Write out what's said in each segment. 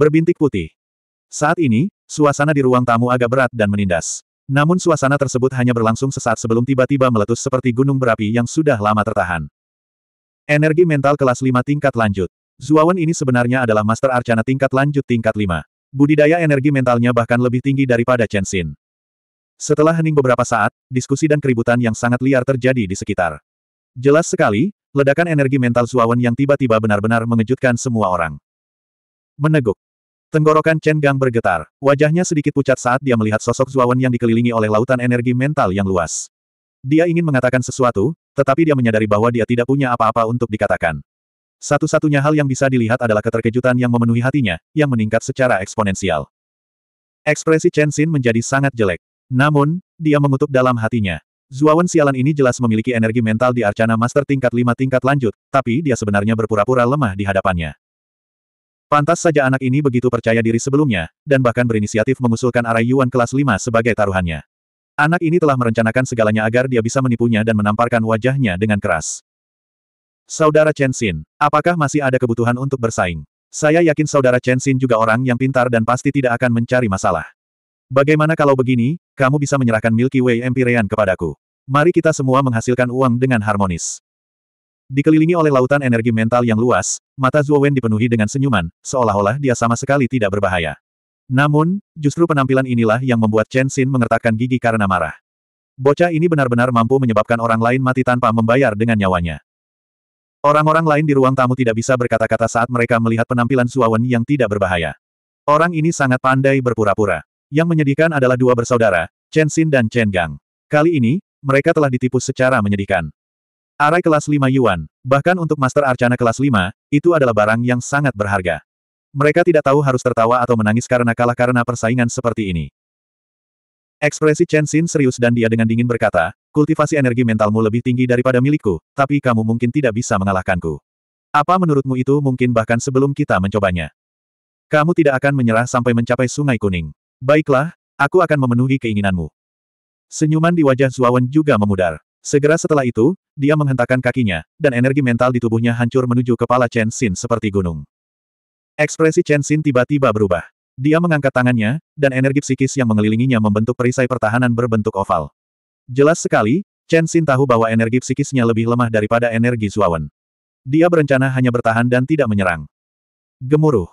berbintik putih. Saat ini, suasana di ruang tamu agak berat dan menindas. Namun suasana tersebut hanya berlangsung sesaat sebelum tiba-tiba meletus seperti gunung berapi yang sudah lama tertahan. Energi mental kelas 5 tingkat lanjut. Zuawan ini sebenarnya adalah Master Arcana tingkat lanjut tingkat 5. Budidaya energi mentalnya bahkan lebih tinggi daripada Chen Xin. Setelah hening beberapa saat, diskusi dan keributan yang sangat liar terjadi di sekitar. Jelas sekali, ledakan energi mental Zuawan yang tiba-tiba benar-benar mengejutkan semua orang. Meneguk, Tenggorokan Chen Gang bergetar, wajahnya sedikit pucat saat dia melihat sosok Zuawan yang dikelilingi oleh lautan energi mental yang luas. Dia ingin mengatakan sesuatu, tetapi dia menyadari bahwa dia tidak punya apa-apa untuk dikatakan. Satu-satunya hal yang bisa dilihat adalah keterkejutan yang memenuhi hatinya, yang meningkat secara eksponensial. Ekspresi Chen Xin menjadi sangat jelek. Namun, dia mengutuk dalam hatinya. Zuawan sialan ini jelas memiliki energi mental di Arcana Master tingkat lima tingkat lanjut, tapi dia sebenarnya berpura-pura lemah di hadapannya. Pantas saja anak ini begitu percaya diri sebelumnya, dan bahkan berinisiatif mengusulkan arah Yuan kelas 5 sebagai taruhannya. Anak ini telah merencanakan segalanya agar dia bisa menipunya dan menamparkan wajahnya dengan keras. Saudara Chen Xin, apakah masih ada kebutuhan untuk bersaing? Saya yakin saudara Chen Xin juga orang yang pintar dan pasti tidak akan mencari masalah. Bagaimana kalau begini, kamu bisa menyerahkan Milky Way Empyrean kepadaku? Mari kita semua menghasilkan uang dengan harmonis. Dikelilingi oleh lautan energi mental yang luas, mata Zuo Wen dipenuhi dengan senyuman, seolah-olah dia sama sekali tidak berbahaya. Namun, justru penampilan inilah yang membuat Chen Xin mengertakkan gigi karena marah. Bocah ini benar-benar mampu menyebabkan orang lain mati tanpa membayar dengan nyawanya. Orang-orang lain di ruang tamu tidak bisa berkata-kata saat mereka melihat penampilan Zuo Wen yang tidak berbahaya. Orang ini sangat pandai berpura-pura. Yang menyedihkan adalah dua bersaudara, Chen Xin dan Chen Gang. Kali ini, mereka telah ditipu secara menyedihkan. Arai kelas 5 Yuan, bahkan untuk Master Arcana kelas 5, itu adalah barang yang sangat berharga. Mereka tidak tahu harus tertawa atau menangis karena kalah karena persaingan seperti ini. Ekspresi Chen Xin serius dan dia dengan dingin berkata, kultivasi energi mentalmu lebih tinggi daripada milikku, tapi kamu mungkin tidak bisa mengalahkanku. Apa menurutmu itu mungkin bahkan sebelum kita mencobanya? Kamu tidak akan menyerah sampai mencapai sungai kuning. Baiklah, aku akan memenuhi keinginanmu. Senyuman di wajah Zuawan juga memudar. Segera setelah itu, dia menghentakkan kakinya, dan energi mental di tubuhnya hancur menuju kepala Chen Xin seperti gunung. Ekspresi Chen Xin tiba-tiba berubah. Dia mengangkat tangannya, dan energi psikis yang mengelilinginya membentuk perisai pertahanan berbentuk oval. Jelas sekali, Chen Xin tahu bahwa energi psikisnya lebih lemah daripada energi Zuawan. Dia berencana hanya bertahan dan tidak menyerang. Gemuruh.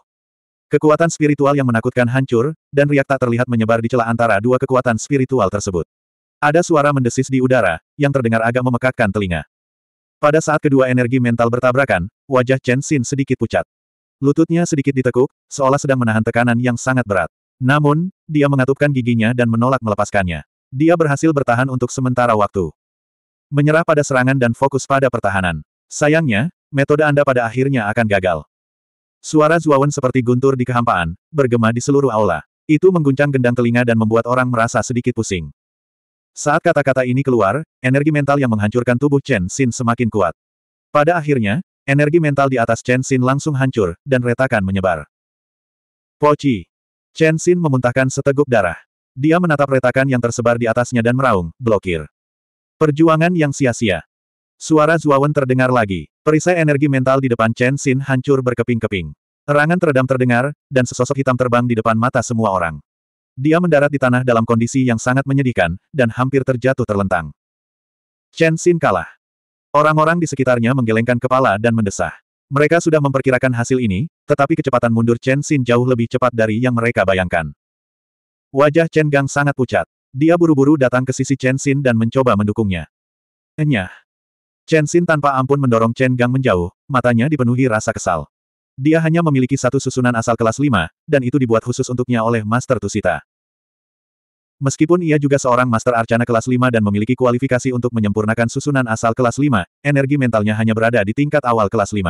Kekuatan spiritual yang menakutkan hancur, dan riak tak terlihat menyebar di celah antara dua kekuatan spiritual tersebut. Ada suara mendesis di udara, yang terdengar agak memekakkan telinga. Pada saat kedua energi mental bertabrakan, wajah Chen Xin sedikit pucat. Lututnya sedikit ditekuk, seolah sedang menahan tekanan yang sangat berat. Namun, dia mengatupkan giginya dan menolak melepaskannya. Dia berhasil bertahan untuk sementara waktu. Menyerah pada serangan dan fokus pada pertahanan. Sayangnya, metode Anda pada akhirnya akan gagal. Suara Zuawan seperti guntur di kehampaan, bergema di seluruh aula. Itu mengguncang gendang telinga dan membuat orang merasa sedikit pusing. Saat kata-kata ini keluar, energi mental yang menghancurkan tubuh Chen Xin semakin kuat. Pada akhirnya, energi mental di atas Chen Xin langsung hancur, dan retakan menyebar. Pochi, Chen Xin memuntahkan seteguk darah. Dia menatap retakan yang tersebar di atasnya dan meraung, blokir. Perjuangan yang sia-sia. Suara Zuawan terdengar lagi. Perisai energi mental di depan Chen Xin hancur berkeping-keping. Erangan teredam terdengar, dan sesosok hitam terbang di depan mata semua orang. Dia mendarat di tanah dalam kondisi yang sangat menyedihkan, dan hampir terjatuh terlentang. Chen Xin kalah. Orang-orang di sekitarnya menggelengkan kepala dan mendesah. Mereka sudah memperkirakan hasil ini, tetapi kecepatan mundur Chen Xin jauh lebih cepat dari yang mereka bayangkan. Wajah Chen Gang sangat pucat. Dia buru-buru datang ke sisi Chen Xin dan mencoba mendukungnya. Enyah. Chen Xin tanpa ampun mendorong Chen Gang menjauh, matanya dipenuhi rasa kesal. Dia hanya memiliki satu susunan asal kelas 5, dan itu dibuat khusus untuknya oleh Master Tusita. Meskipun ia juga seorang Master Arcana kelas 5 dan memiliki kualifikasi untuk menyempurnakan susunan asal kelas 5, energi mentalnya hanya berada di tingkat awal kelas 5.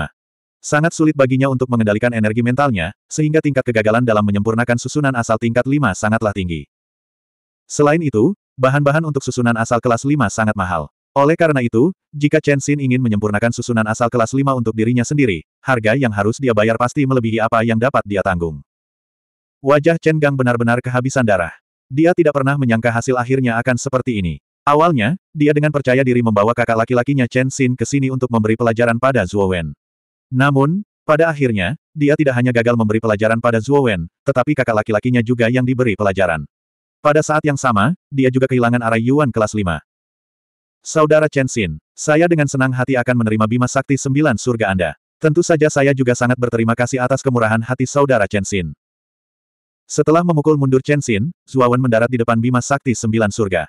Sangat sulit baginya untuk mengendalikan energi mentalnya, sehingga tingkat kegagalan dalam menyempurnakan susunan asal tingkat 5 sangatlah tinggi. Selain itu, bahan-bahan untuk susunan asal kelas 5 sangat mahal. Oleh karena itu, jika Chen Xin ingin menyempurnakan susunan asal kelas 5 untuk dirinya sendiri, harga yang harus dia bayar pasti melebihi apa yang dapat dia tanggung. Wajah Chen Gang benar-benar kehabisan darah. Dia tidak pernah menyangka hasil akhirnya akan seperti ini. Awalnya, dia dengan percaya diri membawa kakak laki-lakinya Chen Xin ke sini untuk memberi pelajaran pada Zhuo Wen. Namun, pada akhirnya, dia tidak hanya gagal memberi pelajaran pada Zhuo Wen, tetapi kakak laki-lakinya juga yang diberi pelajaran. Pada saat yang sama, dia juga kehilangan arah Yuan kelas 5. Saudara Chen Xin, saya dengan senang hati akan menerima Bima Sakti Sembilan Surga Anda. Tentu saja saya juga sangat berterima kasih atas kemurahan hati Saudara Chen Xin. Setelah memukul mundur Chen Xin, Zuawan mendarat di depan Bima Sakti Sembilan Surga.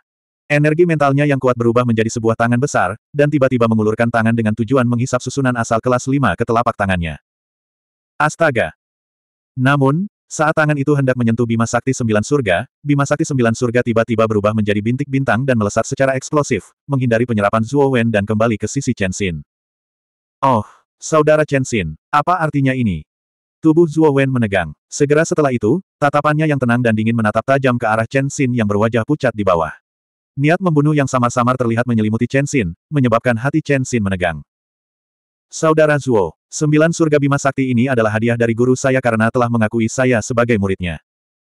Energi mentalnya yang kuat berubah menjadi sebuah tangan besar, dan tiba-tiba mengulurkan tangan dengan tujuan menghisap susunan asal kelas 5 ke telapak tangannya. Astaga! Namun, saat tangan itu hendak menyentuh Bima Sakti Sembilan Surga, Bima Sakti Sembilan Surga tiba-tiba berubah menjadi bintik bintang dan melesat secara eksplosif, menghindari penyerapan Zuo Wen dan kembali ke sisi Chen Xin. Oh, Saudara Chen Xin, apa artinya ini? Tubuh Zuo Wen menegang. Segera setelah itu, tatapannya yang tenang dan dingin menatap tajam ke arah Chen Xin yang berwajah pucat di bawah. Niat membunuh yang samar-samar terlihat menyelimuti Chen Xin, menyebabkan hati Chen Xin menegang. Saudara Zuo, sembilan surga bima sakti ini adalah hadiah dari guru saya karena telah mengakui saya sebagai muridnya.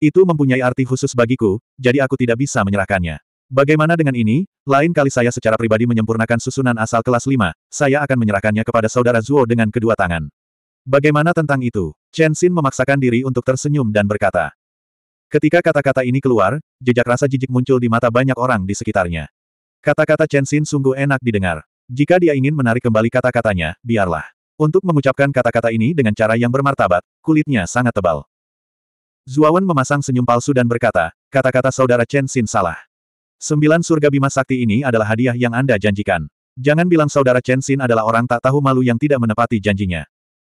Itu mempunyai arti khusus bagiku, jadi aku tidak bisa menyerahkannya. Bagaimana dengan ini? Lain kali saya secara pribadi menyempurnakan susunan asal kelas 5, saya akan menyerahkannya kepada saudara Zuo dengan kedua tangan. Bagaimana tentang itu? Chen Xin memaksakan diri untuk tersenyum dan berkata. Ketika kata-kata ini keluar, jejak rasa jijik muncul di mata banyak orang di sekitarnya. Kata-kata Chen Xin sungguh enak didengar. Jika dia ingin menarik kembali kata-katanya, biarlah. Untuk mengucapkan kata-kata ini dengan cara yang bermartabat, kulitnya sangat tebal. Zuawan memasang senyum palsu dan berkata, kata-kata saudara Chen Xin salah. Sembilan surga bima sakti ini adalah hadiah yang Anda janjikan. Jangan bilang saudara Chen Xin adalah orang tak tahu malu yang tidak menepati janjinya.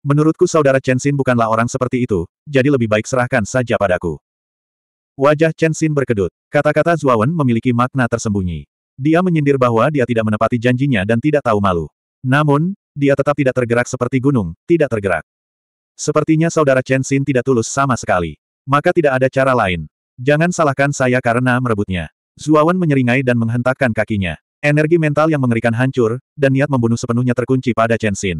Menurutku saudara Chen Xin bukanlah orang seperti itu, jadi lebih baik serahkan saja padaku. Wajah Chen Xin berkedut. Kata-kata Zuawan memiliki makna tersembunyi. Dia menyindir bahwa dia tidak menepati janjinya dan tidak tahu malu. Namun, dia tetap tidak tergerak seperti gunung, tidak tergerak. Sepertinya saudara Chen Xin tidak tulus sama sekali. Maka tidak ada cara lain. Jangan salahkan saya karena merebutnya. Zuawan menyeringai dan menghentakkan kakinya. Energi mental yang mengerikan hancur, dan niat membunuh sepenuhnya terkunci pada Chen Xin.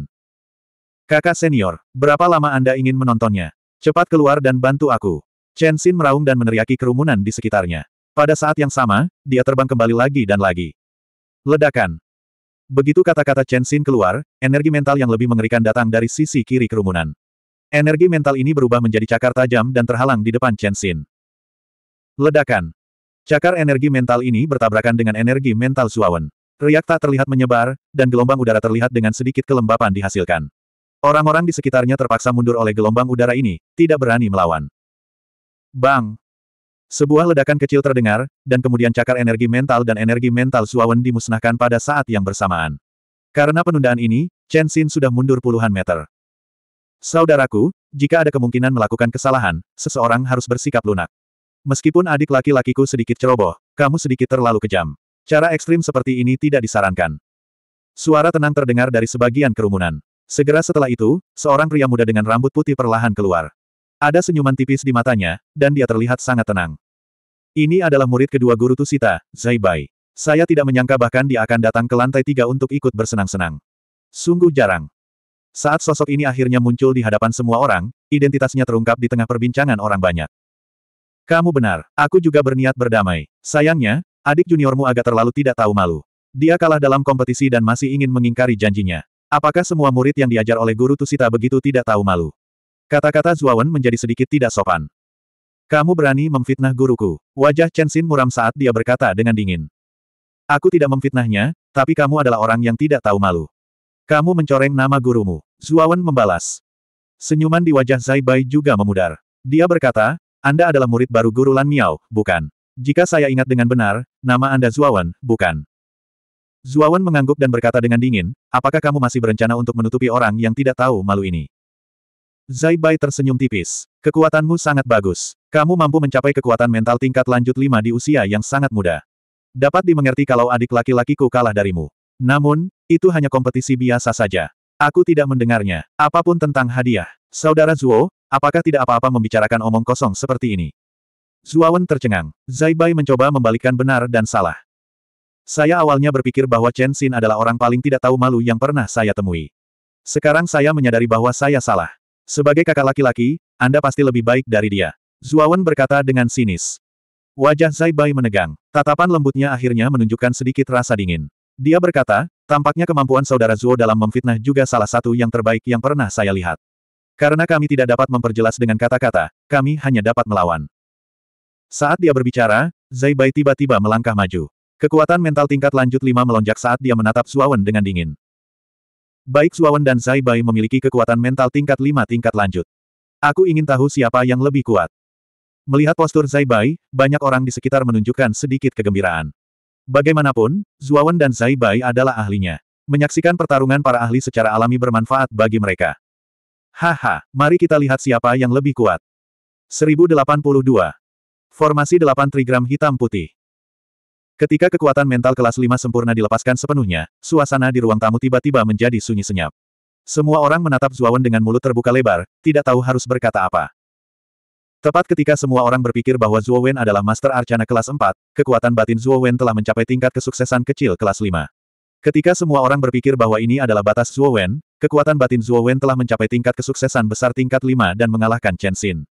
Kakak senior, berapa lama Anda ingin menontonnya? Cepat keluar dan bantu aku. Chen Xin meraung dan meneriaki kerumunan di sekitarnya. Pada saat yang sama, dia terbang kembali lagi dan lagi. Ledakan. Begitu kata-kata Chen Xin keluar, energi mental yang lebih mengerikan datang dari sisi kiri kerumunan. Energi mental ini berubah menjadi cakar tajam dan terhalang di depan Chen Xin. Ledakan. Cakar energi mental ini bertabrakan dengan energi mental Suawen. Riak tak terlihat menyebar, dan gelombang udara terlihat dengan sedikit kelembapan dihasilkan. Orang-orang di sekitarnya terpaksa mundur oleh gelombang udara ini, tidak berani melawan. Bang! Sebuah ledakan kecil terdengar, dan kemudian cakar energi mental dan energi mental Suawen dimusnahkan pada saat yang bersamaan. Karena penundaan ini, Chen Xin sudah mundur puluhan meter. Saudaraku, jika ada kemungkinan melakukan kesalahan, seseorang harus bersikap lunak. Meskipun adik laki-lakiku sedikit ceroboh, kamu sedikit terlalu kejam. Cara ekstrim seperti ini tidak disarankan. Suara tenang terdengar dari sebagian kerumunan. Segera setelah itu, seorang pria muda dengan rambut putih perlahan keluar. Ada senyuman tipis di matanya, dan dia terlihat sangat tenang. Ini adalah murid kedua guru Tusita, Zai Bai. Saya tidak menyangka bahkan dia akan datang ke lantai tiga untuk ikut bersenang-senang. Sungguh jarang. Saat sosok ini akhirnya muncul di hadapan semua orang, identitasnya terungkap di tengah perbincangan orang banyak. Kamu benar, aku juga berniat berdamai. Sayangnya, adik juniormu agak terlalu tidak tahu malu. Dia kalah dalam kompetisi dan masih ingin mengingkari janjinya. Apakah semua murid yang diajar oleh guru Tusita begitu tidak tahu malu? Kata-kata Zuawan menjadi sedikit tidak sopan. Kamu berani memfitnah guruku. Wajah Chen Xin muram saat dia berkata dengan dingin. Aku tidak memfitnahnya, tapi kamu adalah orang yang tidak tahu malu. Kamu mencoreng nama gurumu. Zuawan membalas. Senyuman di wajah Zai Bai juga memudar. Dia berkata, Anda adalah murid baru guru Lan Miao, bukan? Jika saya ingat dengan benar, nama Anda Zuawan, bukan? Zuawan mengangguk dan berkata dengan dingin, apakah kamu masih berencana untuk menutupi orang yang tidak tahu malu ini? Zai Bai tersenyum tipis. Kekuatanmu sangat bagus. Kamu mampu mencapai kekuatan mental tingkat lanjut 5 di usia yang sangat muda. Dapat dimengerti kalau adik laki-lakiku kalah darimu. Namun, itu hanya kompetisi biasa saja. Aku tidak mendengarnya. Apapun tentang hadiah. Saudara Zuo, apakah tidak apa-apa membicarakan omong kosong seperti ini? Zuawan tercengang. Zai Bai mencoba membalikkan benar dan salah. Saya awalnya berpikir bahwa Chen Xin adalah orang paling tidak tahu malu yang pernah saya temui. Sekarang saya menyadari bahwa saya salah. Sebagai kakak laki-laki, Anda pasti lebih baik dari dia. Zuawan berkata dengan sinis. Wajah Zai Bai menegang. Tatapan lembutnya akhirnya menunjukkan sedikit rasa dingin. Dia berkata, tampaknya kemampuan saudara Zuo dalam memfitnah juga salah satu yang terbaik yang pernah saya lihat. Karena kami tidak dapat memperjelas dengan kata-kata, kami hanya dapat melawan. Saat dia berbicara, Zai Bai tiba-tiba melangkah maju. Kekuatan mental tingkat lanjut lima melonjak saat dia menatap Zuawan dengan dingin. Baik Zuawan dan Zai Bai memiliki kekuatan mental tingkat lima tingkat lanjut. Aku ingin tahu siapa yang lebih kuat. Melihat postur Zai Bai, banyak orang di sekitar menunjukkan sedikit kegembiraan. Bagaimanapun, Zuawan dan Zai Bai adalah ahlinya. Menyaksikan pertarungan para ahli secara alami bermanfaat bagi mereka. Haha, mari kita lihat siapa yang lebih kuat. 1082. Formasi 8 trigram hitam putih. Ketika kekuatan mental kelas 5 sempurna dilepaskan sepenuhnya, suasana di ruang tamu tiba-tiba menjadi sunyi senyap. Semua orang menatap Zuawan dengan mulut terbuka lebar, tidak tahu harus berkata apa. Tepat ketika semua orang berpikir bahwa Zuowen adalah Master Arcana kelas 4, kekuatan batin Zuowen telah mencapai tingkat kesuksesan kecil kelas 5. Ketika semua orang berpikir bahwa ini adalah batas Zuowen, kekuatan batin Zuowen telah mencapai tingkat kesuksesan besar tingkat 5 dan mengalahkan Chen Xin.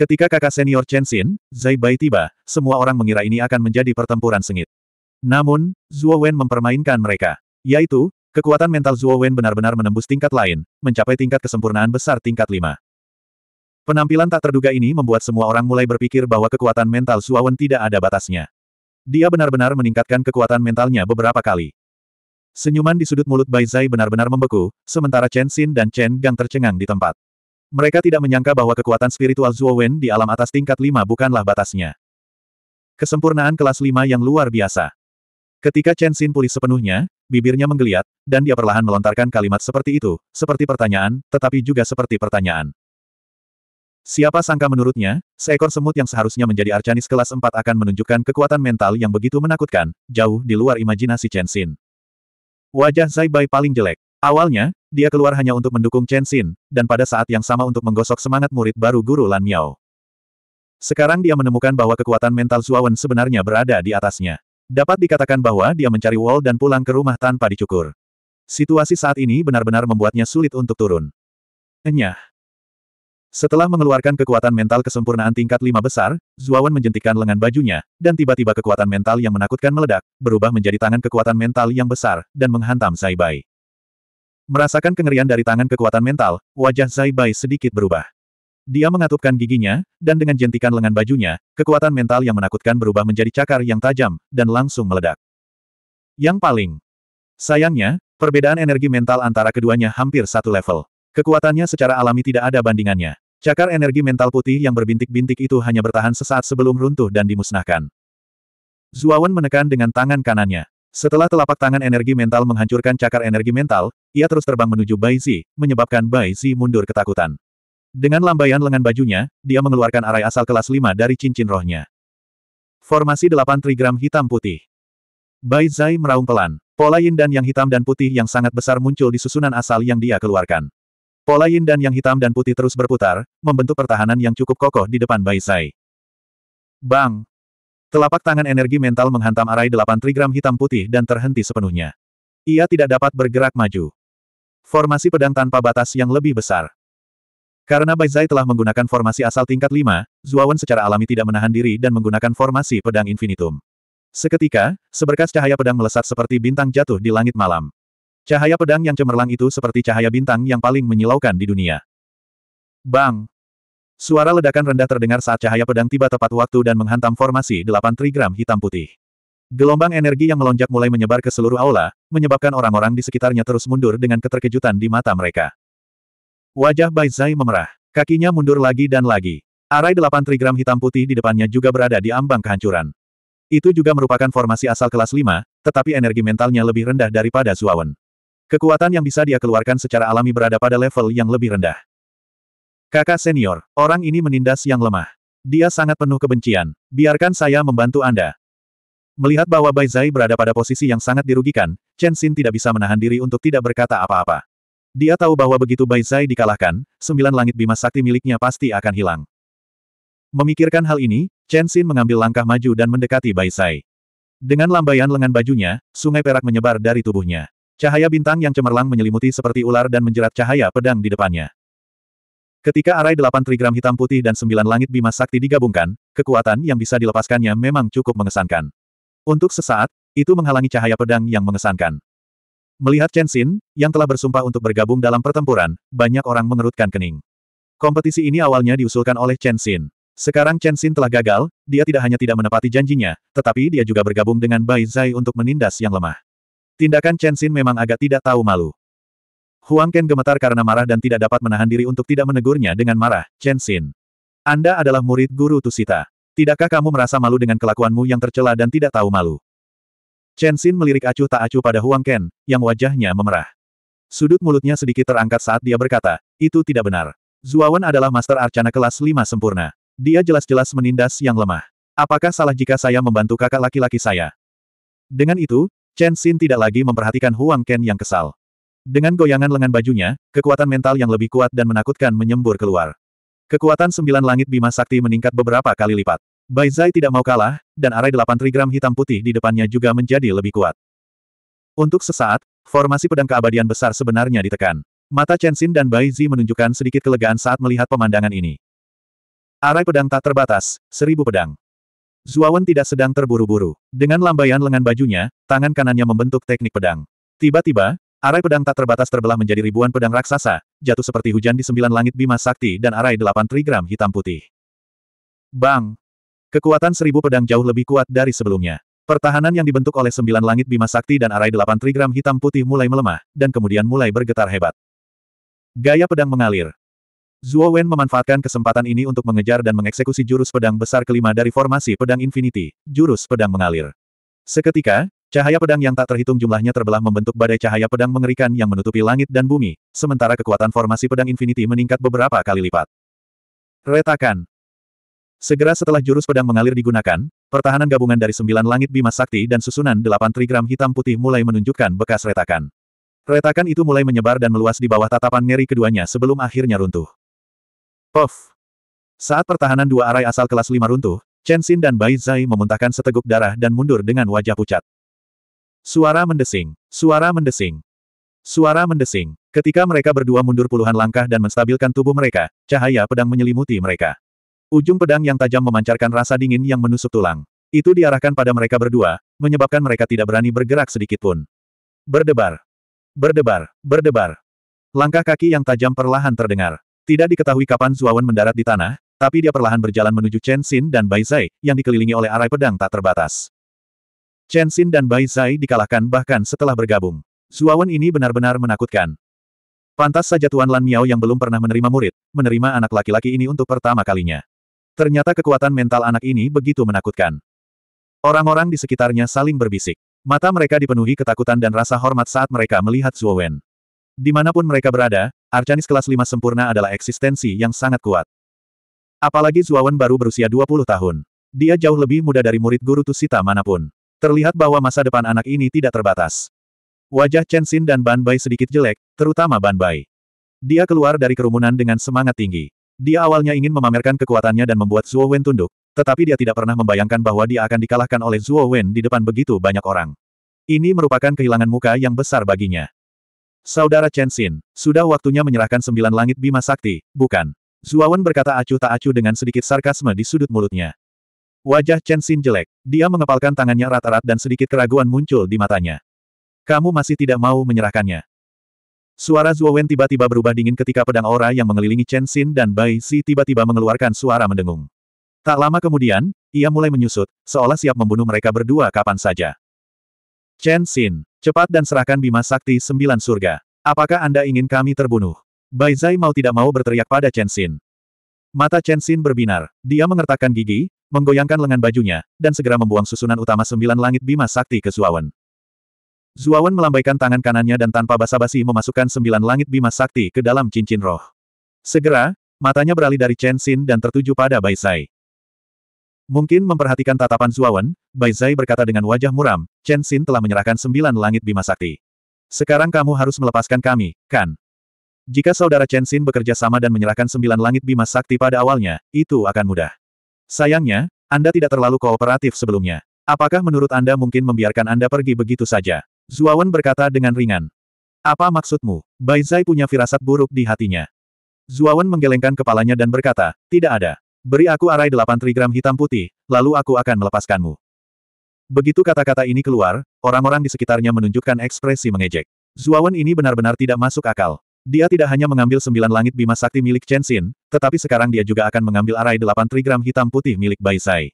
Ketika kakak senior Chen Xin, Zai Bai tiba, semua orang mengira ini akan menjadi pertempuran sengit. Namun, Zhuo Wen mempermainkan mereka. Yaitu, kekuatan mental Zhuo Wen benar-benar menembus tingkat lain, mencapai tingkat kesempurnaan besar tingkat 5. Penampilan tak terduga ini membuat semua orang mulai berpikir bahwa kekuatan mental Zhuo Wen tidak ada batasnya. Dia benar-benar meningkatkan kekuatan mentalnya beberapa kali. Senyuman di sudut mulut Bai Zai benar-benar membeku, sementara Chen Xin dan Chen Gang tercengang di tempat. Mereka tidak menyangka bahwa kekuatan spiritual Zuo Wen di alam atas tingkat 5 bukanlah batasnya. Kesempurnaan kelas 5 yang luar biasa. Ketika Chen Xin pulih sepenuhnya, bibirnya menggeliat, dan dia perlahan melontarkan kalimat seperti itu, seperti pertanyaan, tetapi juga seperti pertanyaan. Siapa sangka menurutnya, seekor semut yang seharusnya menjadi arcanis kelas 4 akan menunjukkan kekuatan mental yang begitu menakutkan, jauh di luar imajinasi Chen Xin. Wajah Zai Bai paling jelek. Awalnya, dia keluar hanya untuk mendukung Chen Xin, dan pada saat yang sama untuk menggosok semangat murid baru guru Lan Miao. Sekarang dia menemukan bahwa kekuatan mental Zuawan sebenarnya berada di atasnya. Dapat dikatakan bahwa dia mencari wall dan pulang ke rumah tanpa dicukur. Situasi saat ini benar-benar membuatnya sulit untuk turun. Enyah. Setelah mengeluarkan kekuatan mental kesempurnaan tingkat lima besar, Zuawan menjentikkan lengan bajunya, dan tiba-tiba kekuatan mental yang menakutkan meledak, berubah menjadi tangan kekuatan mental yang besar, dan menghantam Bai. Merasakan kengerian dari tangan kekuatan mental, wajah Zai Bai sedikit berubah. Dia mengatupkan giginya, dan dengan jentikan lengan bajunya, kekuatan mental yang menakutkan berubah menjadi cakar yang tajam, dan langsung meledak. Yang paling sayangnya, perbedaan energi mental antara keduanya hampir satu level. Kekuatannya secara alami tidak ada bandingannya. Cakar energi mental putih yang berbintik-bintik itu hanya bertahan sesaat sebelum runtuh dan dimusnahkan. Zuawan menekan dengan tangan kanannya. Setelah telapak tangan energi mental menghancurkan cakar energi mental, ia terus terbang menuju Bai Zi, menyebabkan Bai Zi mundur ketakutan. Dengan lambaian lengan bajunya, dia mengeluarkan arai asal kelas 5 dari cincin rohnya. Formasi 8 trigram hitam putih. Bai Zai meraung pelan. Pola yin dan yang hitam dan putih yang sangat besar muncul di susunan asal yang dia keluarkan. Pola yin dan yang hitam dan putih terus berputar, membentuk pertahanan yang cukup kokoh di depan Bai Zai. Bang! Telapak tangan energi mental menghantam arai delapan trigram hitam putih dan terhenti sepenuhnya. Ia tidak dapat bergerak maju. Formasi pedang tanpa batas yang lebih besar. Karena Bai Zai telah menggunakan formasi asal tingkat 5, Zuawan secara alami tidak menahan diri dan menggunakan formasi pedang infinitum. Seketika, seberkas cahaya pedang melesat seperti bintang jatuh di langit malam. Cahaya pedang yang cemerlang itu seperti cahaya bintang yang paling menyilaukan di dunia. Bang! Suara ledakan rendah terdengar saat cahaya pedang tiba tepat waktu dan menghantam formasi delapan trigram hitam putih. Gelombang energi yang melonjak mulai menyebar ke seluruh aula, menyebabkan orang-orang di sekitarnya terus mundur dengan keterkejutan di mata mereka. Wajah Bai Zai memerah. Kakinya mundur lagi dan lagi. Arai delapan trigram hitam putih di depannya juga berada di ambang kehancuran. Itu juga merupakan formasi asal kelas 5, tetapi energi mentalnya lebih rendah daripada Zuawan. Kekuatan yang bisa dia keluarkan secara alami berada pada level yang lebih rendah. Kakak senior, orang ini menindas yang lemah. Dia sangat penuh kebencian. Biarkan saya membantu Anda. Melihat bahwa Bai Zai berada pada posisi yang sangat dirugikan, Chen Xin tidak bisa menahan diri untuk tidak berkata apa-apa. Dia tahu bahwa begitu Bai Zai dikalahkan, sembilan langit bima sakti miliknya pasti akan hilang. Memikirkan hal ini, Chen Xin mengambil langkah maju dan mendekati Bai Zai. Dengan lambaian lengan bajunya, sungai perak menyebar dari tubuhnya. Cahaya bintang yang cemerlang menyelimuti seperti ular dan menjerat cahaya pedang di depannya. Ketika arai delapan trigram hitam putih dan sembilan langit bima sakti digabungkan, kekuatan yang bisa dilepaskannya memang cukup mengesankan. Untuk sesaat, itu menghalangi cahaya pedang yang mengesankan. Melihat Chen Xin, yang telah bersumpah untuk bergabung dalam pertempuran, banyak orang mengerutkan kening. Kompetisi ini awalnya diusulkan oleh Chen Xin. Sekarang Chen Xin telah gagal, dia tidak hanya tidak menepati janjinya, tetapi dia juga bergabung dengan Bai Zai untuk menindas yang lemah. Tindakan Chen Xin memang agak tidak tahu malu. Huang Ken gemetar karena marah dan tidak dapat menahan diri untuk tidak menegurnya dengan marah, Chen Xin. Anda adalah murid guru Tusita. Tidakkah kamu merasa malu dengan kelakuanmu yang tercela dan tidak tahu malu? Chen Xin melirik acuh tak acuh pada Huang Ken, yang wajahnya memerah. Sudut mulutnya sedikit terangkat saat dia berkata, itu tidak benar. Zuawan adalah master arcana kelas 5 sempurna. Dia jelas-jelas menindas yang lemah. Apakah salah jika saya membantu kakak laki-laki saya? Dengan itu, Chen Xin tidak lagi memperhatikan Huang Ken yang kesal. Dengan goyangan lengan bajunya, kekuatan mental yang lebih kuat dan menakutkan menyembur keluar. Kekuatan sembilan langit Bima Sakti meningkat beberapa kali lipat. Bai Zai tidak mau kalah, dan arai delapan trigram hitam putih di depannya juga menjadi lebih kuat. Untuk sesaat, formasi pedang keabadian besar sebenarnya ditekan. Mata Chen Xin dan Bai Zi menunjukkan sedikit kelegaan saat melihat pemandangan ini. Arai pedang tak terbatas, seribu pedang. Zuawan tidak sedang terburu-buru. Dengan lambaian lengan bajunya, tangan kanannya membentuk teknik pedang. Tiba-tiba, Arai pedang tak terbatas terbelah menjadi ribuan pedang raksasa, jatuh seperti hujan di sembilan langit Bima Sakti dan arai delapan trigram hitam putih. Bang! Kekuatan seribu pedang jauh lebih kuat dari sebelumnya. Pertahanan yang dibentuk oleh sembilan langit Bima Sakti dan arai delapan trigram hitam putih mulai melemah, dan kemudian mulai bergetar hebat. Gaya pedang mengalir, Zuo Wen memanfaatkan kesempatan ini untuk mengejar dan mengeksekusi jurus pedang besar kelima dari formasi pedang Infinity, jurus pedang mengalir. Seketika, Cahaya pedang yang tak terhitung jumlahnya terbelah membentuk badai cahaya pedang mengerikan yang menutupi langit dan bumi, sementara kekuatan formasi pedang infinity meningkat beberapa kali lipat. Retakan. Segera setelah jurus pedang mengalir digunakan, pertahanan gabungan dari sembilan langit bima sakti dan susunan delapan trigram hitam putih mulai menunjukkan bekas retakan. Retakan itu mulai menyebar dan meluas di bawah tatapan ngeri keduanya sebelum akhirnya runtuh. Puff. Saat pertahanan dua arai asal kelas lima runtuh, Chen Xin dan Bai Zai memuntahkan seteguk darah dan mundur dengan wajah pucat. Suara mendesing. Suara mendesing. Suara mendesing. Ketika mereka berdua mundur puluhan langkah dan menstabilkan tubuh mereka, cahaya pedang menyelimuti mereka. Ujung pedang yang tajam memancarkan rasa dingin yang menusuk tulang. Itu diarahkan pada mereka berdua, menyebabkan mereka tidak berani bergerak sedikitpun. Berdebar. Berdebar. Berdebar. Langkah kaki yang tajam perlahan terdengar. Tidak diketahui kapan Zuawan mendarat di tanah, tapi dia perlahan berjalan menuju Chen Xin dan Bai Zai, yang dikelilingi oleh arai pedang tak terbatas. Chen Xin dan Bai Zai dikalahkan bahkan setelah bergabung. Zuawan ini benar-benar menakutkan. Pantas saja Tuan Lan Miao yang belum pernah menerima murid, menerima anak laki-laki ini untuk pertama kalinya. Ternyata kekuatan mental anak ini begitu menakutkan. Orang-orang di sekitarnya saling berbisik. Mata mereka dipenuhi ketakutan dan rasa hormat saat mereka melihat Zuowen. Dimanapun mereka berada, Arcanis kelas 5 sempurna adalah eksistensi yang sangat kuat. Apalagi Zuawan baru berusia 20 tahun. Dia jauh lebih muda dari murid guru Tusita manapun. Terlihat bahwa masa depan anak ini tidak terbatas. Wajah Chen Xin dan Ban Bai sedikit jelek, terutama Ban Bai. Dia keluar dari kerumunan dengan semangat tinggi. Dia awalnya ingin memamerkan kekuatannya dan membuat Zhuo Wen tunduk, tetapi dia tidak pernah membayangkan bahwa dia akan dikalahkan oleh Zhuo Wen di depan begitu banyak orang. Ini merupakan kehilangan muka yang besar baginya. Saudara Chen Xin, sudah waktunya menyerahkan sembilan langit Bima Sakti, bukan? Wen berkata acuh tak acuh dengan sedikit sarkasme di sudut mulutnya. Wajah Chen Xin jelek. Dia mengepalkan tangannya rata-rat dan sedikit keraguan muncul di matanya. Kamu masih tidak mau menyerahkannya. Suara Wen tiba-tiba berubah dingin ketika pedang aura yang mengelilingi Chen Xin dan Bai Si tiba-tiba mengeluarkan suara mendengung. Tak lama kemudian, ia mulai menyusut, seolah siap membunuh mereka berdua kapan saja. Chen Xin, cepat dan serahkan Bima Sakti Sembilan Surga. Apakah Anda ingin kami terbunuh? Bai Zai mau tidak mau berteriak pada Chen Xin. Mata Chen Xin berbinar. Dia mengertakkan gigi, menggoyangkan lengan bajunya, dan segera membuang susunan utama sembilan langit bima sakti ke Zuawan. Zuawan melambaikan tangan kanannya dan tanpa basa-basi memasukkan sembilan langit bima sakti ke dalam cincin roh. Segera, matanya beralih dari Chen Xin dan tertuju pada Bai Zai. Mungkin memperhatikan tatapan Zuawan, Bai Zai berkata dengan wajah muram, Chen Xin telah menyerahkan sembilan langit bima sakti. Sekarang kamu harus melepaskan kami, kan? Jika saudara Chen Xin bekerja sama dan menyerahkan sembilan langit bima sakti pada awalnya, itu akan mudah. Sayangnya, Anda tidak terlalu kooperatif sebelumnya. Apakah menurut Anda mungkin membiarkan Anda pergi begitu saja? Zuawan berkata dengan ringan. Apa maksudmu? Bai Zai punya firasat buruk di hatinya. Zuawan menggelengkan kepalanya dan berkata, tidak ada. Beri aku arai delapan trigram hitam putih, lalu aku akan melepaskanmu. Begitu kata-kata ini keluar, orang-orang di sekitarnya menunjukkan ekspresi mengejek. Zuawan ini benar-benar tidak masuk akal. Dia tidak hanya mengambil sembilan langit bima sakti milik Chen Xin, tetapi sekarang dia juga akan mengambil arai delapan trigram hitam putih milik Bai Zai.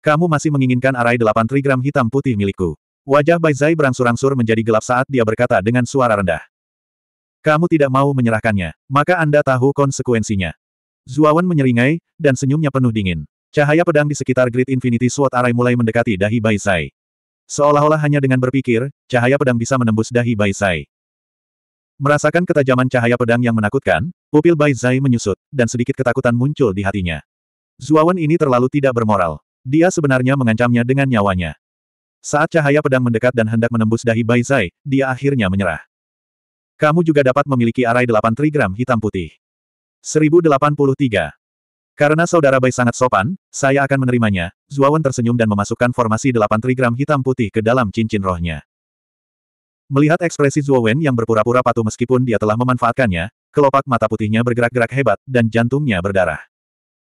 Kamu masih menginginkan arai delapan trigram hitam putih milikku. Wajah Bai Zai berangsur-angsur menjadi gelap saat dia berkata dengan suara rendah. Kamu tidak mau menyerahkannya, maka Anda tahu konsekuensinya. Zuawan menyeringai, dan senyumnya penuh dingin. Cahaya pedang di sekitar Great Infinity Sword Arai mulai mendekati dahi Bai Baisai. Seolah-olah hanya dengan berpikir, cahaya pedang bisa menembus dahi Bai Baisai. Merasakan ketajaman cahaya pedang yang menakutkan, pupil Bai Zai menyusut, dan sedikit ketakutan muncul di hatinya. Zuawan ini terlalu tidak bermoral. Dia sebenarnya mengancamnya dengan nyawanya. Saat cahaya pedang mendekat dan hendak menembus dahi Bai Zai, dia akhirnya menyerah. Kamu juga dapat memiliki arai 8 trigram hitam putih. 1083. Karena saudara Bai sangat sopan, saya akan menerimanya. Zuawan tersenyum dan memasukkan formasi delapan trigram hitam putih ke dalam cincin rohnya. Melihat ekspresi Zhuo Wen yang berpura-pura patuh meskipun dia telah memanfaatkannya, kelopak mata putihnya bergerak-gerak hebat dan jantungnya berdarah.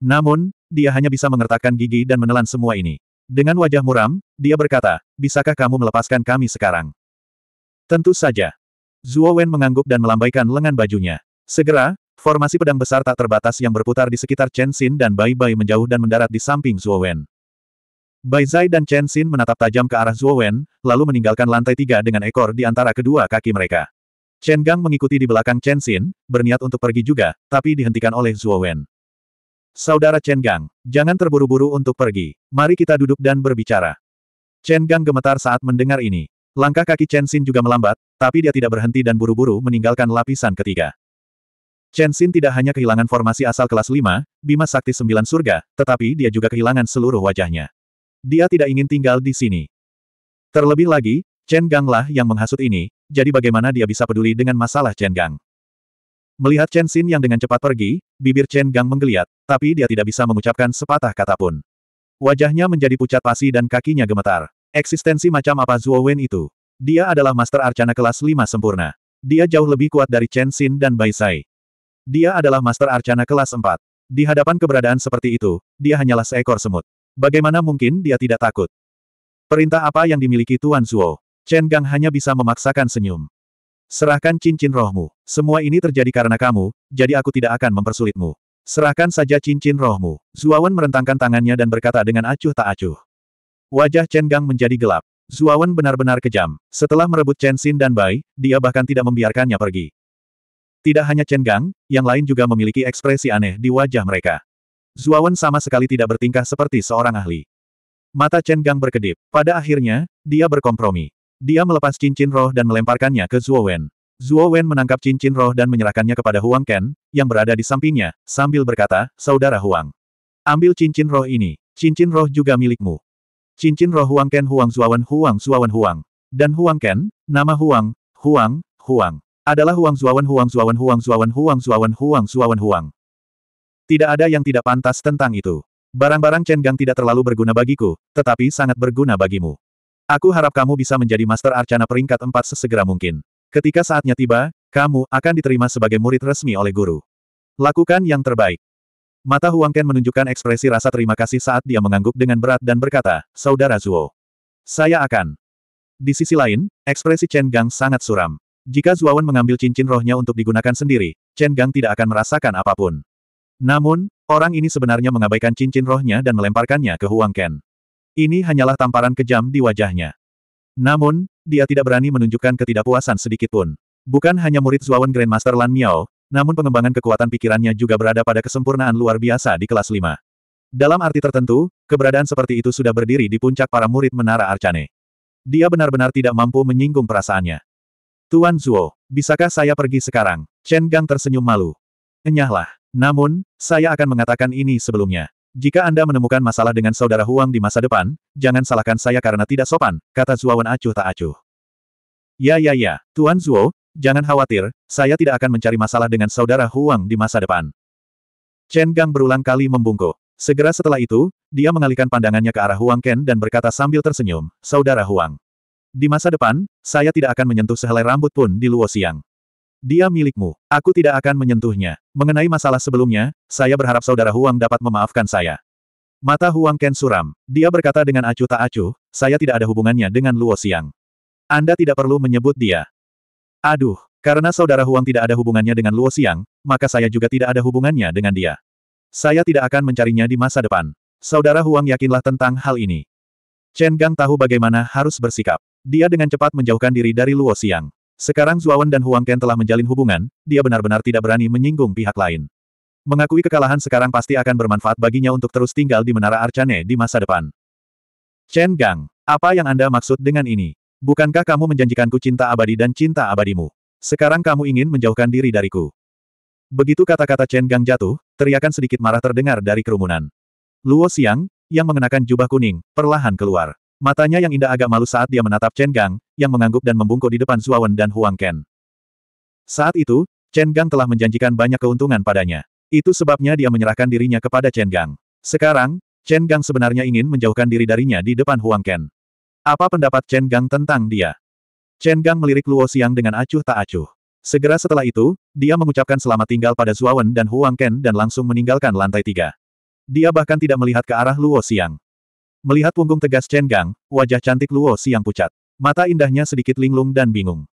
Namun, dia hanya bisa mengertakkan gigi dan menelan semua ini. Dengan wajah muram, dia berkata, bisakah kamu melepaskan kami sekarang? Tentu saja. Zhuo Wen mengangguk dan melambaikan lengan bajunya. Segera, formasi pedang besar tak terbatas yang berputar di sekitar Chen Xin dan Bai Bai menjauh dan mendarat di samping Zhuo Wen. Bai Zai dan Chen Xin menatap tajam ke arah Zhuo Wen, lalu meninggalkan lantai tiga dengan ekor di antara kedua kaki mereka. Chen Gang mengikuti di belakang Chen Xin, berniat untuk pergi juga, tapi dihentikan oleh Zhuo Wen. Saudara Chen Gang, jangan terburu-buru untuk pergi. Mari kita duduk dan berbicara. Chen Gang gemetar saat mendengar ini. Langkah kaki Chen Xin juga melambat, tapi dia tidak berhenti dan buru-buru meninggalkan lapisan ketiga. Chen Xin tidak hanya kehilangan formasi asal kelas 5, Bima Sakti Sembilan Surga, tetapi dia juga kehilangan seluruh wajahnya. Dia tidak ingin tinggal di sini. Terlebih lagi, Chen Gang lah yang menghasut ini, jadi bagaimana dia bisa peduli dengan masalah Chen Gang? Melihat Chen Xin yang dengan cepat pergi, bibir Chen Gang menggeliat, tapi dia tidak bisa mengucapkan sepatah kata pun. Wajahnya menjadi pucat pasi dan kakinya gemetar. Eksistensi macam apa Zuo Wen itu? Dia adalah Master Arcana kelas 5 sempurna. Dia jauh lebih kuat dari Chen Xin dan Bai Sai. Dia adalah Master Arcana kelas 4. Di hadapan keberadaan seperti itu, dia hanyalah seekor semut. Bagaimana mungkin dia tidak takut? Perintah apa yang dimiliki Tuan Zuo? Chen Gang hanya bisa memaksakan senyum. Serahkan cincin rohmu. Semua ini terjadi karena kamu, jadi aku tidak akan mempersulitmu. Serahkan saja cincin rohmu. Zuawan merentangkan tangannya dan berkata dengan acuh tak acuh. Wajah Chen Gang menjadi gelap. Zuawan benar-benar kejam. Setelah merebut Chen Xin dan Bai, dia bahkan tidak membiarkannya pergi. Tidak hanya Chen Gang, yang lain juga memiliki ekspresi aneh di wajah mereka. Zuawan sama sekali tidak bertingkah seperti seorang ahli. Mata Chen Gang berkedip. Pada akhirnya, dia berkompromi. Dia melepas cincin roh dan melemparkannya ke Zuowen. Zuowen menangkap cincin roh dan menyerahkannya kepada Huang Ken, yang berada di sampingnya, sambil berkata, Saudara Huang. Ambil cincin roh ini. Cincin roh juga milikmu. Cincin roh Huang Ken Huang Zuawan Huang Zuawan Huang. Dan Huang Ken, nama Huang, Huang, Huang. Adalah Huang Zuawan Huang Zuawan Huang Zuawan Huang Zuawan Huang Zuawan Huang. Tidak ada yang tidak pantas tentang itu. Barang-barang Chen Gang tidak terlalu berguna bagiku, tetapi sangat berguna bagimu. Aku harap kamu bisa menjadi Master Arcana peringkat Empat sesegera mungkin. Ketika saatnya tiba, kamu akan diterima sebagai murid resmi oleh guru. Lakukan yang terbaik. Mata Huang Ken menunjukkan ekspresi rasa terima kasih saat dia mengangguk dengan berat dan berkata, Saudara Zuo. Saya akan. Di sisi lain, ekspresi Chen Gang sangat suram. Jika Zuawan mengambil cincin rohnya untuk digunakan sendiri, Chen Gang tidak akan merasakan apapun. Namun, orang ini sebenarnya mengabaikan cincin rohnya dan melemparkannya ke Huang Ken. Ini hanyalah tamparan kejam di wajahnya. Namun, dia tidak berani menunjukkan ketidakpuasan sedikitpun. Bukan hanya murid Zuawan Grandmaster Lan Miao, namun pengembangan kekuatan pikirannya juga berada pada kesempurnaan luar biasa di kelas 5. Dalam arti tertentu, keberadaan seperti itu sudah berdiri di puncak para murid Menara Arcane. Dia benar-benar tidak mampu menyinggung perasaannya. Tuan Zuo, bisakah saya pergi sekarang? Chen Gang tersenyum malu. Enyahlah. Namun, saya akan mengatakan ini sebelumnya. Jika Anda menemukan masalah dengan saudara Huang di masa depan, jangan salahkan saya karena tidak sopan, kata Zuowen acuh tak acuh. Ya ya ya, Tuan Zuo, jangan khawatir, saya tidak akan mencari masalah dengan saudara Huang di masa depan. Chen Gang berulang kali membungkuk. Segera setelah itu, dia mengalihkan pandangannya ke arah Huang Ken dan berkata sambil tersenyum, Saudara Huang. Di masa depan, saya tidak akan menyentuh sehelai rambut pun di Luo Siang. Dia milikmu. Aku tidak akan menyentuhnya. Mengenai masalah sebelumnya, saya berharap saudara Huang dapat memaafkan saya. Mata Huang Ken suram. Dia berkata dengan acuh tak acuh, saya tidak ada hubungannya dengan Luo Xiang. Anda tidak perlu menyebut dia. Aduh, karena saudara Huang tidak ada hubungannya dengan Luo Xiang, maka saya juga tidak ada hubungannya dengan dia. Saya tidak akan mencarinya di masa depan. Saudara Huang yakinlah tentang hal ini. Chen Gang tahu bagaimana harus bersikap. Dia dengan cepat menjauhkan diri dari Luo Xiang. Sekarang Zuawan dan Huang Ken telah menjalin hubungan, dia benar-benar tidak berani menyinggung pihak lain. Mengakui kekalahan sekarang pasti akan bermanfaat baginya untuk terus tinggal di Menara Arcane di masa depan. Chen Gang, apa yang Anda maksud dengan ini? Bukankah kamu menjanjikanku cinta abadi dan cinta abadimu? Sekarang kamu ingin menjauhkan diri dariku. Begitu kata-kata Chen Gang jatuh, teriakan sedikit marah terdengar dari kerumunan. Luo Xiang, yang mengenakan jubah kuning, perlahan keluar. Matanya yang indah agak malu saat dia menatap Chen Gang, yang mengangguk dan membungkuk di depan Zuawan dan Huang Ken. Saat itu, Chen Gang telah menjanjikan banyak keuntungan padanya. Itu sebabnya dia menyerahkan dirinya kepada Chen Gang. Sekarang, Chen Gang sebenarnya ingin menjauhkan diri darinya di depan Huang Ken. Apa pendapat Chen Gang tentang dia? Chen Gang melirik Luo Xiang dengan acuh tak acuh. Segera setelah itu, dia mengucapkan selamat tinggal pada Zuawan dan Huang Ken dan langsung meninggalkan lantai tiga. Dia bahkan tidak melihat ke arah Luo Xiang. Melihat punggung tegas Chen Gang, wajah cantik Luo Xiang pucat. Mata indahnya sedikit linglung dan bingung.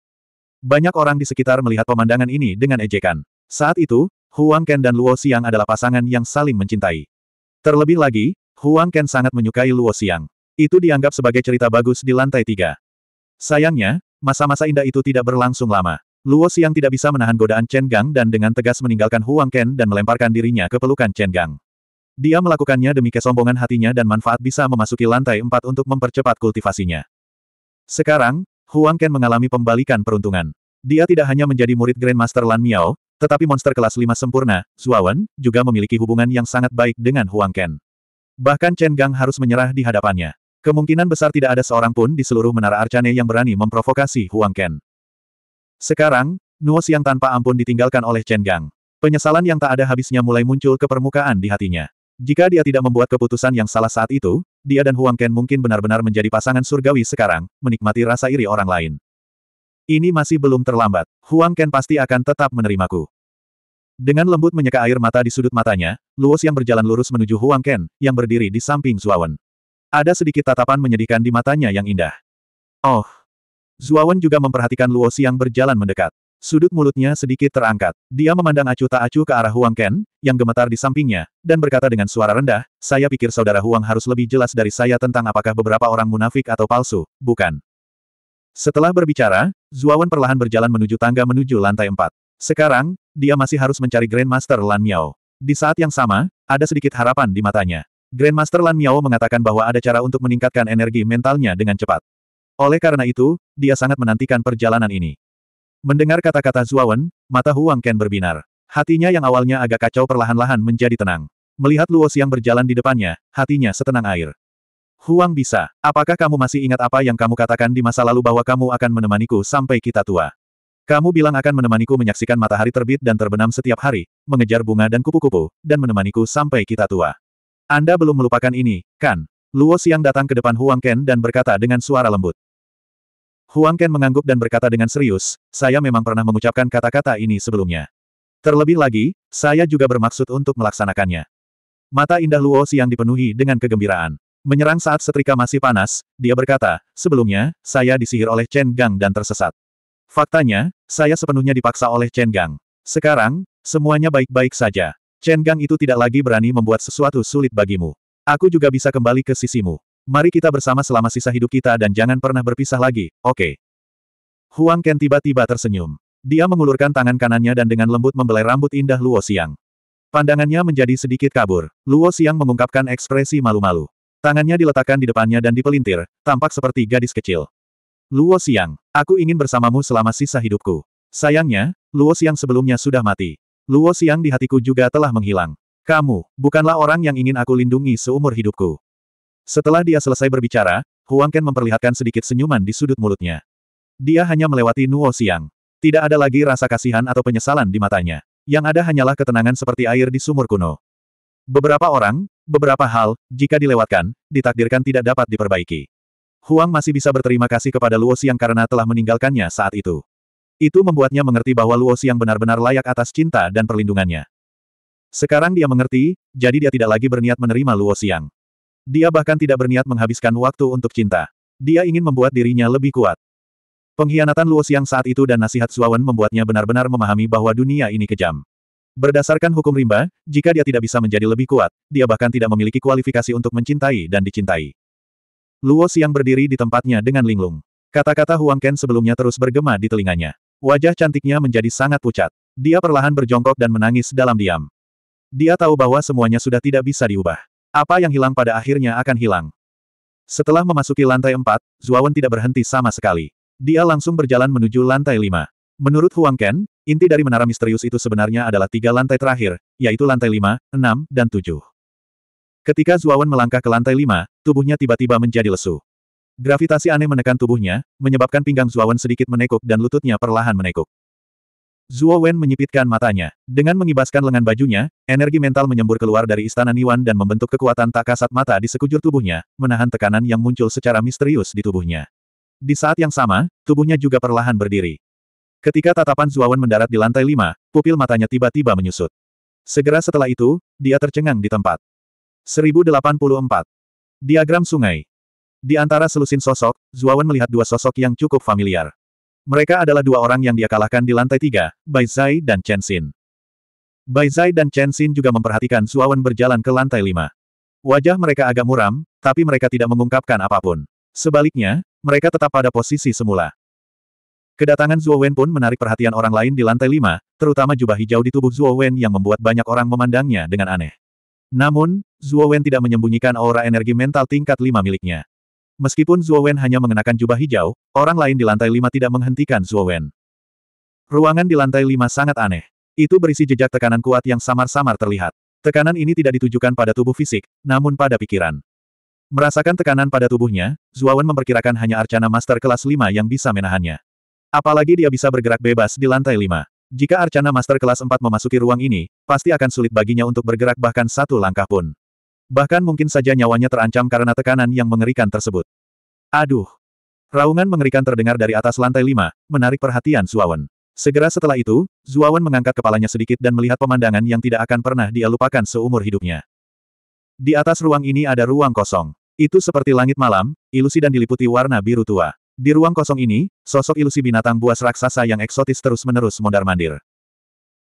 Banyak orang di sekitar melihat pemandangan ini dengan ejekan. Saat itu, Huang Ken dan Luo Xiang adalah pasangan yang saling mencintai. Terlebih lagi, Huang Ken sangat menyukai Luo Xiang. Itu dianggap sebagai cerita bagus di lantai tiga. Sayangnya, masa-masa indah itu tidak berlangsung lama. Luo Xiang tidak bisa menahan godaan Chen Gang dan dengan tegas meninggalkan Huang Ken dan melemparkan dirinya ke pelukan Chen Gang. Dia melakukannya demi kesombongan hatinya dan manfaat bisa memasuki lantai empat untuk mempercepat kultivasinya. Sekarang, Huang Ken mengalami pembalikan peruntungan. Dia tidak hanya menjadi murid Grandmaster Lan Miao, tetapi monster kelas 5 sempurna, Zuawan, juga memiliki hubungan yang sangat baik dengan Huang Ken. Bahkan Chen Gang harus menyerah di hadapannya. Kemungkinan besar tidak ada seorang pun di seluruh menara Arcane yang berani memprovokasi Huang Ken. Sekarang, Nuo Siang tanpa ampun ditinggalkan oleh Chen Gang. Penyesalan yang tak ada habisnya mulai muncul ke permukaan di hatinya. Jika dia tidak membuat keputusan yang salah saat itu, dia dan Huang Ken mungkin benar-benar menjadi pasangan surgawi sekarang, menikmati rasa iri orang lain. Ini masih belum terlambat, Huang Ken pasti akan tetap menerimaku. Dengan lembut menyeka air mata di sudut matanya, Luos yang berjalan lurus menuju Huang Ken, yang berdiri di samping Zuawan. Ada sedikit tatapan menyedihkan di matanya yang indah. Oh! Zuawan juga memperhatikan Luos yang berjalan mendekat. Sudut mulutnya sedikit terangkat. Dia memandang acuh tak acuh ke arah Huang Ken, yang gemetar di sampingnya, dan berkata dengan suara rendah, saya pikir saudara Huang harus lebih jelas dari saya tentang apakah beberapa orang munafik atau palsu, bukan. Setelah berbicara, Zuawan perlahan berjalan menuju tangga menuju lantai empat. Sekarang, dia masih harus mencari Grandmaster Lan Miao. Di saat yang sama, ada sedikit harapan di matanya. Grandmaster Lan Miao mengatakan bahwa ada cara untuk meningkatkan energi mentalnya dengan cepat. Oleh karena itu, dia sangat menantikan perjalanan ini. Mendengar kata-kata Zuawan, mata Huang Ken berbinar. Hatinya yang awalnya agak kacau perlahan-lahan menjadi tenang. Melihat Luo Xiang berjalan di depannya, hatinya setenang air. Huang bisa, apakah kamu masih ingat apa yang kamu katakan di masa lalu bahwa kamu akan menemaniku sampai kita tua? Kamu bilang akan menemaniku menyaksikan matahari terbit dan terbenam setiap hari, mengejar bunga dan kupu-kupu, dan menemaniku sampai kita tua. Anda belum melupakan ini, kan? Luo Xiang datang ke depan Huang Ken dan berkata dengan suara lembut. Huang Ken mengangguk dan berkata dengan serius, saya memang pernah mengucapkan kata-kata ini sebelumnya. Terlebih lagi, saya juga bermaksud untuk melaksanakannya. Mata indah Luo Xiang dipenuhi dengan kegembiraan. Menyerang saat setrika masih panas, dia berkata, sebelumnya, saya disihir oleh Chen Gang dan tersesat. Faktanya, saya sepenuhnya dipaksa oleh Chen Gang. Sekarang, semuanya baik-baik saja. Chen Gang itu tidak lagi berani membuat sesuatu sulit bagimu. Aku juga bisa kembali ke sisimu. Mari kita bersama selama sisa hidup kita dan jangan pernah berpisah lagi, oke? Okay. Huang Ken tiba-tiba tersenyum. Dia mengulurkan tangan kanannya dan dengan lembut membelai rambut indah Luo Xiang. Pandangannya menjadi sedikit kabur. Luo Xiang mengungkapkan ekspresi malu-malu. Tangannya diletakkan di depannya dan dipelintir, tampak seperti gadis kecil. Luo Xiang, aku ingin bersamamu selama sisa hidupku. Sayangnya, Luo Xiang sebelumnya sudah mati. Luo Xiang di hatiku juga telah menghilang. Kamu, bukanlah orang yang ingin aku lindungi seumur hidupku. Setelah dia selesai berbicara, Huang Ken memperlihatkan sedikit senyuman di sudut mulutnya. Dia hanya melewati Nuo Xiang. Tidak ada lagi rasa kasihan atau penyesalan di matanya. Yang ada hanyalah ketenangan seperti air di sumur kuno. Beberapa orang, beberapa hal, jika dilewatkan, ditakdirkan tidak dapat diperbaiki. Huang masih bisa berterima kasih kepada Luo Xiang karena telah meninggalkannya saat itu. Itu membuatnya mengerti bahwa Luo Xiang benar-benar layak atas cinta dan perlindungannya. Sekarang dia mengerti, jadi dia tidak lagi berniat menerima Luo Xiang. Dia bahkan tidak berniat menghabiskan waktu untuk cinta. Dia ingin membuat dirinya lebih kuat. Pengkhianatan Luo Xiang saat itu dan nasihat Suawan membuatnya benar-benar memahami bahwa dunia ini kejam. Berdasarkan hukum rimba, jika dia tidak bisa menjadi lebih kuat, dia bahkan tidak memiliki kualifikasi untuk mencintai dan dicintai. Luo Xiang berdiri di tempatnya dengan linglung. Kata-kata Huang Ken sebelumnya terus bergema di telinganya. Wajah cantiknya menjadi sangat pucat. Dia perlahan berjongkok dan menangis dalam diam. Dia tahu bahwa semuanya sudah tidak bisa diubah. Apa yang hilang pada akhirnya akan hilang. Setelah memasuki lantai empat, Zuawan tidak berhenti sama sekali. Dia langsung berjalan menuju lantai lima. Menurut Huang Ken, inti dari menara misterius itu sebenarnya adalah tiga lantai terakhir, yaitu lantai lima, enam, dan tujuh. Ketika Zuawan melangkah ke lantai lima, tubuhnya tiba-tiba menjadi lesu. Gravitasi aneh menekan tubuhnya, menyebabkan pinggang Zuawan sedikit menekuk dan lututnya perlahan menekuk. Zuo Wen menyipitkan matanya. Dengan mengibaskan lengan bajunya, energi mental menyembur keluar dari istana Niwan dan membentuk kekuatan tak kasat mata di sekujur tubuhnya, menahan tekanan yang muncul secara misterius di tubuhnya. Di saat yang sama, tubuhnya juga perlahan berdiri. Ketika tatapan Zuo Wen mendarat di lantai lima, pupil matanya tiba-tiba menyusut. Segera setelah itu, dia tercengang di tempat. 1084. Diagram Sungai Di antara selusin sosok, Zuo Wen melihat dua sosok yang cukup familiar. Mereka adalah dua orang yang dia kalahkan di lantai tiga, Bai Zai dan Chen Xin. Bai Zai dan Chen Xin juga memperhatikan Suawan berjalan ke lantai lima. Wajah mereka agak muram, tapi mereka tidak mengungkapkan apapun. Sebaliknya, mereka tetap pada posisi semula. Kedatangan Zuo Wen pun menarik perhatian orang lain di lantai lima, terutama jubah hijau di tubuh Zuo Wen yang membuat banyak orang memandangnya dengan aneh. Namun, Zuo Wen tidak menyembunyikan aura energi mental tingkat lima miliknya. Meskipun Zhuo Wen hanya mengenakan jubah hijau, orang lain di lantai lima tidak menghentikan Zhuo Wen. Ruangan di lantai lima sangat aneh. Itu berisi jejak tekanan kuat yang samar-samar terlihat. Tekanan ini tidak ditujukan pada tubuh fisik, namun pada pikiran. Merasakan tekanan pada tubuhnya, Zhuo Wen memperkirakan hanya Arcana Master kelas lima yang bisa menahannya. Apalagi dia bisa bergerak bebas di lantai lima. Jika Arcana Master kelas empat memasuki ruang ini, pasti akan sulit baginya untuk bergerak bahkan satu langkah pun. Bahkan mungkin saja nyawanya terancam karena tekanan yang mengerikan tersebut. Aduh! Raungan mengerikan terdengar dari atas lantai lima, menarik perhatian Zuawan. Segera setelah itu, Zuawan mengangkat kepalanya sedikit dan melihat pemandangan yang tidak akan pernah dia lupakan seumur hidupnya. Di atas ruang ini ada ruang kosong. Itu seperti langit malam, ilusi dan diliputi warna biru tua. Di ruang kosong ini, sosok ilusi binatang buas raksasa yang eksotis terus-menerus mondar-mandir.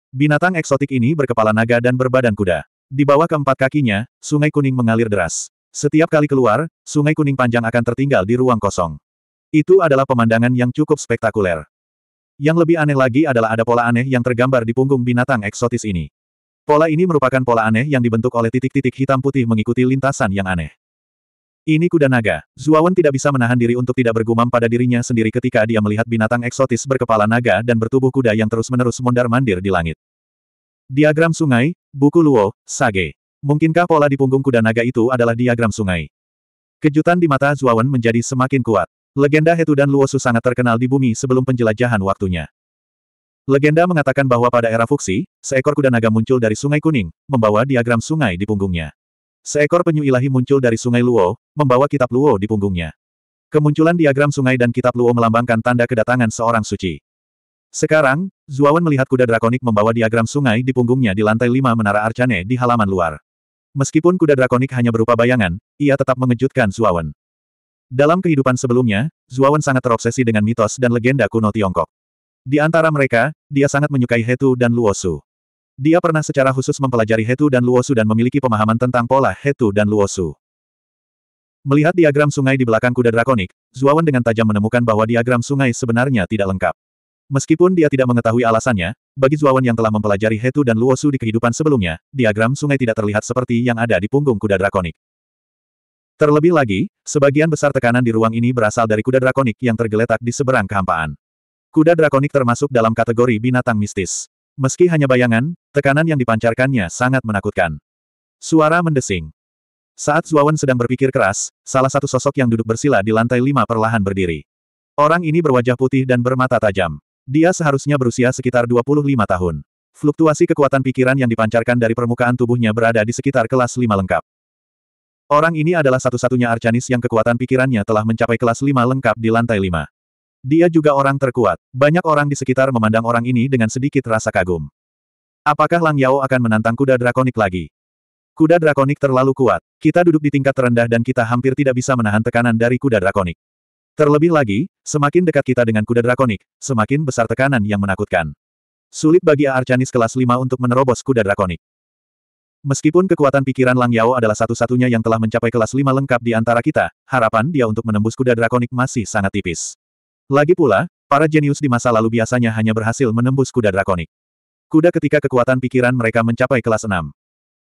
Binatang eksotik ini berkepala naga dan berbadan kuda. Di bawah keempat kakinya, sungai kuning mengalir deras. Setiap kali keluar, sungai kuning panjang akan tertinggal di ruang kosong. Itu adalah pemandangan yang cukup spektakuler. Yang lebih aneh lagi adalah ada pola aneh yang tergambar di punggung binatang eksotis ini. Pola ini merupakan pola aneh yang dibentuk oleh titik-titik hitam putih mengikuti lintasan yang aneh. Ini kuda naga. Zuawan tidak bisa menahan diri untuk tidak bergumam pada dirinya sendiri ketika dia melihat binatang eksotis berkepala naga dan bertubuh kuda yang terus-menerus mondar-mandir di langit. Diagram sungai, buku Luo, Sage. Mungkinkah pola di punggung kuda naga itu adalah diagram sungai? Kejutan di mata Zuawan menjadi semakin kuat. Legenda Hetu dan Luosu sangat terkenal di bumi sebelum penjelajahan waktunya. Legenda mengatakan bahwa pada era Fuxi, seekor kuda naga muncul dari sungai kuning, membawa diagram sungai di punggungnya. Seekor penyu ilahi muncul dari sungai Luo, membawa kitab Luo di punggungnya. Kemunculan diagram sungai dan kitab Luo melambangkan tanda kedatangan seorang suci. Sekarang, Zuawan melihat kuda drakonik membawa diagram sungai di punggungnya di lantai lima menara Arcane di halaman luar. Meskipun kuda drakonik hanya berupa bayangan, ia tetap mengejutkan Zuawan. Dalam kehidupan sebelumnya, Zuawan sangat terobsesi dengan mitos dan legenda kuno Tiongkok. Di antara mereka, dia sangat menyukai Hetu dan Luosu. Dia pernah secara khusus mempelajari Hetu dan Luosu dan memiliki pemahaman tentang pola Hetu dan Luosu. Melihat diagram sungai di belakang kuda drakonik, Zuawan dengan tajam menemukan bahwa diagram sungai sebenarnya tidak lengkap. Meskipun dia tidak mengetahui alasannya, bagi Zuawan yang telah mempelajari Hetu dan Luosu di kehidupan sebelumnya, diagram sungai tidak terlihat seperti yang ada di punggung kuda drakonik. Terlebih lagi, sebagian besar tekanan di ruang ini berasal dari kuda drakonik yang tergeletak di seberang kehampaan. Kuda drakonik termasuk dalam kategori binatang mistis. Meski hanya bayangan, tekanan yang dipancarkannya sangat menakutkan. Suara mendesing. Saat Zuawan sedang berpikir keras, salah satu sosok yang duduk bersila di lantai lima perlahan berdiri. Orang ini berwajah putih dan bermata tajam. Dia seharusnya berusia sekitar 25 tahun. Fluktuasi kekuatan pikiran yang dipancarkan dari permukaan tubuhnya berada di sekitar kelas 5 lengkap. Orang ini adalah satu-satunya Arcanis yang kekuatan pikirannya telah mencapai kelas 5 lengkap di lantai 5. Dia juga orang terkuat. Banyak orang di sekitar memandang orang ini dengan sedikit rasa kagum. Apakah Lang Yao akan menantang kuda drakonik lagi? Kuda drakonik terlalu kuat. Kita duduk di tingkat terendah dan kita hampir tidak bisa menahan tekanan dari kuda drakonik. Terlebih lagi, semakin dekat kita dengan kuda drakonik, semakin besar tekanan yang menakutkan. Sulit bagi Arcanis kelas 5 untuk menerobos kuda drakonik. Meskipun kekuatan pikiran Lang Yao adalah satu-satunya yang telah mencapai kelas 5 lengkap di antara kita, harapan dia untuk menembus kuda drakonik masih sangat tipis. Lagi pula, para jenius di masa lalu biasanya hanya berhasil menembus kuda drakonik. Kuda ketika kekuatan pikiran mereka mencapai kelas 6.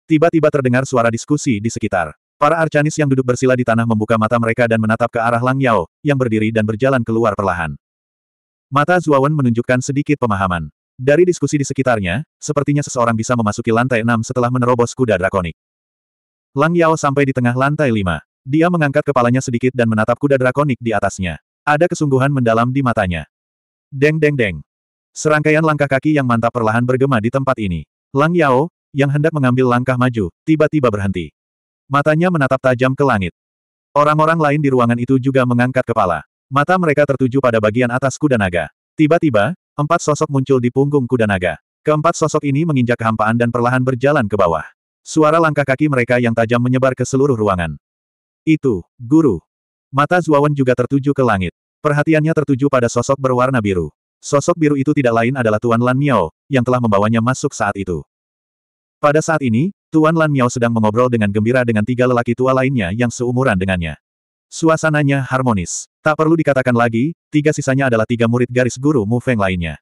Tiba-tiba terdengar suara diskusi di sekitar. Para arcanis yang duduk bersila di tanah membuka mata mereka dan menatap ke arah Lang Yao, yang berdiri dan berjalan keluar perlahan. Mata Zuawan menunjukkan sedikit pemahaman. Dari diskusi di sekitarnya, sepertinya seseorang bisa memasuki lantai enam setelah menerobos kuda drakonik. Lang Yao sampai di tengah lantai lima. Dia mengangkat kepalanya sedikit dan menatap kuda drakonik di atasnya. Ada kesungguhan mendalam di matanya. Deng deng deng. Serangkaian langkah kaki yang mantap perlahan bergema di tempat ini. Lang Yao, yang hendak mengambil langkah maju, tiba-tiba berhenti. Matanya menatap tajam ke langit. Orang-orang lain di ruangan itu juga mengangkat kepala. Mata mereka tertuju pada bagian atas kuda naga. Tiba-tiba, empat sosok muncul di punggung kuda naga. Keempat sosok ini menginjak kehampaan dan perlahan berjalan ke bawah. Suara langkah kaki mereka yang tajam menyebar ke seluruh ruangan. Itu, guru. Mata Zuawan juga tertuju ke langit. Perhatiannya tertuju pada sosok berwarna biru. Sosok biru itu tidak lain adalah Tuan Lan Miao, yang telah membawanya masuk saat itu. Pada saat ini, Tuan Lan Miao sedang mengobrol dengan gembira dengan tiga lelaki tua lainnya yang seumuran dengannya. Suasananya harmonis. Tak perlu dikatakan lagi, tiga sisanya adalah tiga murid garis guru Mu Feng lainnya.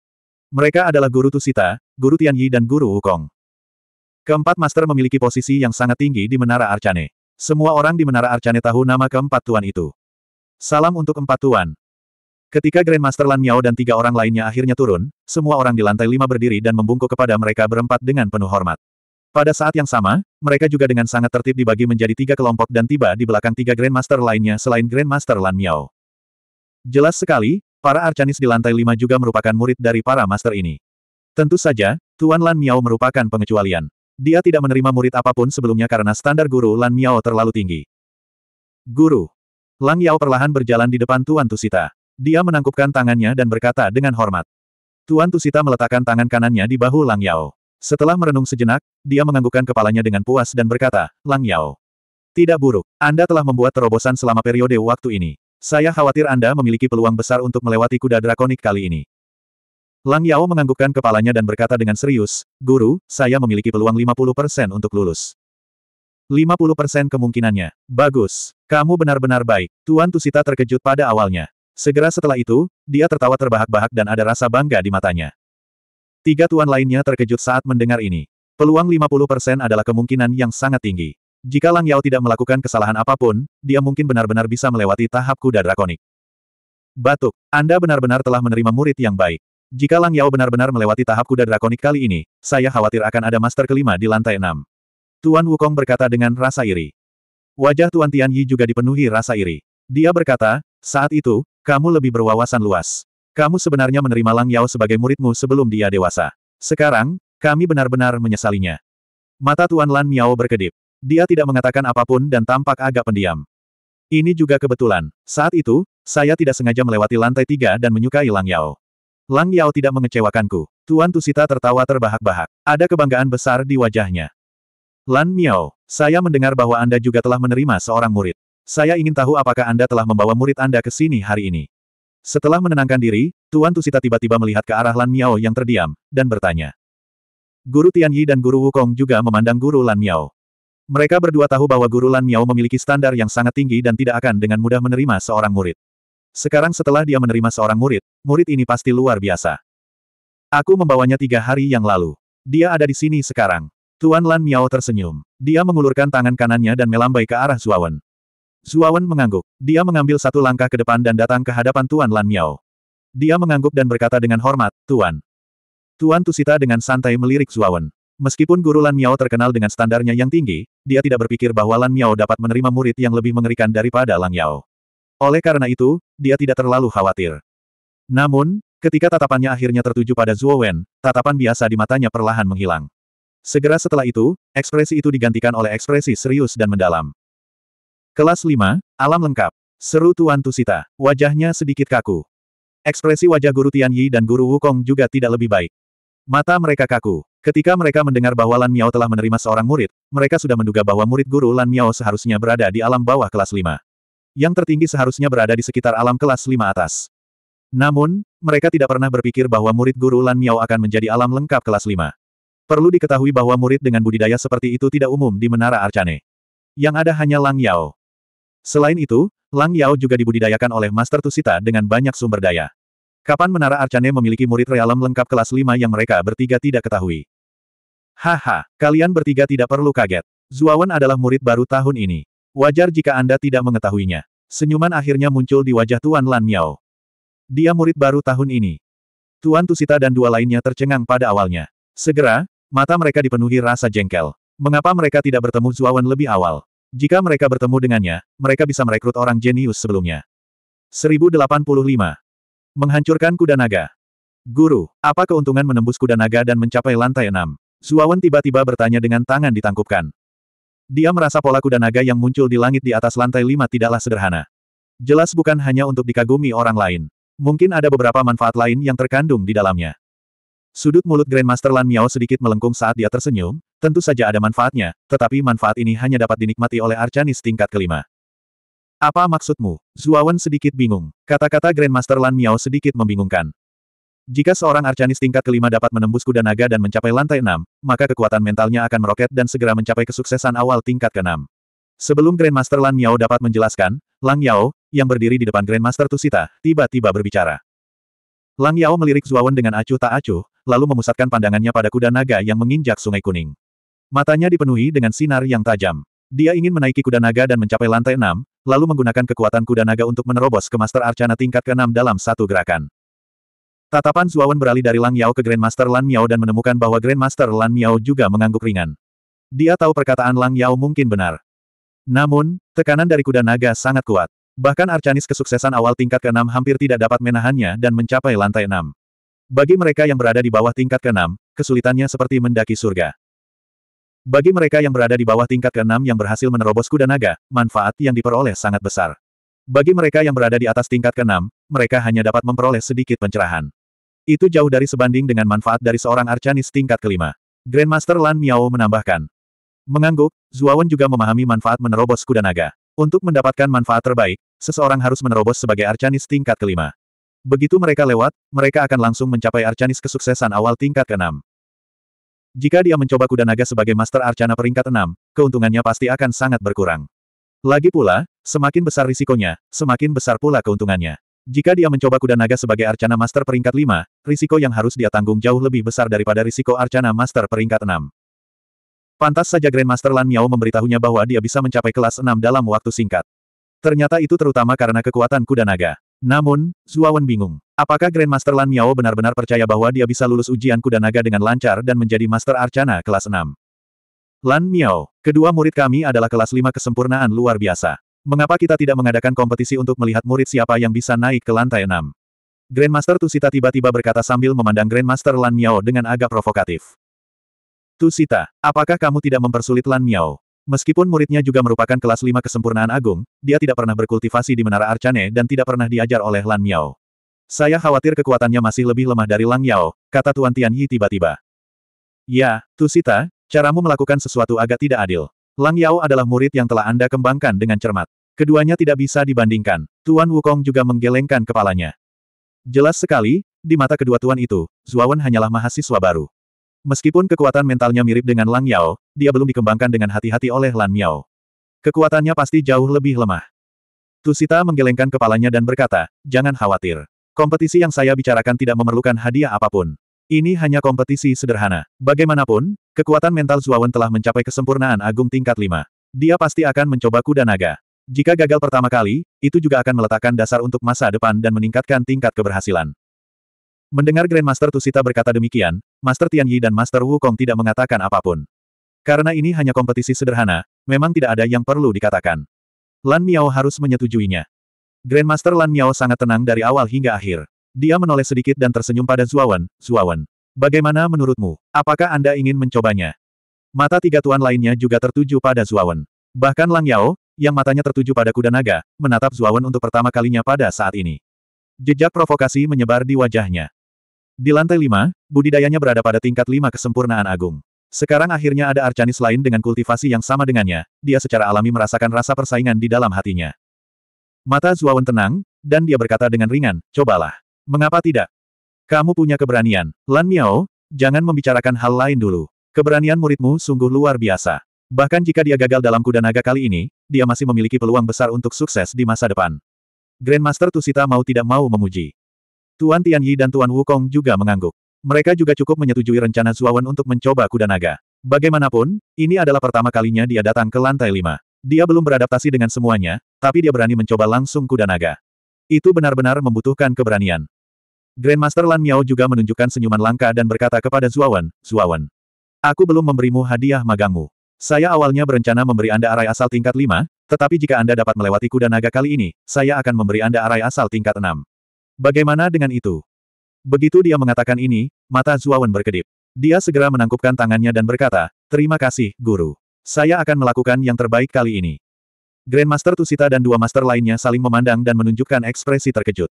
Mereka adalah Guru Tusita, Guru Tianyi dan Guru Wukong. Keempat master memiliki posisi yang sangat tinggi di Menara Arcane. Semua orang di Menara Arcane tahu nama keempat tuan itu. Salam untuk empat tuan. Ketika Grandmaster Lan Miao dan tiga orang lainnya akhirnya turun, semua orang di lantai lima berdiri dan membungkuk kepada mereka berempat dengan penuh hormat. Pada saat yang sama, mereka juga dengan sangat tertib dibagi menjadi tiga kelompok dan tiba di belakang tiga Grandmaster lainnya selain Grandmaster Lan Miao. Jelas sekali, para Arcanis di lantai lima juga merupakan murid dari para Master ini. Tentu saja, Tuan Lan Miao merupakan pengecualian. Dia tidak menerima murid apapun sebelumnya karena standar guru Lan Miao terlalu tinggi. Guru. Lang Yao perlahan berjalan di depan Tuan Tusita. Dia menangkupkan tangannya dan berkata dengan hormat. Tuan Tusita meletakkan tangan kanannya di bahu Lang Yao. Setelah merenung sejenak, dia menganggukkan kepalanya dengan puas dan berkata, Lang Yao. Tidak buruk, Anda telah membuat terobosan selama periode waktu ini. Saya khawatir Anda memiliki peluang besar untuk melewati kuda drakonik kali ini. Lang Yao menganggukkan kepalanya dan berkata dengan serius, Guru, saya memiliki peluang 50% untuk lulus. 50% kemungkinannya. Bagus. Kamu benar-benar baik. Tuan Tusita terkejut pada awalnya. Segera setelah itu, dia tertawa terbahak-bahak dan ada rasa bangga di matanya. Tiga tuan lainnya terkejut saat mendengar ini. Peluang 50% adalah kemungkinan yang sangat tinggi. Jika Lang Yao tidak melakukan kesalahan apapun, dia mungkin benar-benar bisa melewati tahap kuda drakonik. Batuk, Anda benar-benar telah menerima murid yang baik. Jika Lang Yao benar-benar melewati tahap kuda drakonik kali ini, saya khawatir akan ada master kelima di lantai enam. Tuan Wukong berkata dengan rasa iri. Wajah Tuan Tian Yi juga dipenuhi rasa iri. Dia berkata, saat itu, kamu lebih berwawasan luas. Kamu sebenarnya menerima Lang Yao sebagai muridmu sebelum dia dewasa. Sekarang, kami benar-benar menyesalinya. Mata Tuan Lan Miao berkedip. Dia tidak mengatakan apapun dan tampak agak pendiam. Ini juga kebetulan. Saat itu, saya tidak sengaja melewati lantai tiga dan menyukai Lang Yao. Lang Yao tidak mengecewakanku. Tuan Tusita tertawa terbahak-bahak. Ada kebanggaan besar di wajahnya. Lan Miao, saya mendengar bahwa Anda juga telah menerima seorang murid. Saya ingin tahu apakah Anda telah membawa murid Anda ke sini hari ini. Setelah menenangkan diri, Tuan Tusita tiba-tiba melihat ke arah Lan Miao yang terdiam, dan bertanya. Guru Tianyi dan Guru Wukong juga memandang Guru Lan Miao. Mereka berdua tahu bahwa Guru Lan Miao memiliki standar yang sangat tinggi dan tidak akan dengan mudah menerima seorang murid. Sekarang setelah dia menerima seorang murid, murid ini pasti luar biasa. Aku membawanya tiga hari yang lalu. Dia ada di sini sekarang. Tuan Lan Miao tersenyum. Dia mengulurkan tangan kanannya dan melambai ke arah Zuawan. Zuawan mengangguk. Dia mengambil satu langkah ke depan dan datang ke hadapan Tuan Lan Miao. Dia mengangguk dan berkata dengan hormat, Tuan. Tuan Tusita dengan santai melirik Zuawan. Meskipun guru Lan Miao terkenal dengan standarnya yang tinggi, dia tidak berpikir bahwa Lan Miao dapat menerima murid yang lebih mengerikan daripada Lang Yao. Oleh karena itu, dia tidak terlalu khawatir. Namun, ketika tatapannya akhirnya tertuju pada Zuo Wen, tatapan biasa di matanya perlahan menghilang. Segera setelah itu, ekspresi itu digantikan oleh ekspresi serius dan mendalam. Kelas 5, alam lengkap. Seru Tuan Tusita, wajahnya sedikit kaku. Ekspresi wajah Guru Tianyi dan Guru Wukong juga tidak lebih baik. Mata mereka kaku. Ketika mereka mendengar bahwa Lan Miao telah menerima seorang murid, mereka sudah menduga bahwa murid guru Lan Miao seharusnya berada di alam bawah kelas 5. Yang tertinggi seharusnya berada di sekitar alam kelas 5 atas. Namun, mereka tidak pernah berpikir bahwa murid guru Lan Miao akan menjadi alam lengkap kelas 5. Perlu diketahui bahwa murid dengan budidaya seperti itu tidak umum di Menara Arcane. Yang ada hanya Lang Yao. Selain itu, Lang Yao juga dibudidayakan oleh Master Tusita dengan banyak sumber daya. Kapan Menara Arcane memiliki murid realem lengkap kelas 5 yang mereka bertiga tidak ketahui? Haha, kalian bertiga tidak perlu kaget. Zuawan adalah murid baru tahun ini. Wajar jika Anda tidak mengetahuinya. Senyuman akhirnya muncul di wajah Tuan Lan Miao. Dia murid baru tahun ini. Tuan Tusita dan dua lainnya tercengang pada awalnya. Segera, mata mereka dipenuhi rasa jengkel. Mengapa mereka tidak bertemu Zuawan lebih awal? Jika mereka bertemu dengannya, mereka bisa merekrut orang jenius sebelumnya. 1085. Menghancurkan kuda naga. Guru, apa keuntungan menembus kuda naga dan mencapai lantai enam? Zuawan tiba-tiba bertanya dengan tangan ditangkupkan. Dia merasa pola kuda naga yang muncul di langit di atas lantai lima tidaklah sederhana. Jelas bukan hanya untuk dikagumi orang lain. Mungkin ada beberapa manfaat lain yang terkandung di dalamnya. Sudut mulut Grandmaster Lan Miao sedikit melengkung saat dia tersenyum, Tentu saja ada manfaatnya, tetapi manfaat ini hanya dapat dinikmati oleh Arcanis tingkat kelima. Apa maksudmu? Zuawan sedikit bingung. Kata-kata Grandmaster Lan Miao sedikit membingungkan. Jika seorang Arcanis tingkat kelima dapat menembus kuda naga dan mencapai lantai enam, maka kekuatan mentalnya akan meroket dan segera mencapai kesuksesan awal tingkat keenam. Sebelum Grandmaster Lan Miao dapat menjelaskan, Lang Yao, yang berdiri di depan Grandmaster Tusita, tiba-tiba berbicara. Lang Yao melirik Zuawan dengan acuh tak acuh, lalu memusatkan pandangannya pada kuda naga yang menginjak sungai kuning. Matanya dipenuhi dengan sinar yang tajam. Dia ingin menaiki kuda naga dan mencapai lantai enam, lalu menggunakan kekuatan kuda naga untuk menerobos ke Master Arcana tingkat keenam dalam satu gerakan. Tatapan Zuawan beralih dari Lang Yao ke Grandmaster Lan Miao dan menemukan bahwa Grandmaster Lan Miao juga mengangguk ringan. Dia tahu perkataan Lang Yao mungkin benar. Namun, tekanan dari kuda naga sangat kuat. Bahkan Arcanis kesuksesan awal tingkat ke-6 hampir tidak dapat menahannya dan mencapai lantai enam. Bagi mereka yang berada di bawah tingkat ke-6, kesulitannya seperti mendaki surga. Bagi mereka yang berada di bawah tingkat ke-6 yang berhasil menerobos kuda naga, manfaat yang diperoleh sangat besar. Bagi mereka yang berada di atas tingkat ke-6, mereka hanya dapat memperoleh sedikit pencerahan. Itu jauh dari sebanding dengan manfaat dari seorang arcanis tingkat kelima. Grandmaster Lan Miao menambahkan. Mengangguk, Zuawan juga memahami manfaat menerobos kuda naga. Untuk mendapatkan manfaat terbaik, seseorang harus menerobos sebagai arcanis tingkat kelima. Begitu mereka lewat, mereka akan langsung mencapai arcanis kesuksesan awal tingkat ke-6. Jika dia mencoba kuda naga sebagai master arcana peringkat 6, keuntungannya pasti akan sangat berkurang. Lagi pula, semakin besar risikonya, semakin besar pula keuntungannya. Jika dia mencoba kuda naga sebagai arcana master peringkat 5, risiko yang harus dia tanggung jauh lebih besar daripada risiko arcana master peringkat 6. Pantas saja Grandmaster Lan Miao memberitahunya bahwa dia bisa mencapai kelas 6 dalam waktu singkat. Ternyata itu terutama karena kekuatan kuda naga. Namun, Zuawan bingung. Apakah Grandmaster Lan Miao benar-benar percaya bahwa dia bisa lulus ujian kuda naga dengan lancar dan menjadi Master Arcana kelas 6? Lan Miao, kedua murid kami adalah kelas 5 kesempurnaan luar biasa. Mengapa kita tidak mengadakan kompetisi untuk melihat murid siapa yang bisa naik ke lantai 6? Grandmaster Tusita tiba-tiba berkata sambil memandang Grandmaster Lan Miao dengan agak provokatif. Tusita, apakah kamu tidak mempersulit Lan Miao? Meskipun muridnya juga merupakan kelas 5 kesempurnaan agung, dia tidak pernah berkultivasi di Menara Arcane dan tidak pernah diajar oleh Lan Miao. Saya khawatir kekuatannya masih lebih lemah dari Lang Yao, kata Tuan Tianyi tiba-tiba. Ya, Tusita, caramu melakukan sesuatu agak tidak adil. Lang Yao adalah murid yang telah Anda kembangkan dengan cermat. Keduanya tidak bisa dibandingkan. Tuan Wukong juga menggelengkan kepalanya. Jelas sekali, di mata kedua tuan itu, Zuawan hanyalah mahasiswa baru. Meskipun kekuatan mentalnya mirip dengan Lang Yao, dia belum dikembangkan dengan hati-hati oleh Lan Miao. Kekuatannya pasti jauh lebih lemah. Tusita menggelengkan kepalanya dan berkata, jangan khawatir. Kompetisi yang saya bicarakan tidak memerlukan hadiah apapun. Ini hanya kompetisi sederhana. Bagaimanapun, kekuatan mental Zuawan telah mencapai kesempurnaan agung tingkat 5. Dia pasti akan mencoba kuda naga. Jika gagal pertama kali, itu juga akan meletakkan dasar untuk masa depan dan meningkatkan tingkat keberhasilan. Mendengar Grandmaster Tusita berkata demikian, Master Tianyi dan Master Wukong tidak mengatakan apapun. Karena ini hanya kompetisi sederhana, memang tidak ada yang perlu dikatakan. Lan Miao harus menyetujuinya. Grandmaster Lan Miao sangat tenang dari awal hingga akhir. Dia menoleh sedikit dan tersenyum pada Zuawan, Zuawan. Bagaimana menurutmu? Apakah Anda ingin mencobanya? Mata tiga tuan lainnya juga tertuju pada Zuawan. Bahkan Lang Yao, yang matanya tertuju pada kuda naga, menatap Zuawan untuk pertama kalinya pada saat ini. Jejak provokasi menyebar di wajahnya. Di lantai lima, budidayanya berada pada tingkat lima kesempurnaan agung. Sekarang akhirnya ada arcanis lain dengan kultivasi yang sama dengannya, dia secara alami merasakan rasa persaingan di dalam hatinya. Mata Zuawan tenang, dan dia berkata dengan ringan, cobalah. Mengapa tidak? Kamu punya keberanian. Lan Miao, jangan membicarakan hal lain dulu. Keberanian muridmu sungguh luar biasa. Bahkan jika dia gagal dalam kuda naga kali ini, dia masih memiliki peluang besar untuk sukses di masa depan. Grandmaster Tusita mau tidak mau memuji. Tuan Tianyi dan Tuan Wukong juga mengangguk. Mereka juga cukup menyetujui rencana Zuawan untuk mencoba kuda naga. Bagaimanapun, ini adalah pertama kalinya dia datang ke lantai lima. Dia belum beradaptasi dengan semuanya, tapi dia berani mencoba langsung kuda naga. Itu benar-benar membutuhkan keberanian. Grandmaster Lan Miao juga menunjukkan senyuman langka dan berkata kepada Zuawan, Zuawan. Aku belum memberimu hadiah magangmu. Saya awalnya berencana memberi Anda arai asal tingkat 5, tetapi jika Anda dapat melewati kuda naga kali ini, saya akan memberi Anda arai asal tingkat 6. Bagaimana dengan itu? Begitu dia mengatakan ini, mata Zuawan berkedip. Dia segera menangkupkan tangannya dan berkata, Terima kasih, Guru. Saya akan melakukan yang terbaik kali ini. Grandmaster Tusita dan dua master lainnya saling memandang dan menunjukkan ekspresi terkejut.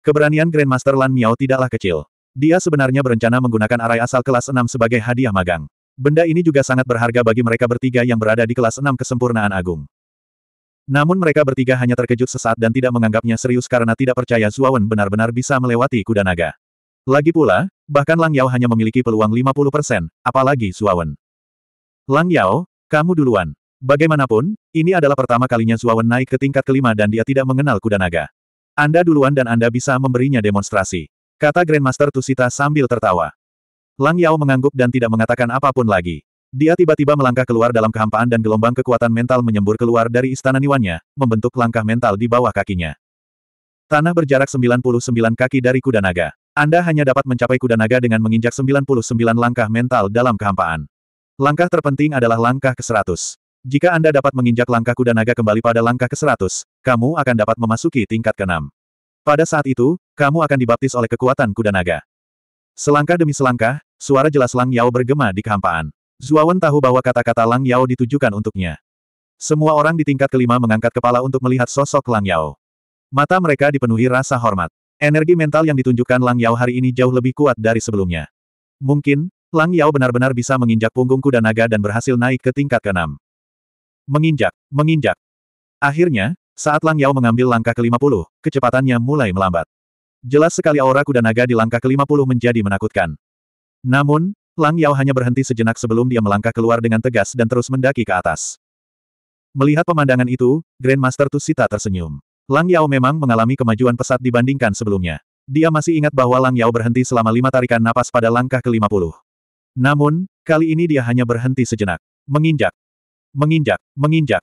Keberanian Grandmaster Lan Miao tidaklah kecil. Dia sebenarnya berencana menggunakan arai asal kelas 6 sebagai hadiah magang. Benda ini juga sangat berharga bagi mereka bertiga yang berada di kelas 6 kesempurnaan agung. Namun mereka bertiga hanya terkejut sesaat dan tidak menganggapnya serius karena tidak percaya Zuawan benar-benar bisa melewati kuda naga. Lagi pula, bahkan Lang Yao hanya memiliki peluang 50%, apalagi Zuawan. Lang Yao, kamu duluan. Bagaimanapun, ini adalah pertama kalinya Zuawan naik ke tingkat kelima dan dia tidak mengenal kuda naga. Anda duluan dan Anda bisa memberinya demonstrasi. Kata Grandmaster Tusita sambil tertawa. Lang Yao mengangguk dan tidak mengatakan apapun lagi. Dia tiba-tiba melangkah keluar dalam kehampaan dan gelombang kekuatan mental menyembur keluar dari istana Niwannya, membentuk langkah mental di bawah kakinya. Tanah berjarak 99 kaki dari kuda naga. Anda hanya dapat mencapai kuda naga dengan menginjak 99 langkah mental dalam kehampaan. Langkah terpenting adalah langkah ke-100. Jika Anda dapat menginjak langkah kuda naga kembali pada langkah ke-100, kamu akan dapat memasuki tingkat ke-6. Pada saat itu, kamu akan dibaptis oleh kekuatan kuda naga. Selangkah demi selangkah, suara jelas Lang Yao bergema di kehampaan. Zuawan tahu bahwa kata-kata Lang Yao ditujukan untuknya. Semua orang di tingkat kelima mengangkat kepala untuk melihat sosok Lang Yao. Mata mereka dipenuhi rasa hormat. Energi mental yang ditunjukkan Lang Yao hari ini jauh lebih kuat dari sebelumnya. Mungkin, Lang Yao benar-benar bisa menginjak punggung kuda naga dan berhasil naik ke tingkat keenam. Menginjak, menginjak. Akhirnya, saat Lang Yao mengambil langkah ke-50, kecepatannya mulai melambat. Jelas sekali aura kuda naga di langkah ke-50 menjadi menakutkan. Namun, Lang Yao hanya berhenti sejenak sebelum dia melangkah keluar dengan tegas dan terus mendaki ke atas. Melihat pemandangan itu, Grandmaster Tusita tersenyum. Lang Yao memang mengalami kemajuan pesat dibandingkan sebelumnya. Dia masih ingat bahwa Lang Yao berhenti selama lima tarikan napas pada langkah ke-50. Namun, kali ini dia hanya berhenti sejenak. Menginjak. Menginjak. Menginjak.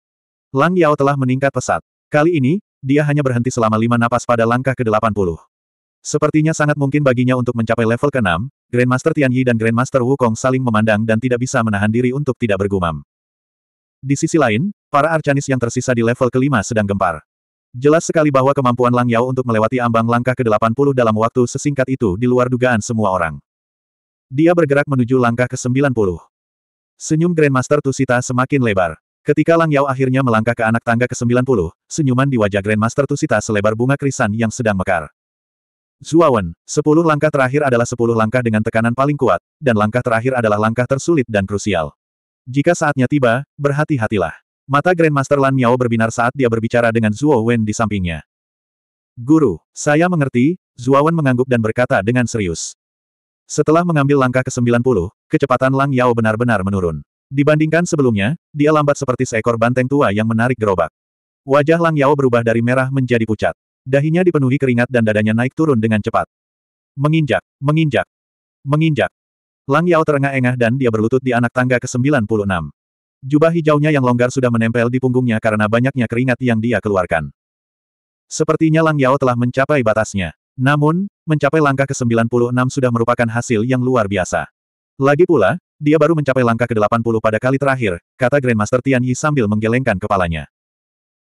Lang Yao telah meningkat pesat. Kali ini, dia hanya berhenti selama lima napas pada langkah ke-80. Sepertinya sangat mungkin baginya untuk mencapai level ke-6, Grandmaster Tianyi dan Grandmaster Wukong saling memandang dan tidak bisa menahan diri untuk tidak bergumam. Di sisi lain, para Arcanis yang tersisa di level kelima sedang gempar. Jelas sekali bahwa kemampuan Lang Yao untuk melewati ambang langkah ke-80 dalam waktu sesingkat itu di luar dugaan semua orang. Dia bergerak menuju langkah ke-90. Senyum Grandmaster Tusita semakin lebar. Ketika Lang Yao akhirnya melangkah ke anak tangga ke-90, senyuman di wajah Grandmaster Tusita selebar bunga krisan yang sedang mekar. Zuawan, sepuluh langkah terakhir adalah sepuluh langkah dengan tekanan paling kuat, dan langkah terakhir adalah langkah tersulit dan krusial. Jika saatnya tiba, berhati-hatilah. Mata Grandmaster Lan Miao berbinar saat dia berbicara dengan Zuo Wen di sampingnya. Guru, saya mengerti, Zuawan mengangguk dan berkata dengan serius. Setelah mengambil langkah ke-90, kecepatan Lang Yao benar-benar menurun. Dibandingkan sebelumnya, dia lambat seperti seekor banteng tua yang menarik gerobak. Wajah Lang Yao berubah dari merah menjadi pucat. Dahinya dipenuhi keringat dan dadanya naik turun dengan cepat. Menginjak, menginjak, menginjak. Lang Yao terengah-engah dan dia berlutut di anak tangga ke-96. Jubah hijaunya yang longgar sudah menempel di punggungnya karena banyaknya keringat yang dia keluarkan. Sepertinya Lang Yao telah mencapai batasnya. Namun, mencapai langkah ke-96 sudah merupakan hasil yang luar biasa. Lagi pula, dia baru mencapai langkah ke-80 pada kali terakhir, kata Grandmaster Tian Yi sambil menggelengkan kepalanya.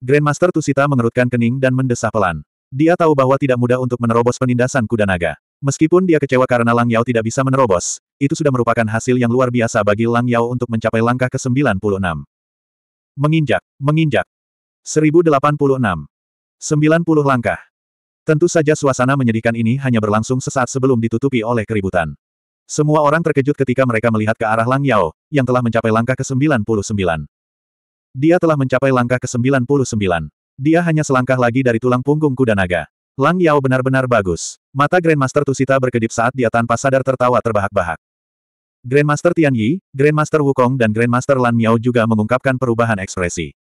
Grandmaster Tusita mengerutkan kening dan mendesah pelan. Dia tahu bahwa tidak mudah untuk menerobos penindasan kuda naga. Meskipun dia kecewa karena Lang Yao tidak bisa menerobos, itu sudah merupakan hasil yang luar biasa bagi Lang Yao untuk mencapai langkah ke-96. Menginjak, menginjak. 1086. 90 langkah. Tentu saja suasana menyedihkan ini hanya berlangsung sesaat sebelum ditutupi oleh keributan. Semua orang terkejut ketika mereka melihat ke arah Lang Yao, yang telah mencapai langkah ke-99. Dia telah mencapai langkah ke-99. Dia hanya selangkah lagi dari tulang punggung kuda naga. Lang Yao benar-benar bagus. Mata Grandmaster Tusita berkedip saat dia tanpa sadar tertawa terbahak-bahak. Grandmaster Tian Yi, Grandmaster Wukong dan Grandmaster Lan Miao juga mengungkapkan perubahan ekspresi.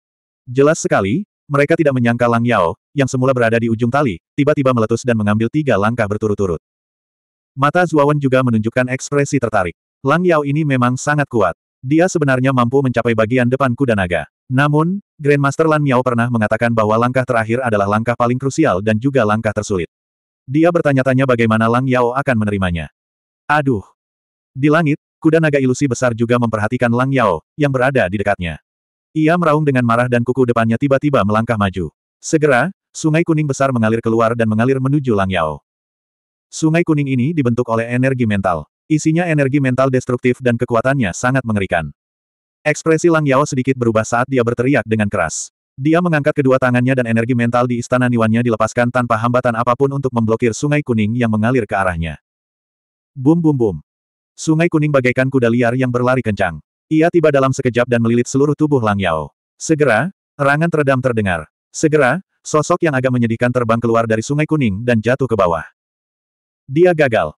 Jelas sekali, mereka tidak menyangka Lang Yao, yang semula berada di ujung tali, tiba-tiba meletus dan mengambil tiga langkah berturut-turut. Mata Zuawan juga menunjukkan ekspresi tertarik. Lang Yao ini memang sangat kuat. Dia sebenarnya mampu mencapai bagian depan kuda naga. Namun, Grandmaster Lan Miao pernah mengatakan bahwa langkah terakhir adalah langkah paling krusial dan juga langkah tersulit. Dia bertanya-tanya bagaimana Lang Yao akan menerimanya. Aduh! Di langit, kuda naga ilusi besar juga memperhatikan Lang Yao, yang berada di dekatnya. Ia meraung dengan marah dan kuku depannya tiba-tiba melangkah maju. Segera, Sungai kuning besar mengalir keluar dan mengalir menuju Langyao. Sungai kuning ini dibentuk oleh energi mental. Isinya energi mental destruktif dan kekuatannya sangat mengerikan. Ekspresi Lang Langyao sedikit berubah saat dia berteriak dengan keras. Dia mengangkat kedua tangannya dan energi mental di istana Niwannya dilepaskan tanpa hambatan apapun untuk memblokir sungai kuning yang mengalir ke arahnya. Bum bum bum. Sungai kuning bagaikan kuda liar yang berlari kencang. Ia tiba dalam sekejap dan melilit seluruh tubuh Lang Yao. Segera, rangan teredam terdengar. Segera, Sosok yang agak menyedihkan terbang keluar dari sungai kuning dan jatuh ke bawah. Dia gagal.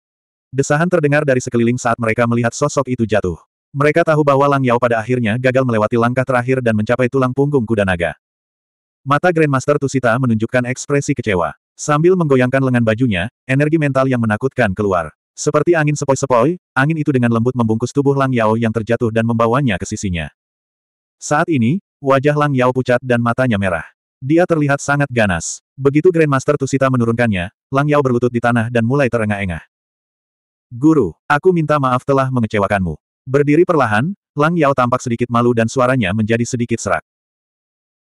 Desahan terdengar dari sekeliling saat mereka melihat sosok itu jatuh. Mereka tahu bahwa Lang Yao pada akhirnya gagal melewati langkah terakhir dan mencapai tulang punggung kuda naga. Mata Grandmaster Tusita menunjukkan ekspresi kecewa. Sambil menggoyangkan lengan bajunya, energi mental yang menakutkan keluar. Seperti angin sepoi-sepoi, angin itu dengan lembut membungkus tubuh Lang Yao yang terjatuh dan membawanya ke sisinya. Saat ini, wajah Lang Yao pucat dan matanya merah. Dia terlihat sangat ganas. Begitu Grandmaster Tusita menurunkannya, Lang Yao berlutut di tanah dan mulai terengah-engah. Guru, aku minta maaf telah mengecewakanmu. Berdiri perlahan, Lang Yao tampak sedikit malu dan suaranya menjadi sedikit serak.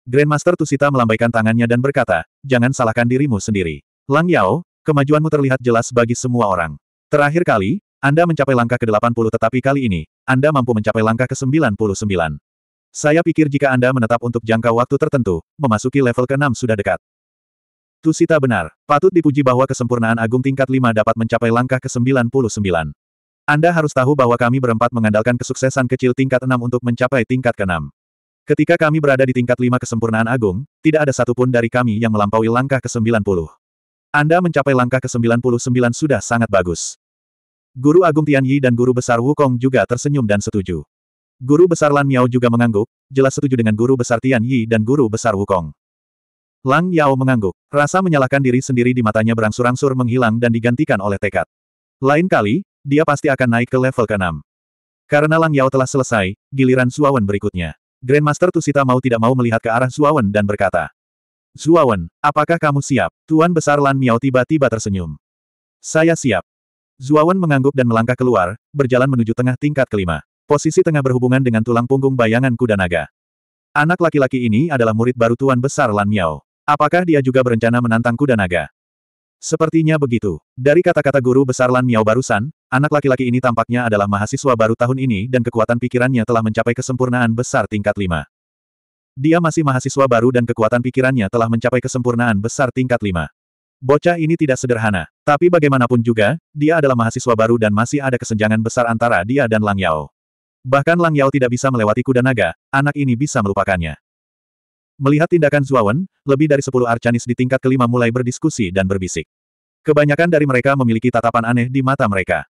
Grandmaster Tusita melambaikan tangannya dan berkata, jangan salahkan dirimu sendiri. Lang Yao, kemajuanmu terlihat jelas bagi semua orang. Terakhir kali, Anda mencapai langkah ke-80 tetapi kali ini, Anda mampu mencapai langkah ke-99. Saya pikir jika Anda menetap untuk jangka waktu tertentu, memasuki level ke-6 sudah dekat. Tusita benar, patut dipuji bahwa kesempurnaan agung tingkat 5 dapat mencapai langkah ke-99. Anda harus tahu bahwa kami berempat mengandalkan kesuksesan kecil tingkat 6 untuk mencapai tingkat ke-6. Ketika kami berada di tingkat 5 kesempurnaan agung, tidak ada satupun dari kami yang melampaui langkah ke-90. Anda mencapai langkah ke-99 sudah sangat bagus. Guru Agung Tianyi dan Guru Besar Wukong juga tersenyum dan setuju. Guru Besar Lan Miao juga mengangguk, jelas setuju dengan Guru Besar Tian Yi dan Guru Besar Wukong. Lang Yao mengangguk. Rasa menyalahkan diri sendiri di matanya berangsur-angsur menghilang dan digantikan oleh tekad. Lain kali, dia pasti akan naik ke level ke-6. Karena Lang Yao telah selesai, giliran Zuawan berikutnya. Grandmaster Tusita mau tidak mau melihat ke arah Zuawan dan berkata. Zuawan, apakah kamu siap? Tuan Besar Lan Miao tiba-tiba tersenyum. Saya siap. Zuawan mengangguk dan melangkah keluar, berjalan menuju tengah tingkat kelima. Posisi tengah berhubungan dengan tulang punggung bayangan kuda naga. Anak laki-laki ini adalah murid baru Tuan Besar Lan Miao. Apakah dia juga berencana menantang kuda naga? Sepertinya begitu. Dari kata-kata guru besar Lan Miao barusan, anak laki-laki ini tampaknya adalah mahasiswa baru tahun ini dan kekuatan pikirannya telah mencapai kesempurnaan besar tingkat 5. Dia masih mahasiswa baru dan kekuatan pikirannya telah mencapai kesempurnaan besar tingkat 5. Bocah ini tidak sederhana, tapi bagaimanapun juga, dia adalah mahasiswa baru dan masih ada kesenjangan besar antara dia dan Lang Yao. Bahkan Lang Yao tidak bisa melewati kuda naga, anak ini bisa melupakannya. Melihat tindakan Zuawan, lebih dari sepuluh arcanis di tingkat kelima mulai berdiskusi dan berbisik. Kebanyakan dari mereka memiliki tatapan aneh di mata mereka.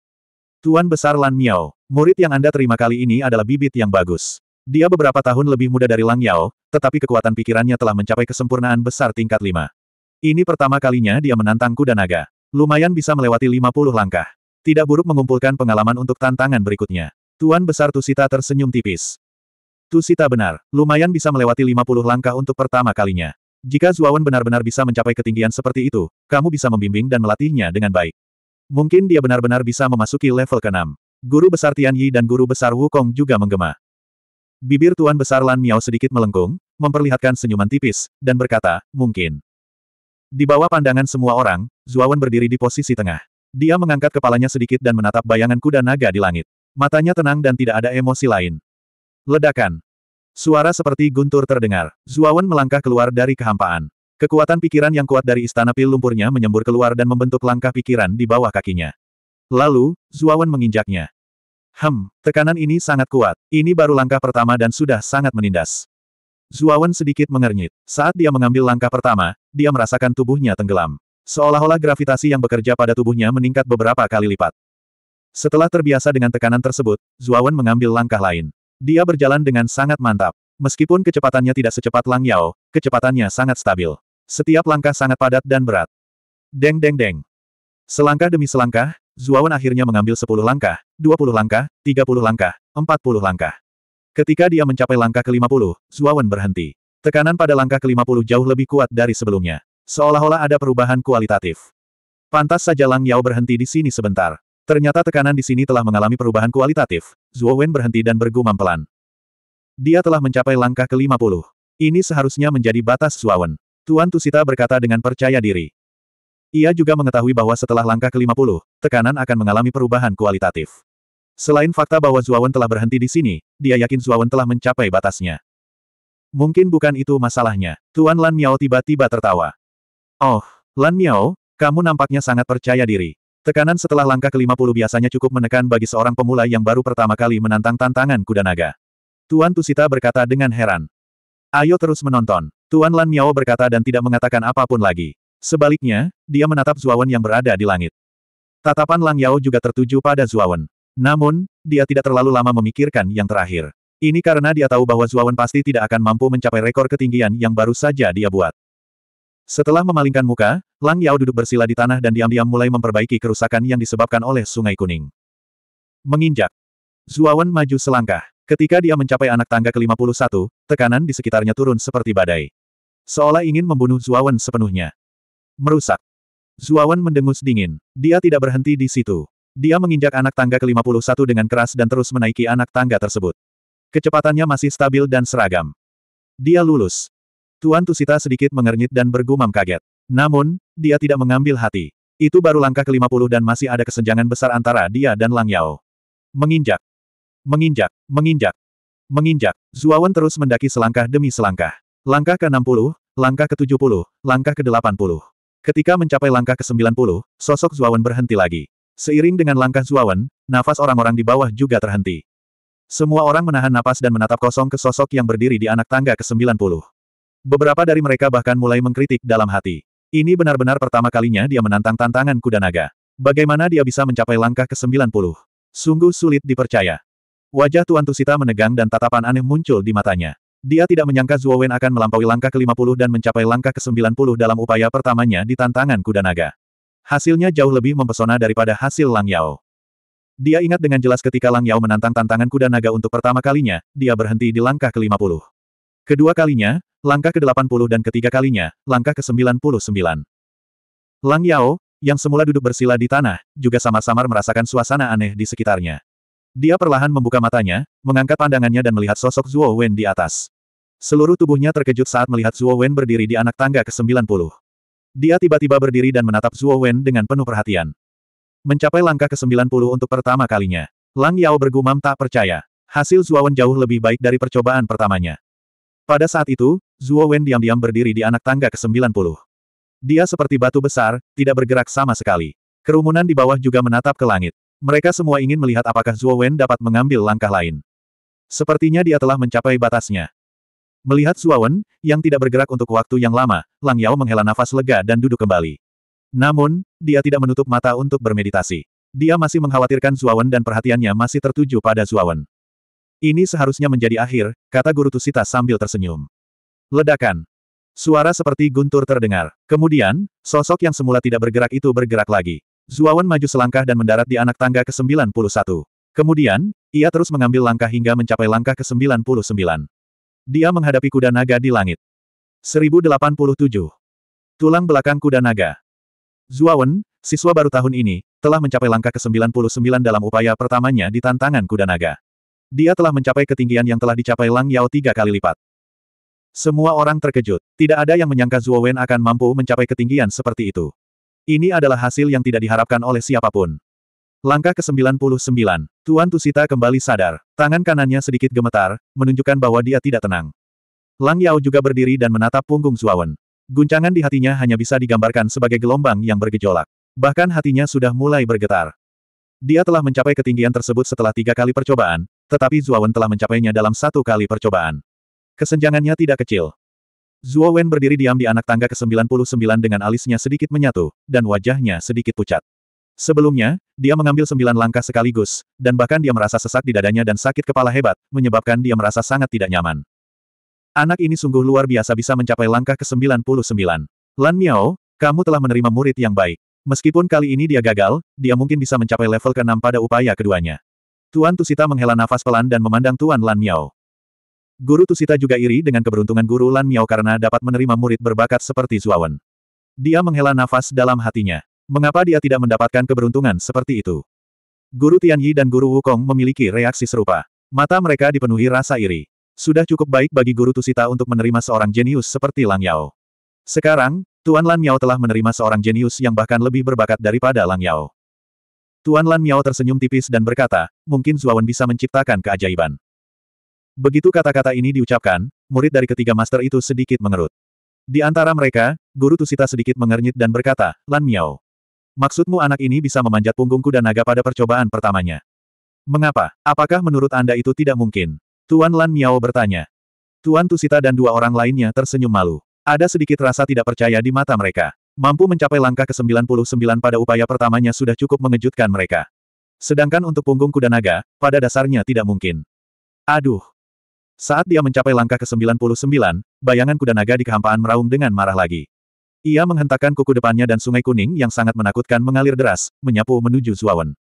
Tuan Besar Lan Miao, murid yang Anda terima kali ini adalah bibit yang bagus. Dia beberapa tahun lebih muda dari Lang Yao, tetapi kekuatan pikirannya telah mencapai kesempurnaan besar tingkat lima. Ini pertama kalinya dia menantang kuda naga. Lumayan bisa melewati lima puluh langkah. Tidak buruk mengumpulkan pengalaman untuk tantangan berikutnya. Tuan Besar Tusita tersenyum tipis. Tusita benar, lumayan bisa melewati 50 langkah untuk pertama kalinya. Jika Zuawan benar-benar bisa mencapai ketinggian seperti itu, kamu bisa membimbing dan melatihnya dengan baik. Mungkin dia benar-benar bisa memasuki level ke-6. Guru Besar Tian Yi dan Guru Besar Wukong juga menggema. Bibir Tuan Besar Lan Miao sedikit melengkung, memperlihatkan senyuman tipis, dan berkata, mungkin. Di bawah pandangan semua orang, Zuawan berdiri di posisi tengah. Dia mengangkat kepalanya sedikit dan menatap bayangan kuda naga di langit. Matanya tenang dan tidak ada emosi lain. Ledakan. Suara seperti guntur terdengar. Zuawan melangkah keluar dari kehampaan. Kekuatan pikiran yang kuat dari istana pil lumpurnya menyembur keluar dan membentuk langkah pikiran di bawah kakinya. Lalu, Zuawan menginjaknya. Hem, tekanan ini sangat kuat. Ini baru langkah pertama dan sudah sangat menindas. Zuawan sedikit mengernyit. Saat dia mengambil langkah pertama, dia merasakan tubuhnya tenggelam. Seolah-olah gravitasi yang bekerja pada tubuhnya meningkat beberapa kali lipat. Setelah terbiasa dengan tekanan tersebut, Zuawan mengambil langkah lain. Dia berjalan dengan sangat mantap. Meskipun kecepatannya tidak secepat Lang Yao, kecepatannya sangat stabil. Setiap langkah sangat padat dan berat. Deng deng deng. Selangkah demi selangkah, Zuawan akhirnya mengambil 10 langkah, 20 langkah, 30 langkah, 40 langkah. Ketika dia mencapai langkah ke-50, Zuawan berhenti. Tekanan pada langkah ke-50 jauh lebih kuat dari sebelumnya. Seolah-olah ada perubahan kualitatif. Pantas saja Lang Yao berhenti di sini sebentar. Ternyata tekanan di sini telah mengalami perubahan kualitatif. Zuo Wen berhenti dan bergumam pelan. Dia telah mencapai langkah ke-50. Ini seharusnya menjadi batas Zhuo Tuan Tusita berkata dengan percaya diri. Ia juga mengetahui bahwa setelah langkah ke-50, tekanan akan mengalami perubahan kualitatif. Selain fakta bahwa Zuawan telah berhenti di sini, dia yakin Zuawan telah mencapai batasnya. Mungkin bukan itu masalahnya. Tuan Lan Miao tiba-tiba tertawa. Oh, Lan Miao, kamu nampaknya sangat percaya diri. Tekanan setelah langkah ke-50 biasanya cukup menekan bagi seorang pemula yang baru pertama kali menantang tantangan kuda naga. Tuan Tusita berkata dengan heran. Ayo terus menonton. Tuan Lan Miao berkata dan tidak mengatakan apapun lagi. Sebaliknya, dia menatap Zuawan yang berada di langit. Tatapan Lang Yao juga tertuju pada Zuawan. Namun, dia tidak terlalu lama memikirkan yang terakhir. Ini karena dia tahu bahwa Zuawan pasti tidak akan mampu mencapai rekor ketinggian yang baru saja dia buat. Setelah memalingkan muka, Lang Yao duduk bersila di tanah dan diam-diam mulai memperbaiki kerusakan yang disebabkan oleh sungai kuning. Menginjak. Zuawan maju selangkah. Ketika dia mencapai anak tangga ke-51, tekanan di sekitarnya turun seperti badai. Seolah ingin membunuh Zuawan sepenuhnya. Merusak. Zuawan mendengus dingin. Dia tidak berhenti di situ. Dia menginjak anak tangga ke-51 dengan keras dan terus menaiki anak tangga tersebut. Kecepatannya masih stabil dan seragam. Dia lulus. Tuan Tusita sedikit mengernyit dan bergumam kaget. Namun, dia tidak mengambil hati. Itu baru langkah ke-50 dan masih ada kesenjangan besar antara dia dan Lang Yao. Menginjak. Menginjak. Menginjak. Menginjak. Zuawan terus mendaki selangkah demi selangkah. Langkah ke-60, langkah ke-70, langkah ke-80. Ketika mencapai langkah ke-90, sosok Zuawan berhenti lagi. Seiring dengan langkah Zuawan, nafas orang-orang di bawah juga terhenti. Semua orang menahan napas dan menatap kosong ke sosok yang berdiri di anak tangga ke-90. Beberapa dari mereka bahkan mulai mengkritik dalam hati. Ini benar-benar pertama kalinya dia menantang tantangan kuda naga. Bagaimana dia bisa mencapai langkah ke-90? Sungguh sulit dipercaya. Wajah Tuan Tusita menegang dan tatapan aneh muncul di matanya. Dia tidak menyangka Zhuo Wen akan melampaui langkah ke-50 dan mencapai langkah ke-90 dalam upaya pertamanya di tantangan kuda naga. Hasilnya jauh lebih mempesona daripada hasil Lang Yao. Dia ingat dengan jelas ketika Lang Yao menantang tantangan kuda naga untuk pertama kalinya, dia berhenti di langkah ke-50. Kedua kalinya, langkah ke-80 dan ketiga kalinya, langkah ke-99. Lang Yao, yang semula duduk bersila di tanah, juga samar-samar merasakan suasana aneh di sekitarnya. Dia perlahan membuka matanya, mengangkat pandangannya dan melihat sosok Zuo Wen di atas. Seluruh tubuhnya terkejut saat melihat Zuo Wen berdiri di anak tangga ke-90. Dia tiba-tiba berdiri dan menatap Zuo Wen dengan penuh perhatian. Mencapai langkah ke-90 untuk pertama kalinya. Lang Yao bergumam tak percaya. Hasil Zuo Wen jauh lebih baik dari percobaan pertamanya. Pada saat itu, Zuo Wen diam-diam berdiri di anak tangga ke-90. Dia seperti batu besar, tidak bergerak sama sekali. Kerumunan di bawah juga menatap ke langit. Mereka semua ingin melihat apakah Zuo Wen dapat mengambil langkah lain. Sepertinya dia telah mencapai batasnya. Melihat Zuo Wen, yang tidak bergerak untuk waktu yang lama, Lang Yao menghela nafas lega dan duduk kembali. Namun, dia tidak menutup mata untuk bermeditasi. Dia masih mengkhawatirkan Zuo Wen dan perhatiannya masih tertuju pada Zuo Wen. Ini seharusnya menjadi akhir, kata Guru Tusita sambil tersenyum. Ledakan. Suara seperti guntur terdengar. Kemudian, sosok yang semula tidak bergerak itu bergerak lagi. Zuawan maju selangkah dan mendarat di anak tangga ke-91. Kemudian, ia terus mengambil langkah hingga mencapai langkah ke-99. Dia menghadapi kuda naga di langit. 1087. Tulang belakang kuda naga. Zuawan, siswa baru tahun ini, telah mencapai langkah ke-99 dalam upaya pertamanya di tantangan kuda naga. Dia telah mencapai ketinggian yang telah dicapai Lang Yao tiga kali lipat. Semua orang terkejut. Tidak ada yang menyangka Zhuo Wen akan mampu mencapai ketinggian seperti itu. Ini adalah hasil yang tidak diharapkan oleh siapapun. Langkah ke-99, Tuan Tusita kembali sadar. Tangan kanannya sedikit gemetar, menunjukkan bahwa dia tidak tenang. Lang Yao juga berdiri dan menatap punggung Zhuo Wen. Guncangan di hatinya hanya bisa digambarkan sebagai gelombang yang bergejolak. Bahkan hatinya sudah mulai bergetar. Dia telah mencapai ketinggian tersebut setelah tiga kali percobaan, tetapi Wen telah mencapainya dalam satu kali percobaan. Kesenjangannya tidak kecil. Wen berdiri diam di anak tangga ke-99 dengan alisnya sedikit menyatu, dan wajahnya sedikit pucat. Sebelumnya, dia mengambil sembilan langkah sekaligus, dan bahkan dia merasa sesak di dadanya dan sakit kepala hebat, menyebabkan dia merasa sangat tidak nyaman. Anak ini sungguh luar biasa bisa mencapai langkah ke-99. Lan Miao, kamu telah menerima murid yang baik. Meskipun kali ini dia gagal, dia mungkin bisa mencapai level ke-6 pada upaya keduanya. Tuan Tusita menghela nafas pelan dan memandang Tuan Lan Miao. Guru Tusita juga iri dengan keberuntungan Guru Lan Miao karena dapat menerima murid berbakat seperti Zuawan. Dia menghela nafas dalam hatinya. Mengapa dia tidak mendapatkan keberuntungan seperti itu? Guru Tianyi dan Guru Wukong memiliki reaksi serupa. Mata mereka dipenuhi rasa iri. Sudah cukup baik bagi Guru Tusita untuk menerima seorang jenius seperti Lang Yao. Sekarang, Tuan Lan Miao telah menerima seorang jenius yang bahkan lebih berbakat daripada Lang Yao. Tuan Lan Miao tersenyum tipis dan berkata, mungkin Zuawan bisa menciptakan keajaiban. Begitu kata-kata ini diucapkan, murid dari ketiga master itu sedikit mengerut. Di antara mereka, Guru Tusita sedikit mengernyit dan berkata, Lan Miao. Maksudmu anak ini bisa memanjat punggung kuda naga pada percobaan pertamanya? Mengapa? Apakah menurut Anda itu tidak mungkin? Tuan Lan Miao bertanya. Tuan Tusita dan dua orang lainnya tersenyum malu. Ada sedikit rasa tidak percaya di mata mereka. Mampu mencapai langkah ke-99 pada upaya pertamanya sudah cukup mengejutkan mereka. Sedangkan untuk punggung kuda naga, pada dasarnya tidak mungkin. Aduh! Saat dia mencapai langkah ke-99, bayangan kuda naga di kehampaan meraung dengan marah lagi. Ia menghentakkan kuku depannya dan sungai kuning yang sangat menakutkan mengalir deras, menyapu menuju Zuawan.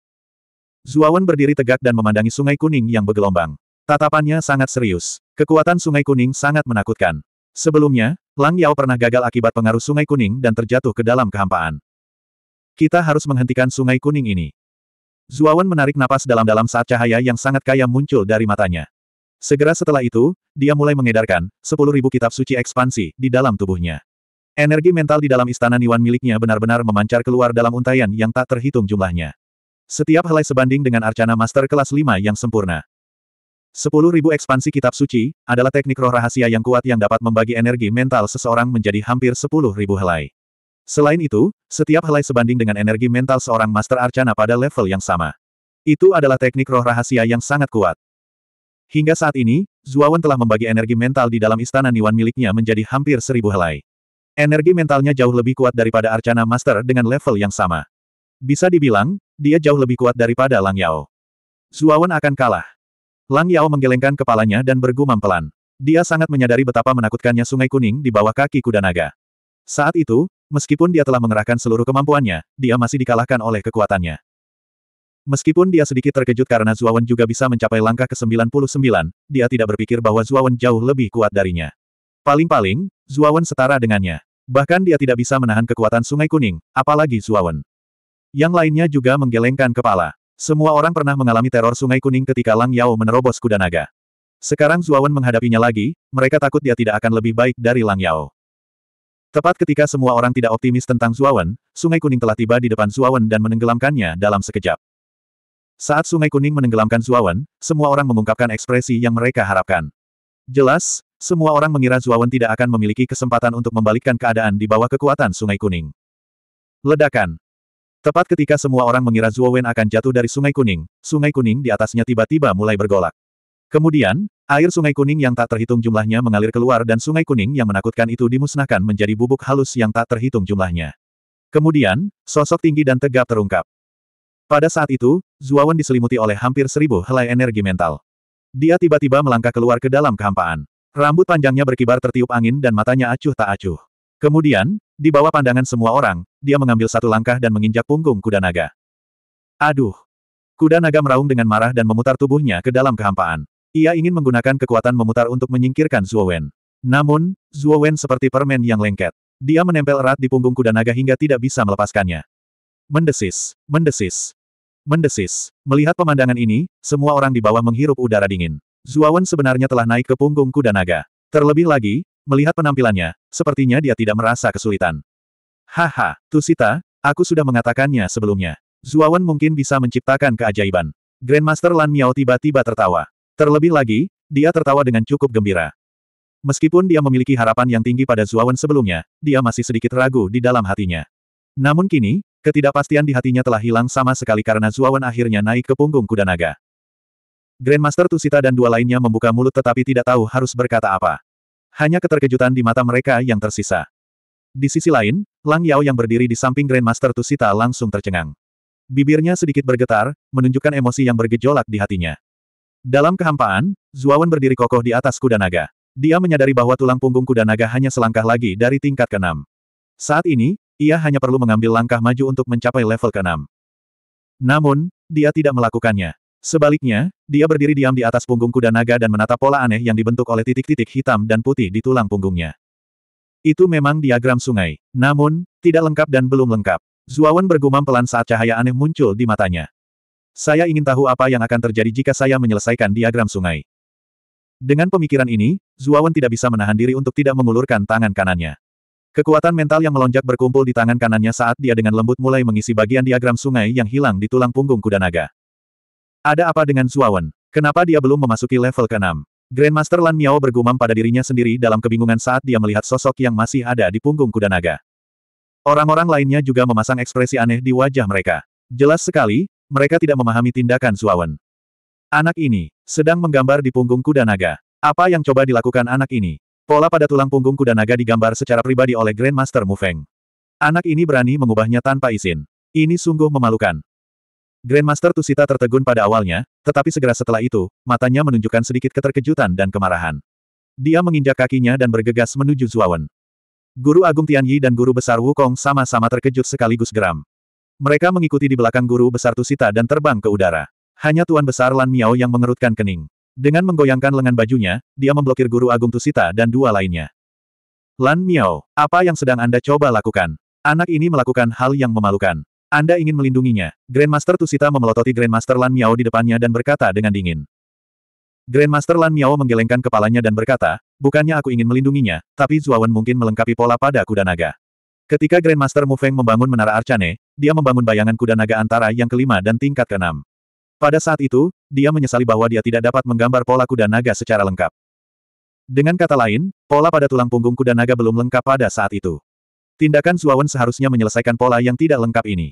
Zuawan berdiri tegak dan memandangi sungai kuning yang bergelombang. Tatapannya sangat serius. Kekuatan sungai kuning sangat menakutkan. Sebelumnya, Lang Yao pernah gagal akibat pengaruh sungai kuning dan terjatuh ke dalam kehampaan. Kita harus menghentikan sungai kuning ini. Zuawan menarik napas dalam-dalam saat cahaya yang sangat kaya muncul dari matanya. Segera setelah itu, dia mulai mengedarkan 10.000 kitab suci ekspansi di dalam tubuhnya. Energi mental di dalam istana Niwan miliknya benar-benar memancar keluar dalam untaian yang tak terhitung jumlahnya. Setiap helai sebanding dengan arcana master kelas 5 yang sempurna. Sepuluh ribu ekspansi kitab suci, adalah teknik roh rahasia yang kuat yang dapat membagi energi mental seseorang menjadi hampir sepuluh ribu helai. Selain itu, setiap helai sebanding dengan energi mental seorang Master Arcana pada level yang sama. Itu adalah teknik roh rahasia yang sangat kuat. Hingga saat ini, Zuawan telah membagi energi mental di dalam istana Niwan miliknya menjadi hampir seribu helai. Energi mentalnya jauh lebih kuat daripada Arcana Master dengan level yang sama. Bisa dibilang, dia jauh lebih kuat daripada Lang Yao. Zuawan akan kalah. Lang Yao menggelengkan kepalanya dan bergumam pelan. Dia sangat menyadari betapa menakutkannya sungai kuning di bawah kaki kuda naga. Saat itu, meskipun dia telah mengerahkan seluruh kemampuannya, dia masih dikalahkan oleh kekuatannya. Meskipun dia sedikit terkejut karena Zuawan juga bisa mencapai langkah ke-99, dia tidak berpikir bahwa Zuawan jauh lebih kuat darinya. Paling-paling, Zuawan setara dengannya. Bahkan dia tidak bisa menahan kekuatan sungai kuning, apalagi Zuawan. Yang lainnya juga menggelengkan kepala. Semua orang pernah mengalami teror sungai kuning ketika Lang Yao menerobos kuda naga. Sekarang Zuawan menghadapinya lagi, mereka takut dia tidak akan lebih baik dari Lang Yao. Tepat ketika semua orang tidak optimis tentang Zuawan, Sungai Kuning telah tiba di depan Zuawan dan menenggelamkannya dalam sekejap. Saat Sungai Kuning menenggelamkan Zuawan, semua orang mengungkapkan ekspresi yang mereka harapkan. Jelas, semua orang mengira Zuawan tidak akan memiliki kesempatan untuk membalikkan keadaan di bawah kekuatan Sungai Kuning. Ledakan. Tepat ketika semua orang mengira Zuo Wen akan jatuh dari Sungai Kuning, Sungai Kuning di atasnya tiba-tiba mulai bergolak. Kemudian, air Sungai Kuning yang tak terhitung jumlahnya mengalir keluar dan Sungai Kuning yang menakutkan itu dimusnahkan menjadi bubuk halus yang tak terhitung jumlahnya. Kemudian, sosok tinggi dan tegap terungkap. Pada saat itu, Zuo Wen diselimuti oleh hampir seribu helai energi mental. Dia tiba-tiba melangkah keluar ke dalam kehampaan. Rambut panjangnya berkibar tertiup angin dan matanya acuh tak acuh. Kemudian, di bawah pandangan semua orang, dia mengambil satu langkah dan menginjak punggung kuda naga. Aduh! Kuda naga meraung dengan marah dan memutar tubuhnya ke dalam kehampaan. Ia ingin menggunakan kekuatan memutar untuk menyingkirkan Wen. Namun, Wen seperti permen yang lengket. Dia menempel erat di punggung kuda naga hingga tidak bisa melepaskannya. Mendesis, mendesis, mendesis. Melihat pemandangan ini, semua orang di bawah menghirup udara dingin. Wen sebenarnya telah naik ke punggung kuda naga. Terlebih lagi, Melihat penampilannya, sepertinya dia tidak merasa kesulitan. Haha, Tusita, aku sudah mengatakannya sebelumnya. Zuawan mungkin bisa menciptakan keajaiban. Grandmaster Lan Miao tiba-tiba tertawa. Terlebih lagi, dia tertawa dengan cukup gembira. Meskipun dia memiliki harapan yang tinggi pada Zuawan sebelumnya, dia masih sedikit ragu di dalam hatinya. Namun kini, ketidakpastian di hatinya telah hilang sama sekali karena Zuawan akhirnya naik ke punggung kuda naga. Grandmaster Tusita dan dua lainnya membuka mulut tetapi tidak tahu harus berkata apa. Hanya keterkejutan di mata mereka yang tersisa. Di sisi lain, Lang Yao yang berdiri di samping Grandmaster Tusita langsung tercengang. Bibirnya sedikit bergetar, menunjukkan emosi yang bergejolak di hatinya. Dalam kehampaan, Zuawan berdiri kokoh di atas kuda naga. Dia menyadari bahwa tulang punggung kuda naga hanya selangkah lagi dari tingkat keenam. Saat ini, ia hanya perlu mengambil langkah maju untuk mencapai level keenam. Namun, dia tidak melakukannya. Sebaliknya, dia berdiri diam di atas punggung kuda naga dan menatap pola aneh yang dibentuk oleh titik-titik hitam dan putih di tulang punggungnya. Itu memang diagram sungai. Namun, tidak lengkap dan belum lengkap. Zuawan bergumam pelan saat cahaya aneh muncul di matanya. Saya ingin tahu apa yang akan terjadi jika saya menyelesaikan diagram sungai. Dengan pemikiran ini, Zuawan tidak bisa menahan diri untuk tidak mengulurkan tangan kanannya. Kekuatan mental yang melonjak berkumpul di tangan kanannya saat dia dengan lembut mulai mengisi bagian diagram sungai yang hilang di tulang punggung kuda naga. Ada apa dengan Suawen? Kenapa dia belum memasuki level ke-6? Grandmaster Lan Miao bergumam pada dirinya sendiri dalam kebingungan saat dia melihat sosok yang masih ada di punggung kuda naga. Orang-orang lainnya juga memasang ekspresi aneh di wajah mereka. Jelas sekali, mereka tidak memahami tindakan Suawen. Anak ini, sedang menggambar di punggung kuda naga. Apa yang coba dilakukan anak ini? Pola pada tulang punggung kuda naga digambar secara pribadi oleh Grandmaster Mufeng. Anak ini berani mengubahnya tanpa izin. Ini sungguh memalukan. Grandmaster Tusita tertegun pada awalnya, tetapi segera setelah itu, matanya menunjukkan sedikit keterkejutan dan kemarahan. Dia menginjak kakinya dan bergegas menuju Zuawan. Guru Agung Tianyi dan Guru Besar Wukong sama-sama terkejut sekaligus geram. Mereka mengikuti di belakang Guru Besar Tusita dan terbang ke udara. Hanya Tuan Besar Lan Miao yang mengerutkan kening. Dengan menggoyangkan lengan bajunya, dia memblokir Guru Agung Tusita dan dua lainnya. Lan Miao, apa yang sedang Anda coba lakukan? Anak ini melakukan hal yang memalukan. Anda ingin melindunginya. Grandmaster Tusita memelototi Grandmaster Lan Miao di depannya dan berkata dengan dingin. Grandmaster Lan Miao menggelengkan kepalanya dan berkata, bukannya aku ingin melindunginya, tapi Zuawan mungkin melengkapi pola pada kuda naga. Ketika Grandmaster Mu Feng membangun menara Arcane, dia membangun bayangan kuda naga antara yang kelima dan tingkat keenam. Pada saat itu, dia menyesali bahwa dia tidak dapat menggambar pola kuda naga secara lengkap. Dengan kata lain, pola pada tulang punggung kuda naga belum lengkap pada saat itu. Tindakan Zuawan seharusnya menyelesaikan pola yang tidak lengkap ini.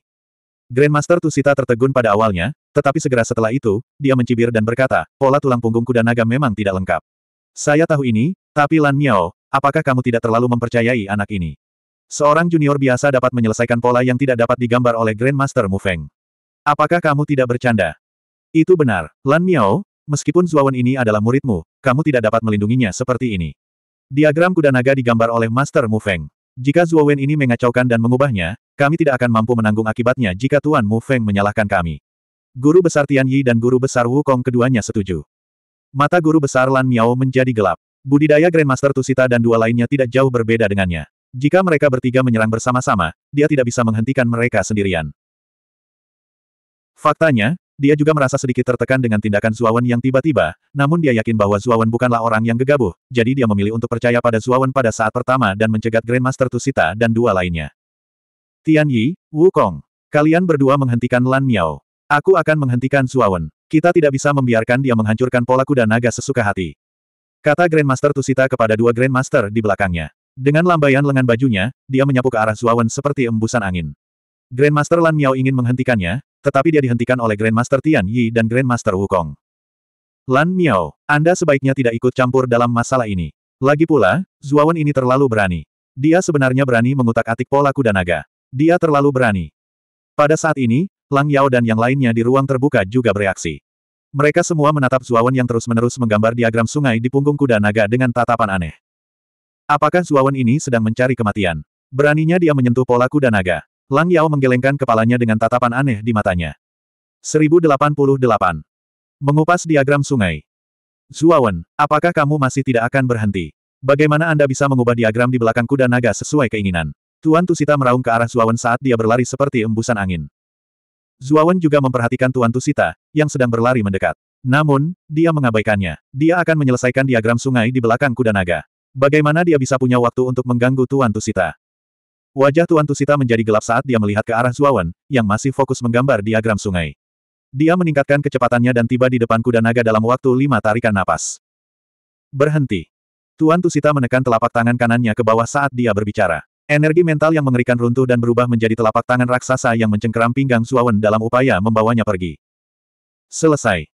Grandmaster Tusita tertegun pada awalnya, tetapi segera setelah itu, dia mencibir dan berkata, pola tulang punggung kuda naga memang tidak lengkap. Saya tahu ini, tapi Lan Miao, apakah kamu tidak terlalu mempercayai anak ini? Seorang junior biasa dapat menyelesaikan pola yang tidak dapat digambar oleh Grandmaster Mu Feng. Apakah kamu tidak bercanda? Itu benar, Lan Miao, meskipun Zuawan ini adalah muridmu, kamu tidak dapat melindunginya seperti ini. Diagram kuda naga digambar oleh Master Mu Feng. Jika Zhuo Wen ini mengacaukan dan mengubahnya, kami tidak akan mampu menanggung akibatnya jika Tuan Mu Feng menyalahkan kami. Guru Besar Tian Yi dan Guru Besar Wu Kong keduanya setuju. Mata Guru Besar Lan Miao menjadi gelap. Budidaya Grandmaster Tusita dan dua lainnya tidak jauh berbeda dengannya. Jika mereka bertiga menyerang bersama-sama, dia tidak bisa menghentikan mereka sendirian. Faktanya, dia juga merasa sedikit tertekan dengan tindakan Zuawan yang tiba-tiba, namun dia yakin bahwa Zuawan bukanlah orang yang gegabah, jadi dia memilih untuk percaya pada Zuawan pada saat pertama dan mencegat Grandmaster Tusita dan dua lainnya. Tian Yi, Wu Kong, kalian berdua menghentikan Lan Miao. Aku akan menghentikan Zuawan. Kita tidak bisa membiarkan dia menghancurkan pola kuda naga sesuka hati. Kata Grandmaster Tusita kepada dua Grandmaster di belakangnya. Dengan lambaian lengan bajunya, dia menyapu ke arah Zuawan seperti embusan angin. Grandmaster Lan Miao ingin menghentikannya, tetapi dia dihentikan oleh Grandmaster Tian Yi dan Grandmaster Wukong. Lan Miao, Anda sebaiknya tidak ikut campur dalam masalah ini. Lagi pula, Zuawan ini terlalu berani. Dia sebenarnya berani mengutak-atik pola kuda naga. Dia terlalu berani. Pada saat ini, Lang Yao dan yang lainnya di ruang terbuka juga bereaksi. Mereka semua menatap Zuawan yang terus-menerus menggambar diagram sungai di punggung kuda naga dengan tatapan aneh. Apakah Zuawan ini sedang mencari kematian? Beraninya dia menyentuh pola kuda naga. Lang Yao menggelengkan kepalanya dengan tatapan aneh di matanya. 1088. Mengupas diagram sungai. Zuawan, apakah kamu masih tidak akan berhenti? Bagaimana Anda bisa mengubah diagram di belakang kuda naga sesuai keinginan? Tuan Tusita meraung ke arah Zuawan saat dia berlari seperti embusan angin. Zuawan juga memperhatikan Tuan Tusita, yang sedang berlari mendekat. Namun, dia mengabaikannya. Dia akan menyelesaikan diagram sungai di belakang kuda naga. Bagaimana dia bisa punya waktu untuk mengganggu Tuan Tusita? Wajah Tuan Tusita menjadi gelap saat dia melihat ke arah Zuawan, yang masih fokus menggambar diagram sungai. Dia meningkatkan kecepatannya dan tiba di depan kuda naga dalam waktu lima tarikan napas. Berhenti. Tuan Tusita menekan telapak tangan kanannya ke bawah saat dia berbicara. Energi mental yang mengerikan runtuh dan berubah menjadi telapak tangan raksasa yang mencengkeram pinggang Zuawan dalam upaya membawanya pergi. Selesai.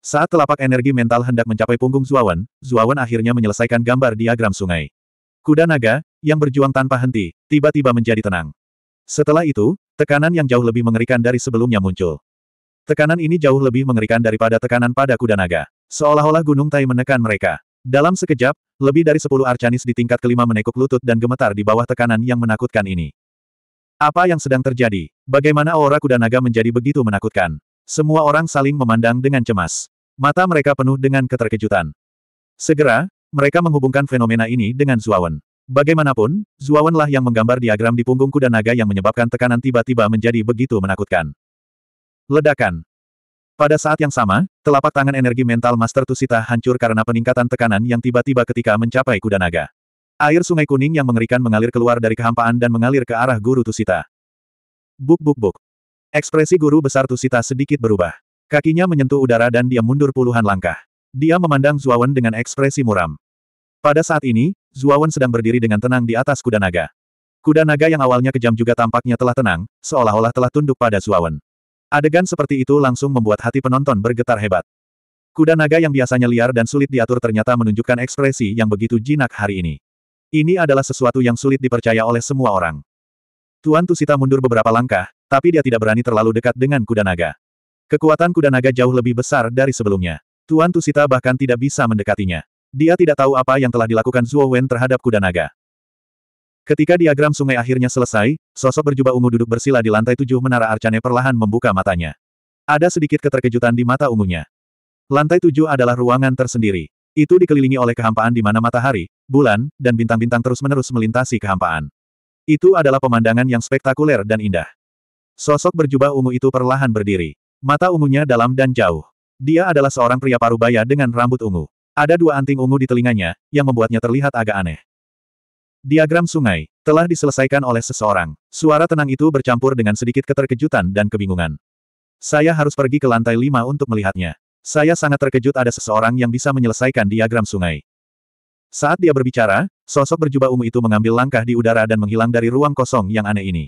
Saat telapak energi mental hendak mencapai punggung Zuawan, Zuawan akhirnya menyelesaikan gambar diagram sungai. Kuda naga, yang berjuang tanpa henti, tiba-tiba menjadi tenang. Setelah itu, tekanan yang jauh lebih mengerikan dari sebelumnya muncul. Tekanan ini jauh lebih mengerikan daripada tekanan pada kuda naga. Seolah-olah gunung tai menekan mereka. Dalam sekejap, lebih dari sepuluh arcanis di tingkat kelima menekuk lutut dan gemetar di bawah tekanan yang menakutkan ini. Apa yang sedang terjadi? Bagaimana aura kuda naga menjadi begitu menakutkan? Semua orang saling memandang dengan cemas. Mata mereka penuh dengan keterkejutan. Segera, mereka menghubungkan fenomena ini dengan Zuawan. Bagaimanapun, Zuawanlah yang menggambar diagram di punggung kuda naga yang menyebabkan tekanan tiba-tiba menjadi begitu menakutkan. Ledakan. Pada saat yang sama, telapak tangan energi mental Master Tusita hancur karena peningkatan tekanan yang tiba-tiba ketika mencapai kuda naga. Air sungai kuning yang mengerikan mengalir keluar dari kehampaan dan mengalir ke arah guru Tusita. Buk buk buk. Ekspresi guru besar Tusita sedikit berubah. Kakinya menyentuh udara dan dia mundur puluhan langkah. Dia memandang Zuawan dengan ekspresi muram. Pada saat ini, Zuawan sedang berdiri dengan tenang di atas kuda naga. Kuda naga yang awalnya kejam juga tampaknya telah tenang, seolah-olah telah tunduk pada Zuawan. Adegan seperti itu langsung membuat hati penonton bergetar hebat. Kuda naga yang biasanya liar dan sulit diatur ternyata menunjukkan ekspresi yang begitu jinak hari ini. Ini adalah sesuatu yang sulit dipercaya oleh semua orang. Tuan Tusita mundur beberapa langkah, tapi dia tidak berani terlalu dekat dengan kuda naga. Kekuatan kuda naga jauh lebih besar dari sebelumnya. Tuan Tusita bahkan tidak bisa mendekatinya. Dia tidak tahu apa yang telah dilakukan Zuo Wen terhadap kuda naga. Ketika diagram sungai akhirnya selesai, sosok berjubah ungu duduk bersila di lantai tujuh menara Arcane perlahan membuka matanya. Ada sedikit keterkejutan di mata ungunya. Lantai tujuh adalah ruangan tersendiri. Itu dikelilingi oleh kehampaan di mana matahari, bulan, dan bintang-bintang terus-menerus melintasi kehampaan. Itu adalah pemandangan yang spektakuler dan indah. Sosok berjubah ungu itu perlahan berdiri. Mata ungunya dalam dan jauh. Dia adalah seorang pria parubaya dengan rambut ungu. Ada dua anting ungu di telinganya, yang membuatnya terlihat agak aneh. Diagram sungai, telah diselesaikan oleh seseorang. Suara tenang itu bercampur dengan sedikit keterkejutan dan kebingungan. Saya harus pergi ke lantai lima untuk melihatnya. Saya sangat terkejut ada seseorang yang bisa menyelesaikan diagram sungai. Saat dia berbicara, sosok berjubah ungu itu mengambil langkah di udara dan menghilang dari ruang kosong yang aneh ini.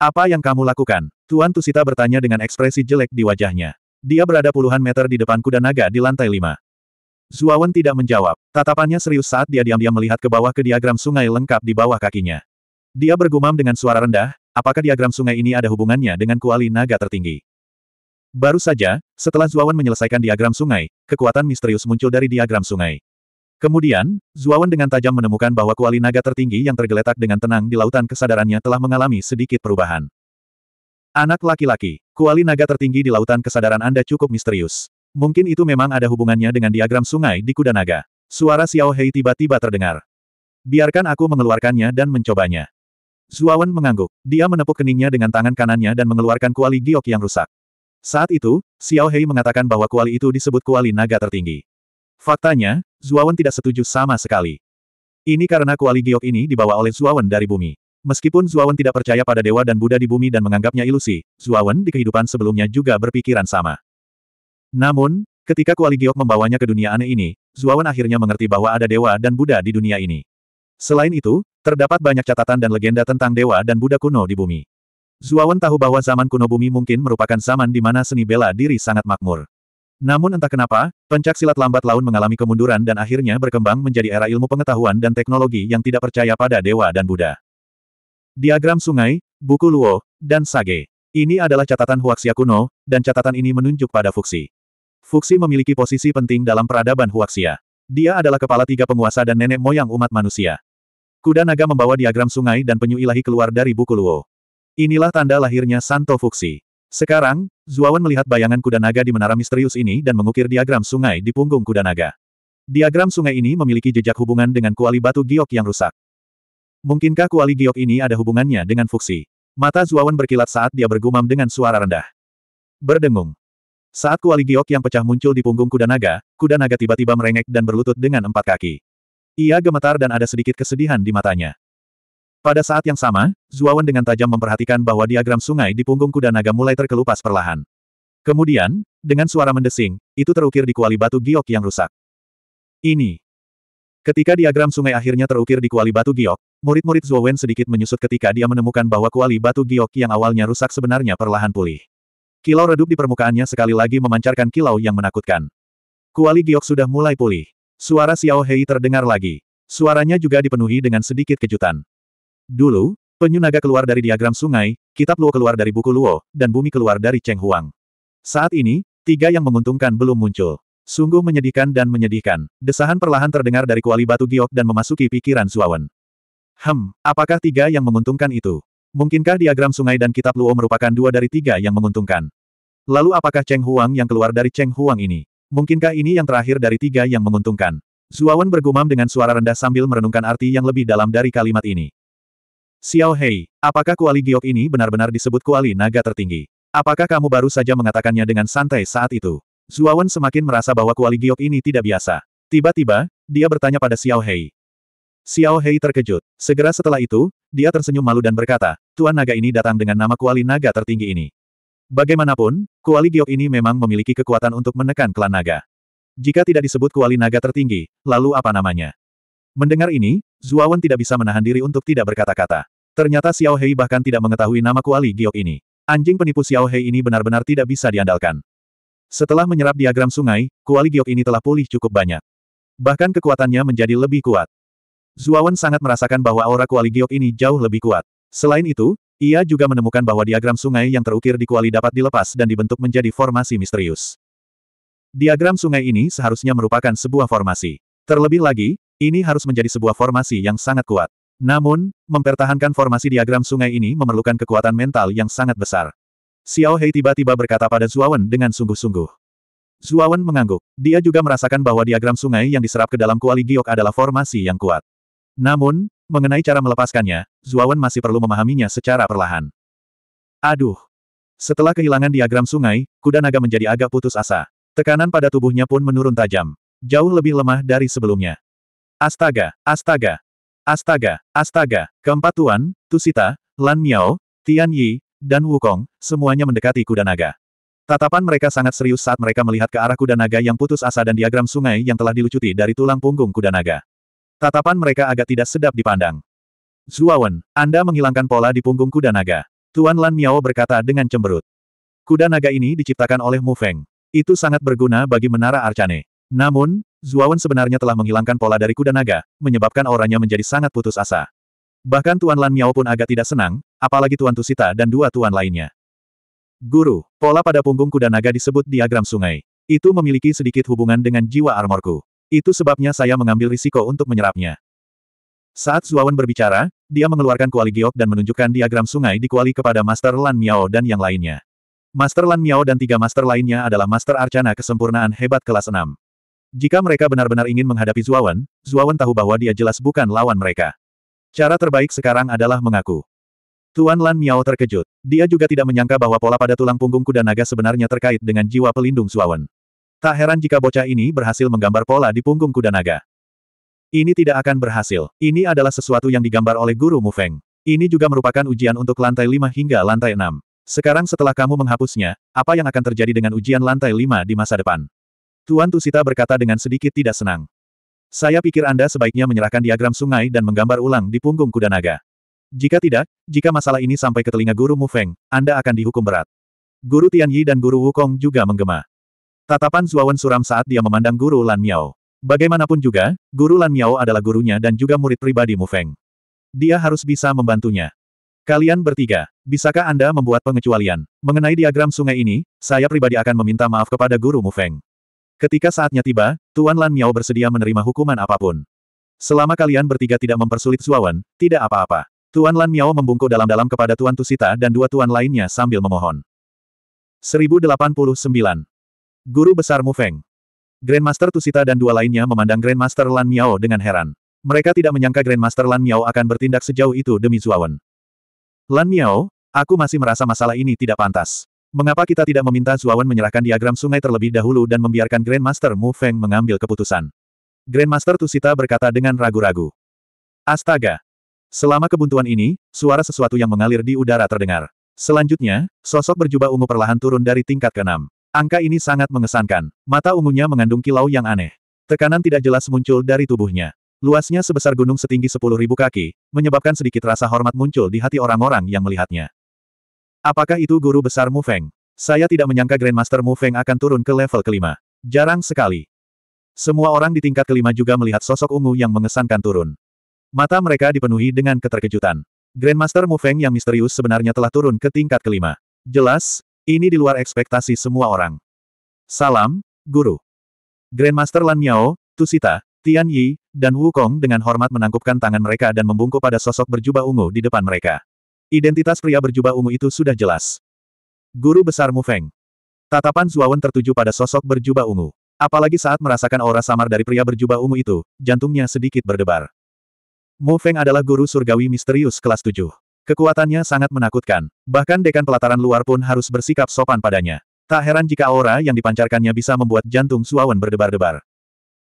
Apa yang kamu lakukan? Tuan Tusita bertanya dengan ekspresi jelek di wajahnya. Dia berada puluhan meter di depan kuda naga di lantai lima. Zuawan tidak menjawab. Tatapannya serius saat dia diam-diam melihat ke bawah ke diagram sungai lengkap di bawah kakinya. Dia bergumam dengan suara rendah, apakah diagram sungai ini ada hubungannya dengan kuali naga tertinggi? Baru saja, setelah Zuawan menyelesaikan diagram sungai, kekuatan misterius muncul dari diagram sungai. Kemudian, Zuawan dengan tajam menemukan bahwa kuali naga tertinggi yang tergeletak dengan tenang di lautan kesadarannya telah mengalami sedikit perubahan. Anak laki-laki, kuali naga tertinggi di lautan kesadaran Anda cukup misterius. Mungkin itu memang ada hubungannya dengan diagram sungai di kuda naga. Suara Xiao Hei tiba-tiba terdengar. Biarkan aku mengeluarkannya dan mencobanya. Zuawan mengangguk. Dia menepuk keningnya dengan tangan kanannya dan mengeluarkan kuali giok yang rusak. Saat itu, Xiao Hei mengatakan bahwa kuali itu disebut kuali naga tertinggi. Faktanya, Zuawan tidak setuju sama sekali. Ini karena kuali giok ini dibawa oleh Zuawan dari bumi. Meskipun Zuawan tidak percaya pada dewa dan Buddha di bumi dan menganggapnya ilusi, Zuawan di kehidupan sebelumnya juga berpikiran sama. Namun, ketika Kuali Giok membawanya ke dunia aneh ini, Zuawan akhirnya mengerti bahwa ada dewa dan Buddha di dunia ini. Selain itu, terdapat banyak catatan dan legenda tentang dewa dan Buddha kuno di bumi. Zuawan tahu bahwa zaman kuno bumi mungkin merupakan zaman di mana seni bela diri sangat makmur. Namun entah kenapa, pencak silat lambat laun mengalami kemunduran dan akhirnya berkembang menjadi era ilmu pengetahuan dan teknologi yang tidak percaya pada dewa dan Buddha. Diagram sungai, buku Luo, dan Sage. Ini adalah catatan Huaxia kuno, dan catatan ini menunjuk pada Fuxi. Fuxi memiliki posisi penting dalam peradaban Huaxia. Dia adalah kepala tiga penguasa dan nenek moyang umat manusia. Kuda naga membawa diagram sungai dan penyu ilahi keluar dari buku Luo. Inilah tanda lahirnya Santo Fuxi. Sekarang, Zuawan melihat bayangan kuda naga di menara misterius ini dan mengukir diagram sungai di punggung kuda naga. Diagram sungai ini memiliki jejak hubungan dengan kuali batu giok yang rusak. Mungkinkah kuali giok ini ada hubungannya dengan Fuxi? Mata Zuawan berkilat saat dia bergumam dengan suara rendah. Berdengung. Saat kuali giok yang pecah muncul di punggung kuda naga, kuda naga tiba-tiba merengek dan berlutut dengan empat kaki. Ia gemetar dan ada sedikit kesedihan di matanya. Pada saat yang sama, Zuawan dengan tajam memperhatikan bahwa diagram sungai di punggung kuda naga mulai terkelupas perlahan. Kemudian, dengan suara mendesing, itu terukir di kuali batu giok yang rusak. Ini. Ketika diagram sungai akhirnya terukir di kuali batu giok, murid-murid Zuowen sedikit menyusut ketika dia menemukan bahwa kuali batu giok yang awalnya rusak sebenarnya perlahan pulih. Kilau redup di permukaannya sekali lagi memancarkan kilau yang menakutkan. Kuali giok sudah mulai pulih. Suara Xiao Hei terdengar lagi. Suaranya juga dipenuhi dengan sedikit kejutan. Dulu, penyu naga keluar dari diagram sungai, kitab Luo keluar dari buku Luo, dan bumi keluar dari Cheng Huang. Saat ini, tiga yang menguntungkan belum muncul. Sungguh menyedihkan dan menyedihkan. Desahan perlahan terdengar dari kuali batu giok dan memasuki pikiran Zuawan. Hem, apakah tiga yang menguntungkan itu? Mungkinkah diagram sungai dan kitab Luo merupakan dua dari tiga yang menguntungkan? Lalu apakah Cheng Huang yang keluar dari Cheng Huang ini? Mungkinkah ini yang terakhir dari tiga yang menguntungkan? Zuawan bergumam dengan suara rendah sambil merenungkan arti yang lebih dalam dari kalimat ini. Xiao Hei, apakah kuali giok ini benar-benar disebut kuali naga tertinggi? Apakah kamu baru saja mengatakannya dengan santai saat itu? Zuawan semakin merasa bahwa kuali giok ini tidak biasa. Tiba-tiba, dia bertanya pada Xiao Hei. Xiao Hei terkejut. Segera setelah itu, dia tersenyum malu dan berkata, Tuan Naga ini datang dengan nama kuali naga tertinggi ini. Bagaimanapun, kuali giok ini memang memiliki kekuatan untuk menekan klan naga. Jika tidak disebut kuali naga tertinggi, lalu apa namanya? Mendengar ini, Zuawan tidak bisa menahan diri untuk tidak berkata-kata. Ternyata Xiao Hei bahkan tidak mengetahui nama kuali giok ini. Anjing penipu Xiao Hei ini benar-benar tidak bisa diandalkan. Setelah menyerap diagram sungai, kuali giok ini telah pulih cukup banyak. Bahkan kekuatannya menjadi lebih kuat. Zuawan sangat merasakan bahwa aura kuali giok ini jauh lebih kuat. Selain itu, ia juga menemukan bahwa diagram sungai yang terukir di kuali dapat dilepas dan dibentuk menjadi formasi misterius. Diagram sungai ini seharusnya merupakan sebuah formasi. Terlebih lagi, ini harus menjadi sebuah formasi yang sangat kuat. Namun, mempertahankan formasi diagram sungai ini memerlukan kekuatan mental yang sangat besar. Xiao Hei tiba-tiba berkata pada Zuawan dengan sungguh-sungguh. Zuawan mengangguk. Dia juga merasakan bahwa diagram sungai yang diserap ke dalam kuali giok adalah formasi yang kuat. Namun, mengenai cara melepaskannya, Zuawan masih perlu memahaminya secara perlahan. Aduh! Setelah kehilangan diagram sungai, kuda naga menjadi agak putus asa. Tekanan pada tubuhnya pun menurun tajam. Jauh lebih lemah dari sebelumnya. Astaga, astaga, astaga, astaga, keempat tuan, Tusita, Lan Miao, Tian Yi, dan Wukong, semuanya mendekati kuda naga. Tatapan mereka sangat serius saat mereka melihat ke arah kuda naga yang putus asa dan diagram sungai yang telah dilucuti dari tulang punggung kuda naga. Tatapan mereka agak tidak sedap dipandang. Zuawan, Anda menghilangkan pola di punggung kuda naga. Tuan Lan Miao berkata dengan cemberut. Kuda naga ini diciptakan oleh Mu Feng. Itu sangat berguna bagi menara Arcane. Namun, Zuawan sebenarnya telah menghilangkan pola dari kuda naga, menyebabkan auranya menjadi sangat putus asa. Bahkan Tuan Lan Miao pun agak tidak senang, apalagi Tuan Tusita dan dua tuan lainnya. Guru, pola pada punggung kuda naga disebut diagram sungai. Itu memiliki sedikit hubungan dengan jiwa armorku. Itu sebabnya saya mengambil risiko untuk menyerapnya. Saat Zuawan berbicara, dia mengeluarkan kuali giok dan menunjukkan diagram sungai di kuali kepada Master Lan Miao dan yang lainnya. Master Lan Miao dan tiga master lainnya adalah master arcana kesempurnaan hebat kelas 6. Jika mereka benar-benar ingin menghadapi Zuawan, Zuawan tahu bahwa dia jelas bukan lawan mereka. Cara terbaik sekarang adalah mengaku. Tuan Lan Miao terkejut. Dia juga tidak menyangka bahwa pola pada tulang punggung kuda naga sebenarnya terkait dengan jiwa pelindung Zuawan. Tak heran jika bocah ini berhasil menggambar pola di punggung kuda naga. Ini tidak akan berhasil. Ini adalah sesuatu yang digambar oleh guru Mu Feng. Ini juga merupakan ujian untuk lantai 5 hingga lantai 6. Sekarang setelah kamu menghapusnya, apa yang akan terjadi dengan ujian lantai 5 di masa depan? Tuan Tusita berkata dengan sedikit tidak senang. Saya pikir Anda sebaiknya menyerahkan diagram sungai dan menggambar ulang di punggung kuda naga. Jika tidak, jika masalah ini sampai ke telinga guru Mu Feng, Anda akan dihukum berat. Guru Tian Yi dan guru Wukong juga menggema. Tatapan Zuawan suram saat dia memandang guru Lan Miao. Bagaimanapun juga, guru Lan Miao adalah gurunya dan juga murid pribadi Mu Feng. Dia harus bisa membantunya. Kalian bertiga, bisakah Anda membuat pengecualian? Mengenai diagram sungai ini, saya pribadi akan meminta maaf kepada guru Mu Feng. Ketika saatnya tiba, Tuan Lan Miao bersedia menerima hukuman apapun. Selama kalian bertiga tidak mempersulit Zuawan, tidak apa-apa. Tuan Lan Miao membungkuk dalam-dalam kepada Tuan Tusita dan dua tuan lainnya sambil memohon. 1089 Guru besar Mu Feng. Grandmaster Tusita dan dua lainnya memandang Grandmaster Lan Miao dengan heran. Mereka tidak menyangka Grandmaster Lan Miao akan bertindak sejauh itu demi Zuawan. Lan Miao, aku masih merasa masalah ini tidak pantas. Mengapa kita tidak meminta Zuawan menyerahkan diagram sungai terlebih dahulu dan membiarkan Grandmaster Mu Feng mengambil keputusan? Grandmaster Tusita berkata dengan ragu-ragu. Astaga! Selama kebuntuan ini, suara sesuatu yang mengalir di udara terdengar. Selanjutnya, sosok berjubah ungu perlahan turun dari tingkat keenam. Angka ini sangat mengesankan. Mata ungunya mengandung kilau yang aneh. Tekanan tidak jelas muncul dari tubuhnya. Luasnya sebesar gunung setinggi 10.000 kaki, menyebabkan sedikit rasa hormat muncul di hati orang-orang yang melihatnya. Apakah itu guru besar Mu Feng? Saya tidak menyangka Grandmaster Mu Feng akan turun ke level kelima. Jarang sekali. Semua orang di tingkat kelima juga melihat sosok ungu yang mengesankan turun. Mata mereka dipenuhi dengan keterkejutan. Grandmaster Mu Feng yang misterius sebenarnya telah turun ke tingkat kelima. Jelas, ini di luar ekspektasi semua orang. Salam, Guru. Grandmaster Lan Miao, Tusita, Tian Yi, dan Wukong dengan hormat menangkupkan tangan mereka dan membungkuk pada sosok berjubah ungu di depan mereka. Identitas pria berjubah ungu itu sudah jelas. Guru Besar Mu Feng. Tatapan Zuawan tertuju pada sosok berjubah ungu. Apalagi saat merasakan aura samar dari pria berjubah ungu itu, jantungnya sedikit berdebar. Mu Feng adalah guru surgawi misterius kelas 7. Kekuatannya sangat menakutkan, bahkan dekan pelataran luar pun harus bersikap sopan padanya. Tak heran jika aura yang dipancarkannya bisa membuat jantung Suawan berdebar-debar.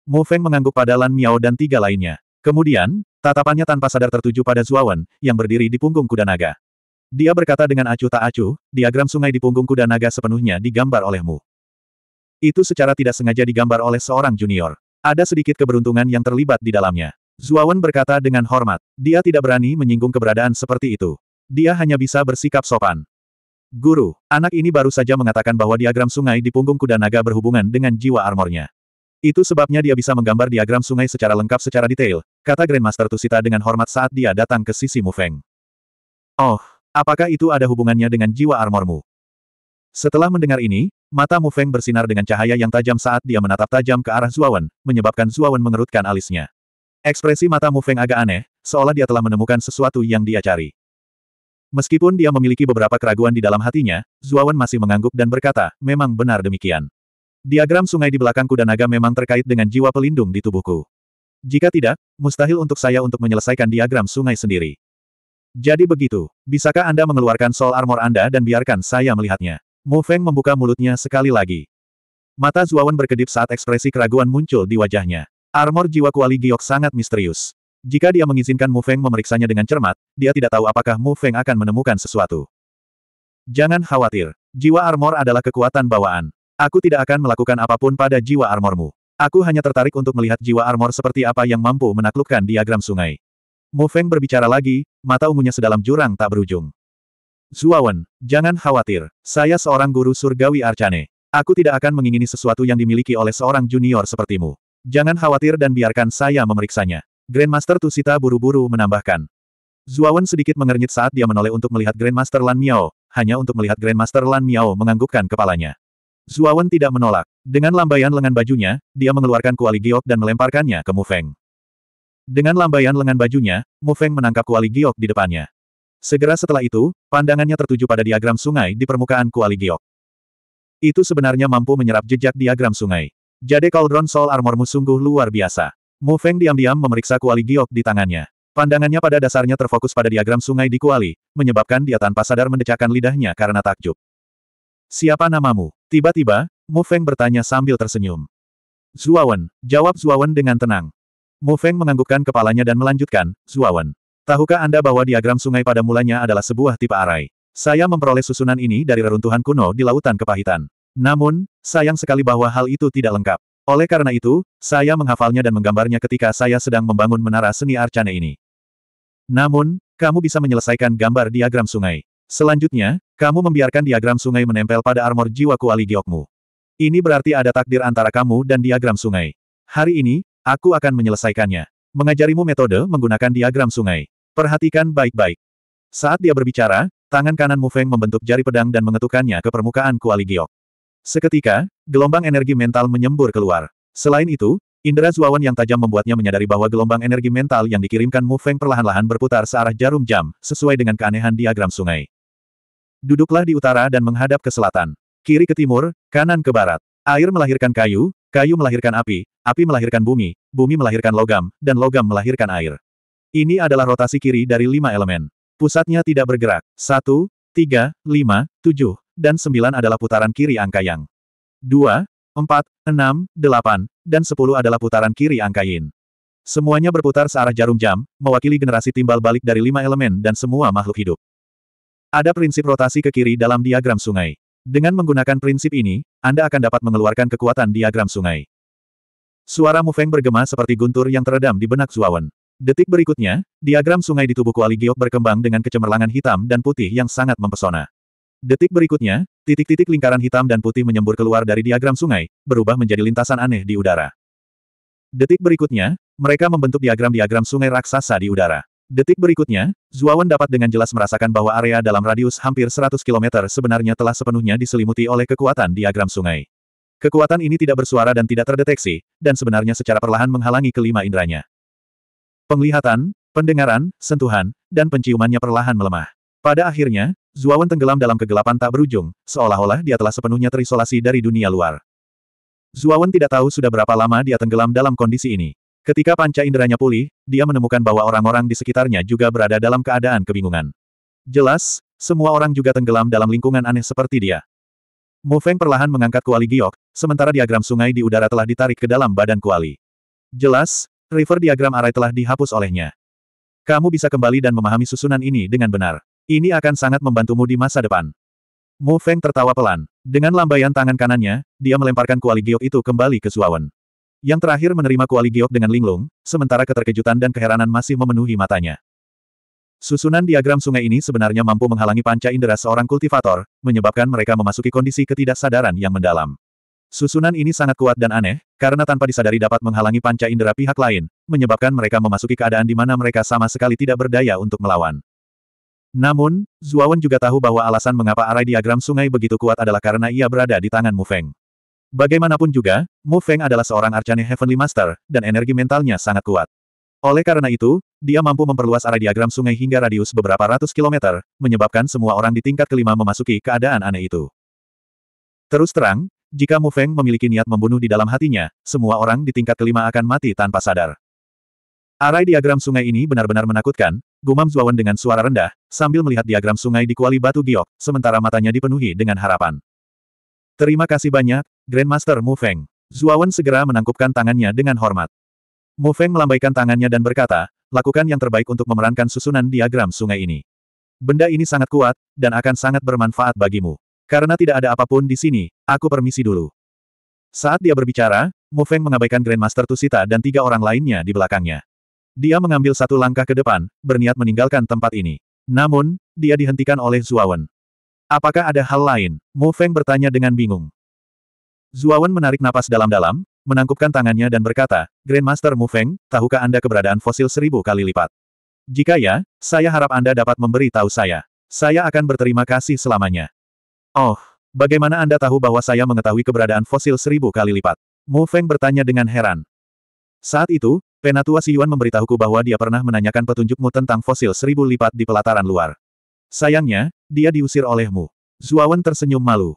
Mu Feng mengangguk pada Lan Miao dan tiga lainnya. Kemudian, tatapannya tanpa sadar tertuju pada Zuawan, yang berdiri di punggung kuda naga. Dia berkata dengan acuh tak acuh, diagram sungai di punggung kuda naga sepenuhnya digambar olehmu. Itu secara tidak sengaja digambar oleh seorang junior. Ada sedikit keberuntungan yang terlibat di dalamnya. Zuawan berkata dengan hormat. Dia tidak berani menyinggung keberadaan seperti itu. Dia hanya bisa bersikap sopan. Guru, anak ini baru saja mengatakan bahwa diagram sungai di punggung kuda naga berhubungan dengan jiwa armornya. Itu sebabnya dia bisa menggambar diagram sungai secara lengkap secara detail, kata Grandmaster Tusita dengan hormat saat dia datang ke sisi Mufeng. Oh, apakah itu ada hubungannya dengan jiwa armormu? Setelah mendengar ini, mata Mufeng bersinar dengan cahaya yang tajam saat dia menatap tajam ke arah Zuawan, menyebabkan Zuawan mengerutkan alisnya. Ekspresi mata Mu Feng agak aneh, seolah dia telah menemukan sesuatu yang dia cari. Meskipun dia memiliki beberapa keraguan di dalam hatinya, Zuawan masih mengangguk dan berkata, memang benar demikian. Diagram sungai di belakang kuda naga memang terkait dengan jiwa pelindung di tubuhku. Jika tidak, mustahil untuk saya untuk menyelesaikan diagram sungai sendiri. Jadi begitu, bisakah Anda mengeluarkan soul armor Anda dan biarkan saya melihatnya? Mu Feng membuka mulutnya sekali lagi. Mata Zuawan berkedip saat ekspresi keraguan muncul di wajahnya. Armor jiwa kuali giok sangat misterius. Jika dia mengizinkan Mu Feng memeriksanya dengan cermat, dia tidak tahu apakah Mu Feng akan menemukan sesuatu. Jangan khawatir. Jiwa armor adalah kekuatan bawaan. Aku tidak akan melakukan apapun pada jiwa armormu. Aku hanya tertarik untuk melihat jiwa armor seperti apa yang mampu menaklukkan diagram sungai. Mu Feng berbicara lagi, mata ungunya sedalam jurang tak berujung. Zuawan, jangan khawatir. Saya seorang guru surgawi Arcane. Aku tidak akan mengingini sesuatu yang dimiliki oleh seorang junior sepertimu. Jangan khawatir dan biarkan saya memeriksanya. Grandmaster Tusita buru-buru menambahkan. Zuawan sedikit mengernyit saat dia menoleh untuk melihat Grandmaster Lan Miao, hanya untuk melihat Grandmaster Lan Miao menganggukkan kepalanya. Zuawan tidak menolak. Dengan lambaian lengan bajunya, dia mengeluarkan kuali giok dan melemparkannya ke Mufeng. Dengan lambaian lengan bajunya, Mufeng menangkap kuali giok di depannya. Segera setelah itu, pandangannya tertuju pada diagram sungai di permukaan kuali giok. Itu sebenarnya mampu menyerap jejak diagram sungai. Jade Cauldron Soul Armormu sungguh luar biasa. Mu Feng diam-diam memeriksa kuali giok di tangannya. Pandangannya pada dasarnya terfokus pada diagram sungai di kuali, menyebabkan dia tanpa sadar mendecakkan lidahnya karena takjub. Siapa namamu? Tiba-tiba, Mu Feng bertanya sambil tersenyum. Zuawan, jawab Zuawan dengan tenang. Mu Feng menganggukkan kepalanya dan melanjutkan, Zuawan. Tahukah Anda bahwa diagram sungai pada mulanya adalah sebuah tipe arai? Saya memperoleh susunan ini dari reruntuhan kuno di Lautan Kepahitan. Namun, sayang sekali bahwa hal itu tidak lengkap. Oleh karena itu, saya menghafalnya dan menggambarnya ketika saya sedang membangun menara seni arcane ini. Namun, kamu bisa menyelesaikan gambar diagram sungai. Selanjutnya, kamu membiarkan diagram sungai menempel pada armor jiwa kuali giokmu. Ini berarti ada takdir antara kamu dan diagram sungai. Hari ini, aku akan menyelesaikannya. Mengajarimu metode menggunakan diagram sungai. Perhatikan baik-baik. Saat dia berbicara, tangan kanan Mu Feng membentuk jari pedang dan mengetukannya ke permukaan kuali giok. Seketika, gelombang energi mental menyembur keluar. Selain itu, indera Zuawan yang tajam membuatnya menyadari bahwa gelombang energi mental yang dikirimkan Mu Feng perlahan-lahan berputar searah jarum jam, sesuai dengan keanehan diagram sungai. Duduklah di utara dan menghadap ke selatan. Kiri ke timur, kanan ke barat. Air melahirkan kayu, kayu melahirkan api, api melahirkan bumi, bumi melahirkan logam, dan logam melahirkan air. Ini adalah rotasi kiri dari lima elemen. Pusatnya tidak bergerak. Satu, tiga, lima, tujuh, dan sembilan adalah putaran kiri angka yang. dua, empat, enam, delapan, dan sepuluh adalah putaran kiri angka yin. Semuanya berputar searah jarum jam, mewakili generasi timbal balik dari lima elemen dan semua makhluk hidup. Ada prinsip rotasi ke kiri dalam diagram sungai. Dengan menggunakan prinsip ini, Anda akan dapat mengeluarkan kekuatan diagram sungai. Suara Mu Feng bergema seperti guntur yang teredam di benak Zuawan. Detik berikutnya, diagram sungai di tubuh Kuali Giok berkembang dengan kecemerlangan hitam dan putih yang sangat mempesona. Detik berikutnya, titik-titik lingkaran hitam dan putih menyembur keluar dari diagram sungai, berubah menjadi lintasan aneh di udara. Detik berikutnya, mereka membentuk diagram-diagram sungai raksasa di udara. Detik berikutnya, Zuawan dapat dengan jelas merasakan bahwa area dalam radius hampir 100 km sebenarnya telah sepenuhnya diselimuti oleh kekuatan diagram sungai. Kekuatan ini tidak bersuara dan tidak terdeteksi, dan sebenarnya secara perlahan menghalangi kelima indranya. Penglihatan, pendengaran, sentuhan, dan penciumannya perlahan melemah. Pada akhirnya, Zuawan tenggelam dalam kegelapan tak berujung, seolah-olah dia telah sepenuhnya terisolasi dari dunia luar. Zuawan tidak tahu sudah berapa lama dia tenggelam dalam kondisi ini. Ketika panca inderanya pulih, dia menemukan bahwa orang-orang di sekitarnya juga berada dalam keadaan kebingungan. Jelas, semua orang juga tenggelam dalam lingkungan aneh seperti dia. Mu Feng perlahan mengangkat kuali giok, sementara diagram sungai di udara telah ditarik ke dalam badan kuali. Jelas, river diagram arai telah dihapus olehnya. Kamu bisa kembali dan memahami susunan ini dengan benar. Ini akan sangat membantumu di masa depan. Mu Feng tertawa pelan. Dengan lambaian tangan kanannya, dia melemparkan kuali giok itu kembali ke Suawan. Yang terakhir menerima kuali giok dengan linglung, sementara keterkejutan dan keheranan masih memenuhi matanya. Susunan diagram sungai ini sebenarnya mampu menghalangi panca indera seorang kultivator, menyebabkan mereka memasuki kondisi ketidaksadaran yang mendalam. Susunan ini sangat kuat dan aneh, karena tanpa disadari dapat menghalangi panca indera pihak lain, menyebabkan mereka memasuki keadaan di mana mereka sama sekali tidak berdaya untuk melawan. Namun, Zuawan juga tahu bahwa alasan mengapa arai diagram sungai begitu kuat adalah karena ia berada di tangan Mu Feng. Bagaimanapun juga, Mu Feng adalah seorang Arcane Heavenly Master, dan energi mentalnya sangat kuat. Oleh karena itu, dia mampu memperluas arai diagram sungai hingga radius beberapa ratus kilometer, menyebabkan semua orang di tingkat kelima memasuki keadaan aneh itu. Terus terang, jika Mu Feng memiliki niat membunuh di dalam hatinya, semua orang di tingkat kelima akan mati tanpa sadar. Arai diagram sungai ini benar-benar menakutkan, Gumam Zuawan dengan suara rendah, sambil melihat diagram sungai di kuali batu giok, sementara matanya dipenuhi dengan harapan. Terima kasih banyak, Grandmaster Mu Feng. Zuawan segera menangkupkan tangannya dengan hormat. Mu Feng melambaikan tangannya dan berkata, lakukan yang terbaik untuk memerankan susunan diagram sungai ini. Benda ini sangat kuat, dan akan sangat bermanfaat bagimu. Karena tidak ada apapun di sini, aku permisi dulu. Saat dia berbicara, Mu Feng mengabaikan Grandmaster Tusita dan tiga orang lainnya di belakangnya. Dia mengambil satu langkah ke depan, berniat meninggalkan tempat ini. Namun, dia dihentikan oleh Zuawan. Apakah ada hal lain? Mu Feng bertanya dengan bingung. Zuawan menarik napas dalam-dalam, menangkupkan tangannya dan berkata, Grandmaster Mu Feng, tahukah Anda keberadaan fosil seribu kali lipat? Jika ya, saya harap Anda dapat memberi tahu saya. Saya akan berterima kasih selamanya. Oh, bagaimana Anda tahu bahwa saya mengetahui keberadaan fosil seribu kali lipat? Mu Feng bertanya dengan heran. Saat itu, Penatua Si Yuan memberitahuku bahwa dia pernah menanyakan petunjukmu tentang fosil seribu lipat di pelataran luar. Sayangnya, dia diusir olehmu. Zuawan tersenyum malu.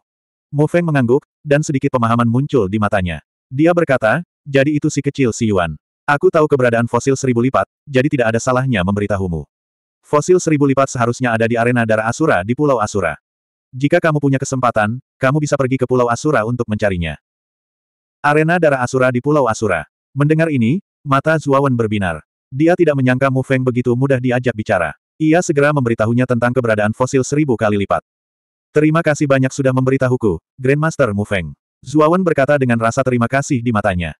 Mo Feng mengangguk, dan sedikit pemahaman muncul di matanya. Dia berkata, jadi itu si kecil Si Yuan. Aku tahu keberadaan fosil seribu lipat, jadi tidak ada salahnya memberitahumu. Fosil seribu lipat seharusnya ada di arena darah Asura di Pulau Asura. Jika kamu punya kesempatan, kamu bisa pergi ke Pulau Asura untuk mencarinya. Arena Darah Asura di Pulau Asura. Mendengar ini, Mata Zuawan berbinar. Dia tidak menyangka Mu Feng begitu mudah diajak bicara. Ia segera memberitahunya tentang keberadaan fosil seribu kali lipat. Terima kasih banyak sudah memberitahuku, Grandmaster Mu Feng. Zuawan berkata dengan rasa terima kasih di matanya.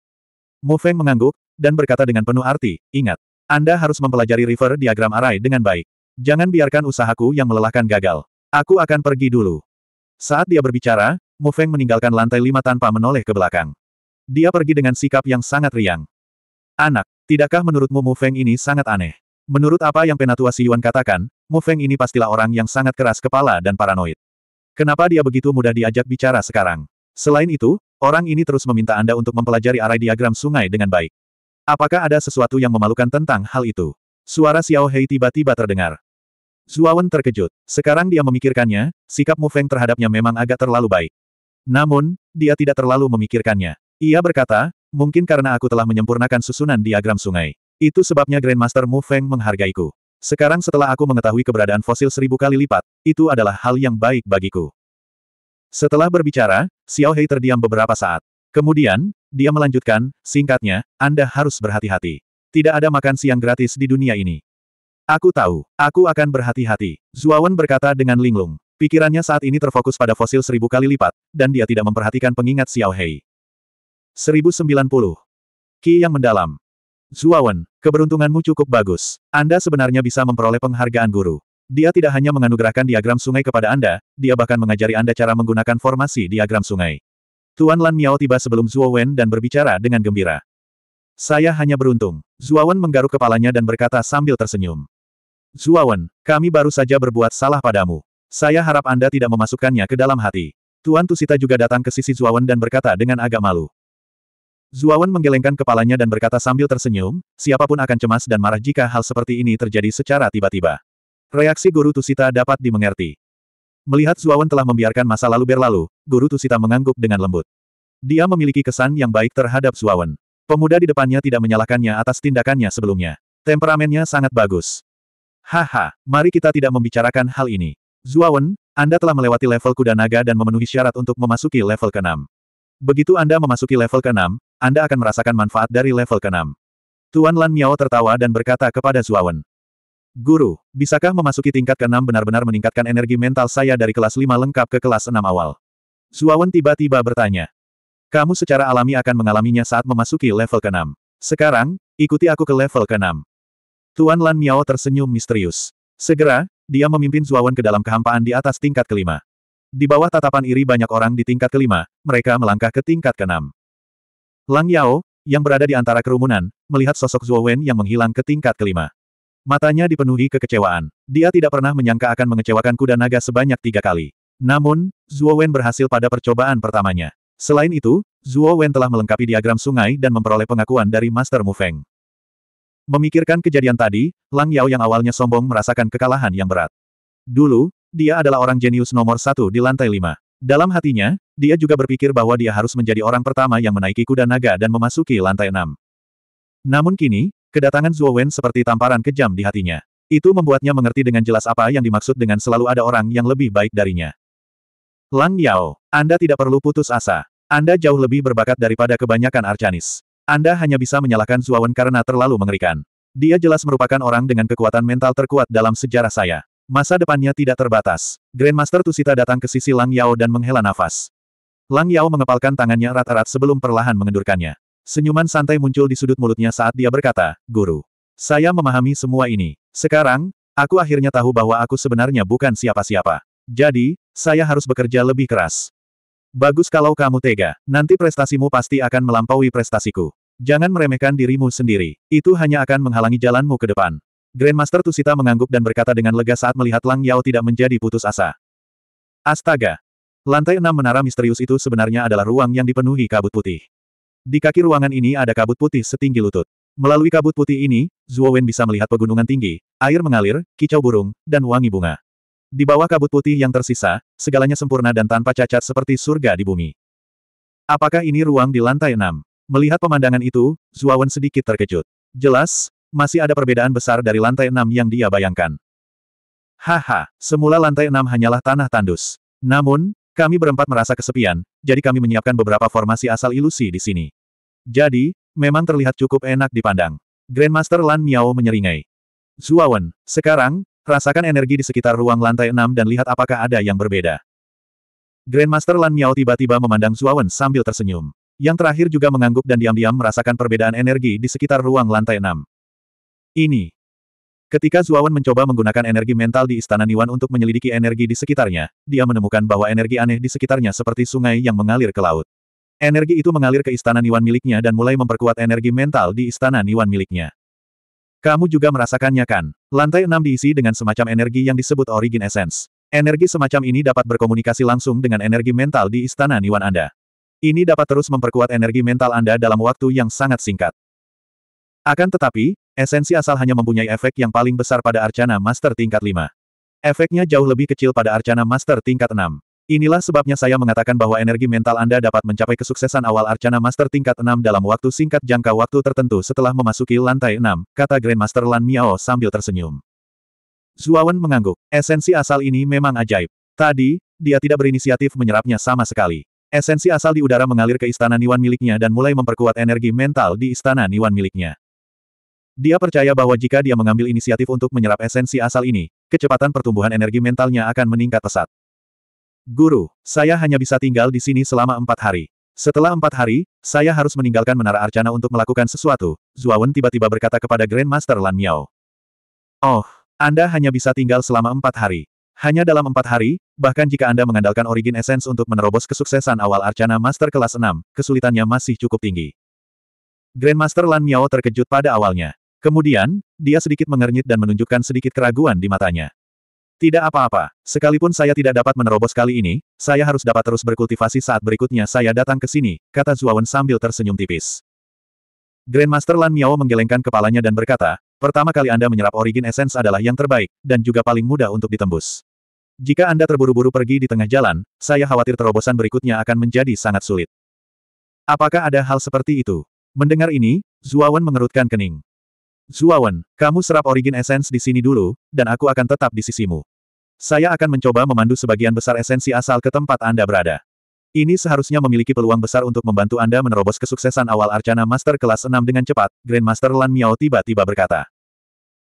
Mu Feng mengangguk, dan berkata dengan penuh arti, ingat, Anda harus mempelajari river diagram arai dengan baik. Jangan biarkan usahaku yang melelahkan gagal. Aku akan pergi dulu. Saat dia berbicara, Mu Feng meninggalkan lantai lima tanpa menoleh ke belakang. Dia pergi dengan sikap yang sangat riang. Anak, tidakkah menurutmu Mu Feng ini sangat aneh? Menurut apa yang Penatua Si Yuan katakan, Mu Feng ini pastilah orang yang sangat keras kepala dan paranoid. Kenapa dia begitu mudah diajak bicara sekarang? Selain itu, orang ini terus meminta Anda untuk mempelajari arah diagram sungai dengan baik. Apakah ada sesuatu yang memalukan tentang hal itu? Suara Xiao Hei tiba-tiba terdengar. Zuawan terkejut. Sekarang dia memikirkannya, sikap Mu Feng terhadapnya memang agak terlalu baik. Namun, dia tidak terlalu memikirkannya. Ia berkata, Mungkin karena aku telah menyempurnakan susunan diagram sungai. Itu sebabnya Grandmaster Mu Feng menghargaiku. Sekarang setelah aku mengetahui keberadaan fosil seribu kali lipat, itu adalah hal yang baik bagiku. Setelah berbicara, Xiao Hei terdiam beberapa saat. Kemudian, dia melanjutkan, singkatnya, Anda harus berhati-hati. Tidak ada makan siang gratis di dunia ini. Aku tahu, aku akan berhati-hati. Zuawan berkata dengan linglung. Pikirannya saat ini terfokus pada fosil seribu kali lipat, dan dia tidak memperhatikan pengingat Xiao Hei. 1090. Ki yang mendalam. Zuawan, keberuntunganmu cukup bagus. Anda sebenarnya bisa memperoleh penghargaan guru. Dia tidak hanya menganugerahkan diagram sungai kepada Anda, dia bahkan mengajari Anda cara menggunakan formasi diagram sungai. Tuan Lan Miao tiba sebelum Zuawan dan berbicara dengan gembira. Saya hanya beruntung. Zuawan menggaruk kepalanya dan berkata sambil tersenyum. Zuawan, kami baru saja berbuat salah padamu. Saya harap Anda tidak memasukkannya ke dalam hati. Tuan Tusita juga datang ke sisi Zuawan dan berkata dengan agak malu. Zuawan menggelengkan kepalanya dan berkata sambil tersenyum, siapapun akan cemas dan marah jika hal seperti ini terjadi secara tiba-tiba. Reaksi Guru Tusita dapat dimengerti. Melihat Zuawan telah membiarkan masa lalu berlalu, Guru Tusita mengangguk dengan lembut. Dia memiliki kesan yang baik terhadap Zuawan. Pemuda di depannya tidak menyalahkannya atas tindakannya sebelumnya. Temperamennya sangat bagus. Haha, mari kita tidak membicarakan hal ini. Zuawan, Anda telah melewati level kuda naga dan memenuhi syarat untuk memasuki level ke-6. Begitu Anda memasuki level ke-6, anda akan merasakan manfaat dari level ke-6. Tuan Lan Miao tertawa dan berkata kepada Zuawan. Guru, bisakah memasuki tingkat ke-6 benar-benar meningkatkan energi mental saya dari kelas 5 lengkap ke kelas 6 awal? Zuawan tiba-tiba bertanya. Kamu secara alami akan mengalaminya saat memasuki level ke-6. Sekarang, ikuti aku ke level ke-6. Tuan Lan Miao tersenyum misterius. Segera, dia memimpin Zuawan ke dalam kehampaan di atas tingkat kelima. Di bawah tatapan iri banyak orang di tingkat kelima, mereka melangkah ke tingkat keenam. Lang Yao, yang berada di antara kerumunan, melihat sosok Zhuo Wen yang menghilang ke tingkat kelima. Matanya dipenuhi kekecewaan. Dia tidak pernah menyangka akan mengecewakan kuda naga sebanyak tiga kali. Namun, Zhuo Wen berhasil pada percobaan pertamanya. Selain itu, Zhuo Wen telah melengkapi diagram sungai dan memperoleh pengakuan dari Master Mu Feng. Memikirkan kejadian tadi, Lang Yao yang awalnya sombong merasakan kekalahan yang berat. Dulu, dia adalah orang jenius nomor satu di lantai lima. Dalam hatinya, dia juga berpikir bahwa dia harus menjadi orang pertama yang menaiki kuda naga dan memasuki lantai enam. Namun kini, kedatangan Zhuo Wen seperti tamparan kejam di hatinya. Itu membuatnya mengerti dengan jelas apa yang dimaksud dengan selalu ada orang yang lebih baik darinya. Lang Yao, Anda tidak perlu putus asa. Anda jauh lebih berbakat daripada kebanyakan Arcanis. Anda hanya bisa menyalahkan Zhuo Wen karena terlalu mengerikan. Dia jelas merupakan orang dengan kekuatan mental terkuat dalam sejarah saya. Masa depannya tidak terbatas. Grandmaster Tusita datang ke sisi Lang Yao dan menghela nafas. Lang Yao mengepalkan tangannya erat-erat sebelum perlahan mengendurkannya. Senyuman santai muncul di sudut mulutnya saat dia berkata, Guru, saya memahami semua ini. Sekarang, aku akhirnya tahu bahwa aku sebenarnya bukan siapa-siapa. Jadi, saya harus bekerja lebih keras. Bagus kalau kamu tega. Nanti prestasimu pasti akan melampaui prestasiku. Jangan meremehkan dirimu sendiri. Itu hanya akan menghalangi jalanmu ke depan. Grandmaster Tusita mengangguk dan berkata dengan lega saat melihat Lang Yao tidak menjadi putus asa. Astaga! Lantai enam menara misterius itu sebenarnya adalah ruang yang dipenuhi kabut putih. Di kaki ruangan ini ada kabut putih setinggi lutut. Melalui kabut putih ini, Zhuo Wen bisa melihat pegunungan tinggi, air mengalir, kicau burung, dan wangi bunga. Di bawah kabut putih yang tersisa, segalanya sempurna dan tanpa cacat seperti surga di bumi. Apakah ini ruang di lantai enam? Melihat pemandangan itu, Wen sedikit terkejut. Jelas, masih ada perbedaan besar dari lantai enam yang dia bayangkan. Haha, semula lantai enam hanyalah tanah tandus. Namun, kami berempat merasa kesepian, jadi kami menyiapkan beberapa formasi asal ilusi di sini. Jadi, memang terlihat cukup enak dipandang. Grandmaster Lan Miao menyeringai. Zuawan, sekarang, rasakan energi di sekitar ruang lantai enam dan lihat apakah ada yang berbeda. Grandmaster Lan Miao tiba-tiba memandang Zuawan sambil tersenyum. Yang terakhir juga mengangguk dan diam-diam merasakan perbedaan energi di sekitar ruang lantai enam ini. Ketika Zuawan mencoba menggunakan energi mental di Istana Niwan untuk menyelidiki energi di sekitarnya, dia menemukan bahwa energi aneh di sekitarnya seperti sungai yang mengalir ke laut. Energi itu mengalir ke Istana Niwan miliknya dan mulai memperkuat energi mental di Istana Niwan miliknya. Kamu juga merasakannya kan? Lantai 6 diisi dengan semacam energi yang disebut Origin Essence. Energi semacam ini dapat berkomunikasi langsung dengan energi mental di Istana Niwan Anda. Ini dapat terus memperkuat energi mental Anda dalam waktu yang sangat singkat. Akan tetapi, esensi asal hanya mempunyai efek yang paling besar pada Arcana Master tingkat 5. Efeknya jauh lebih kecil pada Arcana Master tingkat 6. Inilah sebabnya saya mengatakan bahwa energi mental Anda dapat mencapai kesuksesan awal Arcana Master tingkat 6 dalam waktu singkat jangka waktu tertentu setelah memasuki lantai 6, kata Grandmaster Lan Miao sambil tersenyum. Zuawan mengangguk. Esensi asal ini memang ajaib. Tadi, dia tidak berinisiatif menyerapnya sama sekali. Esensi asal di udara mengalir ke istana Niwan miliknya dan mulai memperkuat energi mental di istana Niwan miliknya. Dia percaya bahwa jika dia mengambil inisiatif untuk menyerap esensi asal ini, kecepatan pertumbuhan energi mentalnya akan meningkat pesat. Guru, saya hanya bisa tinggal di sini selama empat hari. Setelah empat hari, saya harus meninggalkan Menara Arcana untuk melakukan sesuatu, Zuawan tiba-tiba berkata kepada Grandmaster Lan Miao. Oh, Anda hanya bisa tinggal selama empat hari. Hanya dalam empat hari, bahkan jika Anda mengandalkan origin essence untuk menerobos kesuksesan awal Arcana Master kelas 6, kesulitannya masih cukup tinggi. Grandmaster Lan Miao terkejut pada awalnya. Kemudian, dia sedikit mengernyit dan menunjukkan sedikit keraguan di matanya. Tidak apa-apa, sekalipun saya tidak dapat menerobos kali ini, saya harus dapat terus berkultivasi saat berikutnya saya datang ke sini, kata Zuawan sambil tersenyum tipis. Grandmaster Lan Miao menggelengkan kepalanya dan berkata, pertama kali Anda menyerap origin essence adalah yang terbaik, dan juga paling mudah untuk ditembus. Jika Anda terburu-buru pergi di tengah jalan, saya khawatir terobosan berikutnya akan menjadi sangat sulit. Apakah ada hal seperti itu? Mendengar ini, Zuawan mengerutkan kening. Zuawan, kamu serap origin essence di sini dulu, dan aku akan tetap di sisimu. Saya akan mencoba memandu sebagian besar esensi asal ke tempat Anda berada. Ini seharusnya memiliki peluang besar untuk membantu Anda menerobos kesuksesan awal Arcana Master kelas 6 dengan cepat, Grandmaster Lan Miao tiba-tiba berkata.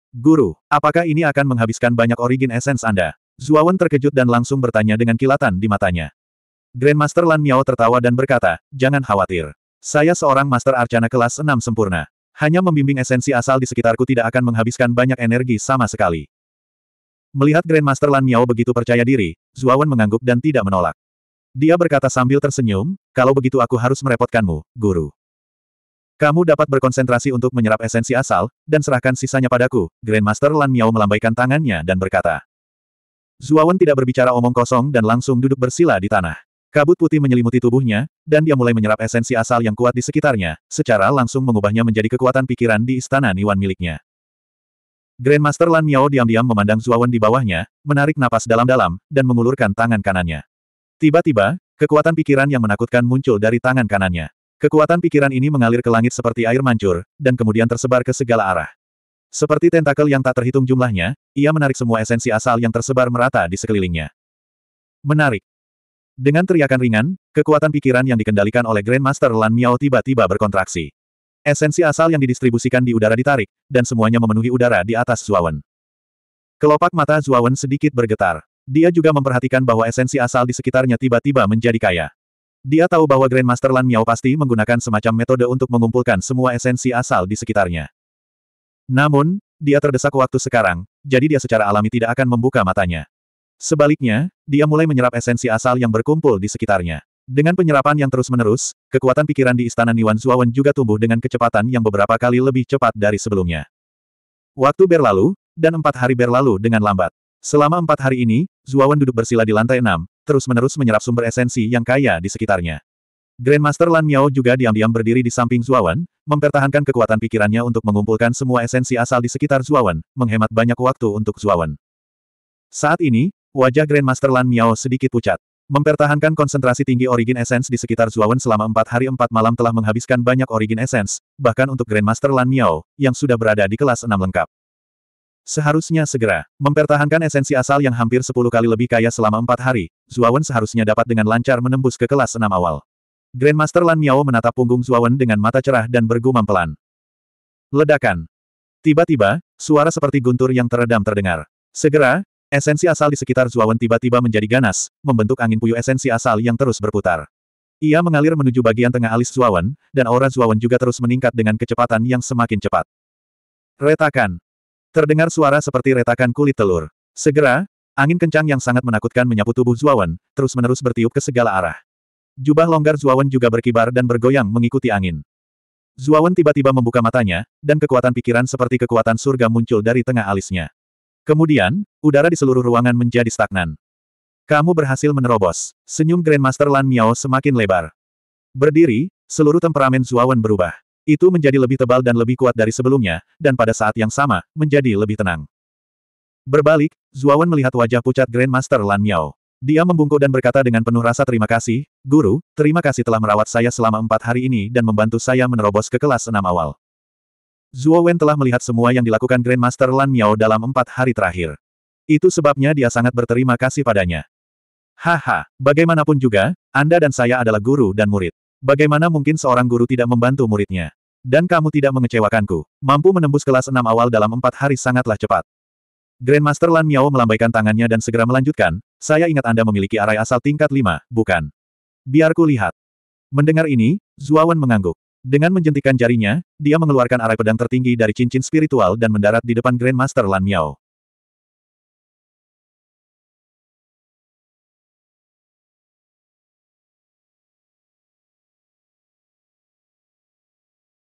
Guru, apakah ini akan menghabiskan banyak origin essence Anda? Zuawan terkejut dan langsung bertanya dengan kilatan di matanya. Grandmaster Lan Miao tertawa dan berkata, jangan khawatir. Saya seorang Master Arcana kelas 6 sempurna. Hanya membimbing esensi asal di sekitarku tidak akan menghabiskan banyak energi sama sekali. Melihat Grandmaster Lan Miao begitu percaya diri, Zuawan mengangguk dan tidak menolak. Dia berkata sambil tersenyum, kalau begitu aku harus merepotkanmu, guru. Kamu dapat berkonsentrasi untuk menyerap esensi asal, dan serahkan sisanya padaku, Grandmaster Lan Miao melambaikan tangannya dan berkata. Zuawan tidak berbicara omong kosong dan langsung duduk bersila di tanah. Kabut putih menyelimuti tubuhnya, dan dia mulai menyerap esensi asal yang kuat di sekitarnya, secara langsung mengubahnya menjadi kekuatan pikiran di istana Niwan miliknya. Grandmaster Lan Miao diam-diam memandang Zuawan di bawahnya, menarik napas dalam-dalam, dan mengulurkan tangan kanannya. Tiba-tiba, kekuatan pikiran yang menakutkan muncul dari tangan kanannya. Kekuatan pikiran ini mengalir ke langit seperti air mancur, dan kemudian tersebar ke segala arah. Seperti tentakel yang tak terhitung jumlahnya, ia menarik semua esensi asal yang tersebar merata di sekelilingnya. Menarik. Dengan teriakan ringan, kekuatan pikiran yang dikendalikan oleh Grandmaster Lan Miao tiba-tiba berkontraksi. Esensi asal yang didistribusikan di udara ditarik, dan semuanya memenuhi udara di atas Zuawan. Kelopak mata Zuawan sedikit bergetar. Dia juga memperhatikan bahwa esensi asal di sekitarnya tiba-tiba menjadi kaya. Dia tahu bahwa Grandmaster Lan Miao pasti menggunakan semacam metode untuk mengumpulkan semua esensi asal di sekitarnya. Namun, dia terdesak waktu sekarang, jadi dia secara alami tidak akan membuka matanya. Sebaliknya, dia mulai menyerap esensi asal yang berkumpul di sekitarnya. Dengan penyerapan yang terus-menerus, kekuatan pikiran di istana Niwan Zuawan juga tumbuh dengan kecepatan yang beberapa kali lebih cepat dari sebelumnya. Waktu berlalu, dan empat hari berlalu dengan lambat. Selama empat hari ini, Zuawan duduk bersila di lantai enam, terus-menerus menyerap sumber esensi yang kaya di sekitarnya. Grandmaster Lan Miao juga diam-diam berdiri di samping Zuawan, mempertahankan kekuatan pikirannya untuk mengumpulkan semua esensi asal di sekitar Zuawan, menghemat banyak waktu untuk Zuawan. Saat ini, Wajah Grandmaster Lan Miao sedikit pucat. Mempertahankan konsentrasi tinggi origin essence di sekitar Zuawan selama empat hari empat malam telah menghabiskan banyak origin essence, bahkan untuk Grandmaster Lan Miao, yang sudah berada di kelas Enam lengkap. Seharusnya segera, mempertahankan esensi asal yang hampir sepuluh kali lebih kaya selama empat hari, Zuawan seharusnya dapat dengan lancar menembus ke kelas Enam awal. Grandmaster Lan Miao menatap punggung Zuawan dengan mata cerah dan bergumam pelan. Ledakan. Tiba-tiba, suara seperti guntur yang teredam terdengar. Segera, Esensi asal di sekitar Zuawan tiba-tiba menjadi ganas, membentuk angin puyuh esensi asal yang terus berputar. Ia mengalir menuju bagian tengah alis Zuawan, dan aura Zuawan juga terus meningkat dengan kecepatan yang semakin cepat. Retakan. Terdengar suara seperti retakan kulit telur. Segera, angin kencang yang sangat menakutkan menyapu tubuh Zuawan, terus-menerus bertiup ke segala arah. Jubah longgar Zuawan juga berkibar dan bergoyang mengikuti angin. Zuawan tiba-tiba membuka matanya, dan kekuatan pikiran seperti kekuatan surga muncul dari tengah alisnya. Kemudian, udara di seluruh ruangan menjadi stagnan. Kamu berhasil menerobos. Senyum Grandmaster Lan Miao semakin lebar. Berdiri, seluruh temperamen Zuawan berubah. Itu menjadi lebih tebal dan lebih kuat dari sebelumnya, dan pada saat yang sama, menjadi lebih tenang. Berbalik, Zuawan melihat wajah pucat Grandmaster Lan Miao. Dia membungkuk dan berkata dengan penuh rasa terima kasih, Guru, terima kasih telah merawat saya selama empat hari ini dan membantu saya menerobos ke kelas enam awal. Zuo Wen telah melihat semua yang dilakukan Grandmaster Lan Miao dalam empat hari terakhir. Itu sebabnya dia sangat berterima kasih padanya. Haha, bagaimanapun juga, Anda dan saya adalah guru dan murid. Bagaimana mungkin seorang guru tidak membantu muridnya? Dan kamu tidak mengecewakanku. Mampu menembus kelas enam awal dalam empat hari sangatlah cepat. Grandmaster Lan Miao melambaikan tangannya dan segera melanjutkan, saya ingat Anda memiliki arai asal tingkat lima, bukan? Biarku lihat. Mendengar ini, Wen mengangguk. Dengan menjentikan jarinya, dia mengeluarkan arai pedang tertinggi dari cincin spiritual dan mendarat di depan Grandmaster Lan Miao.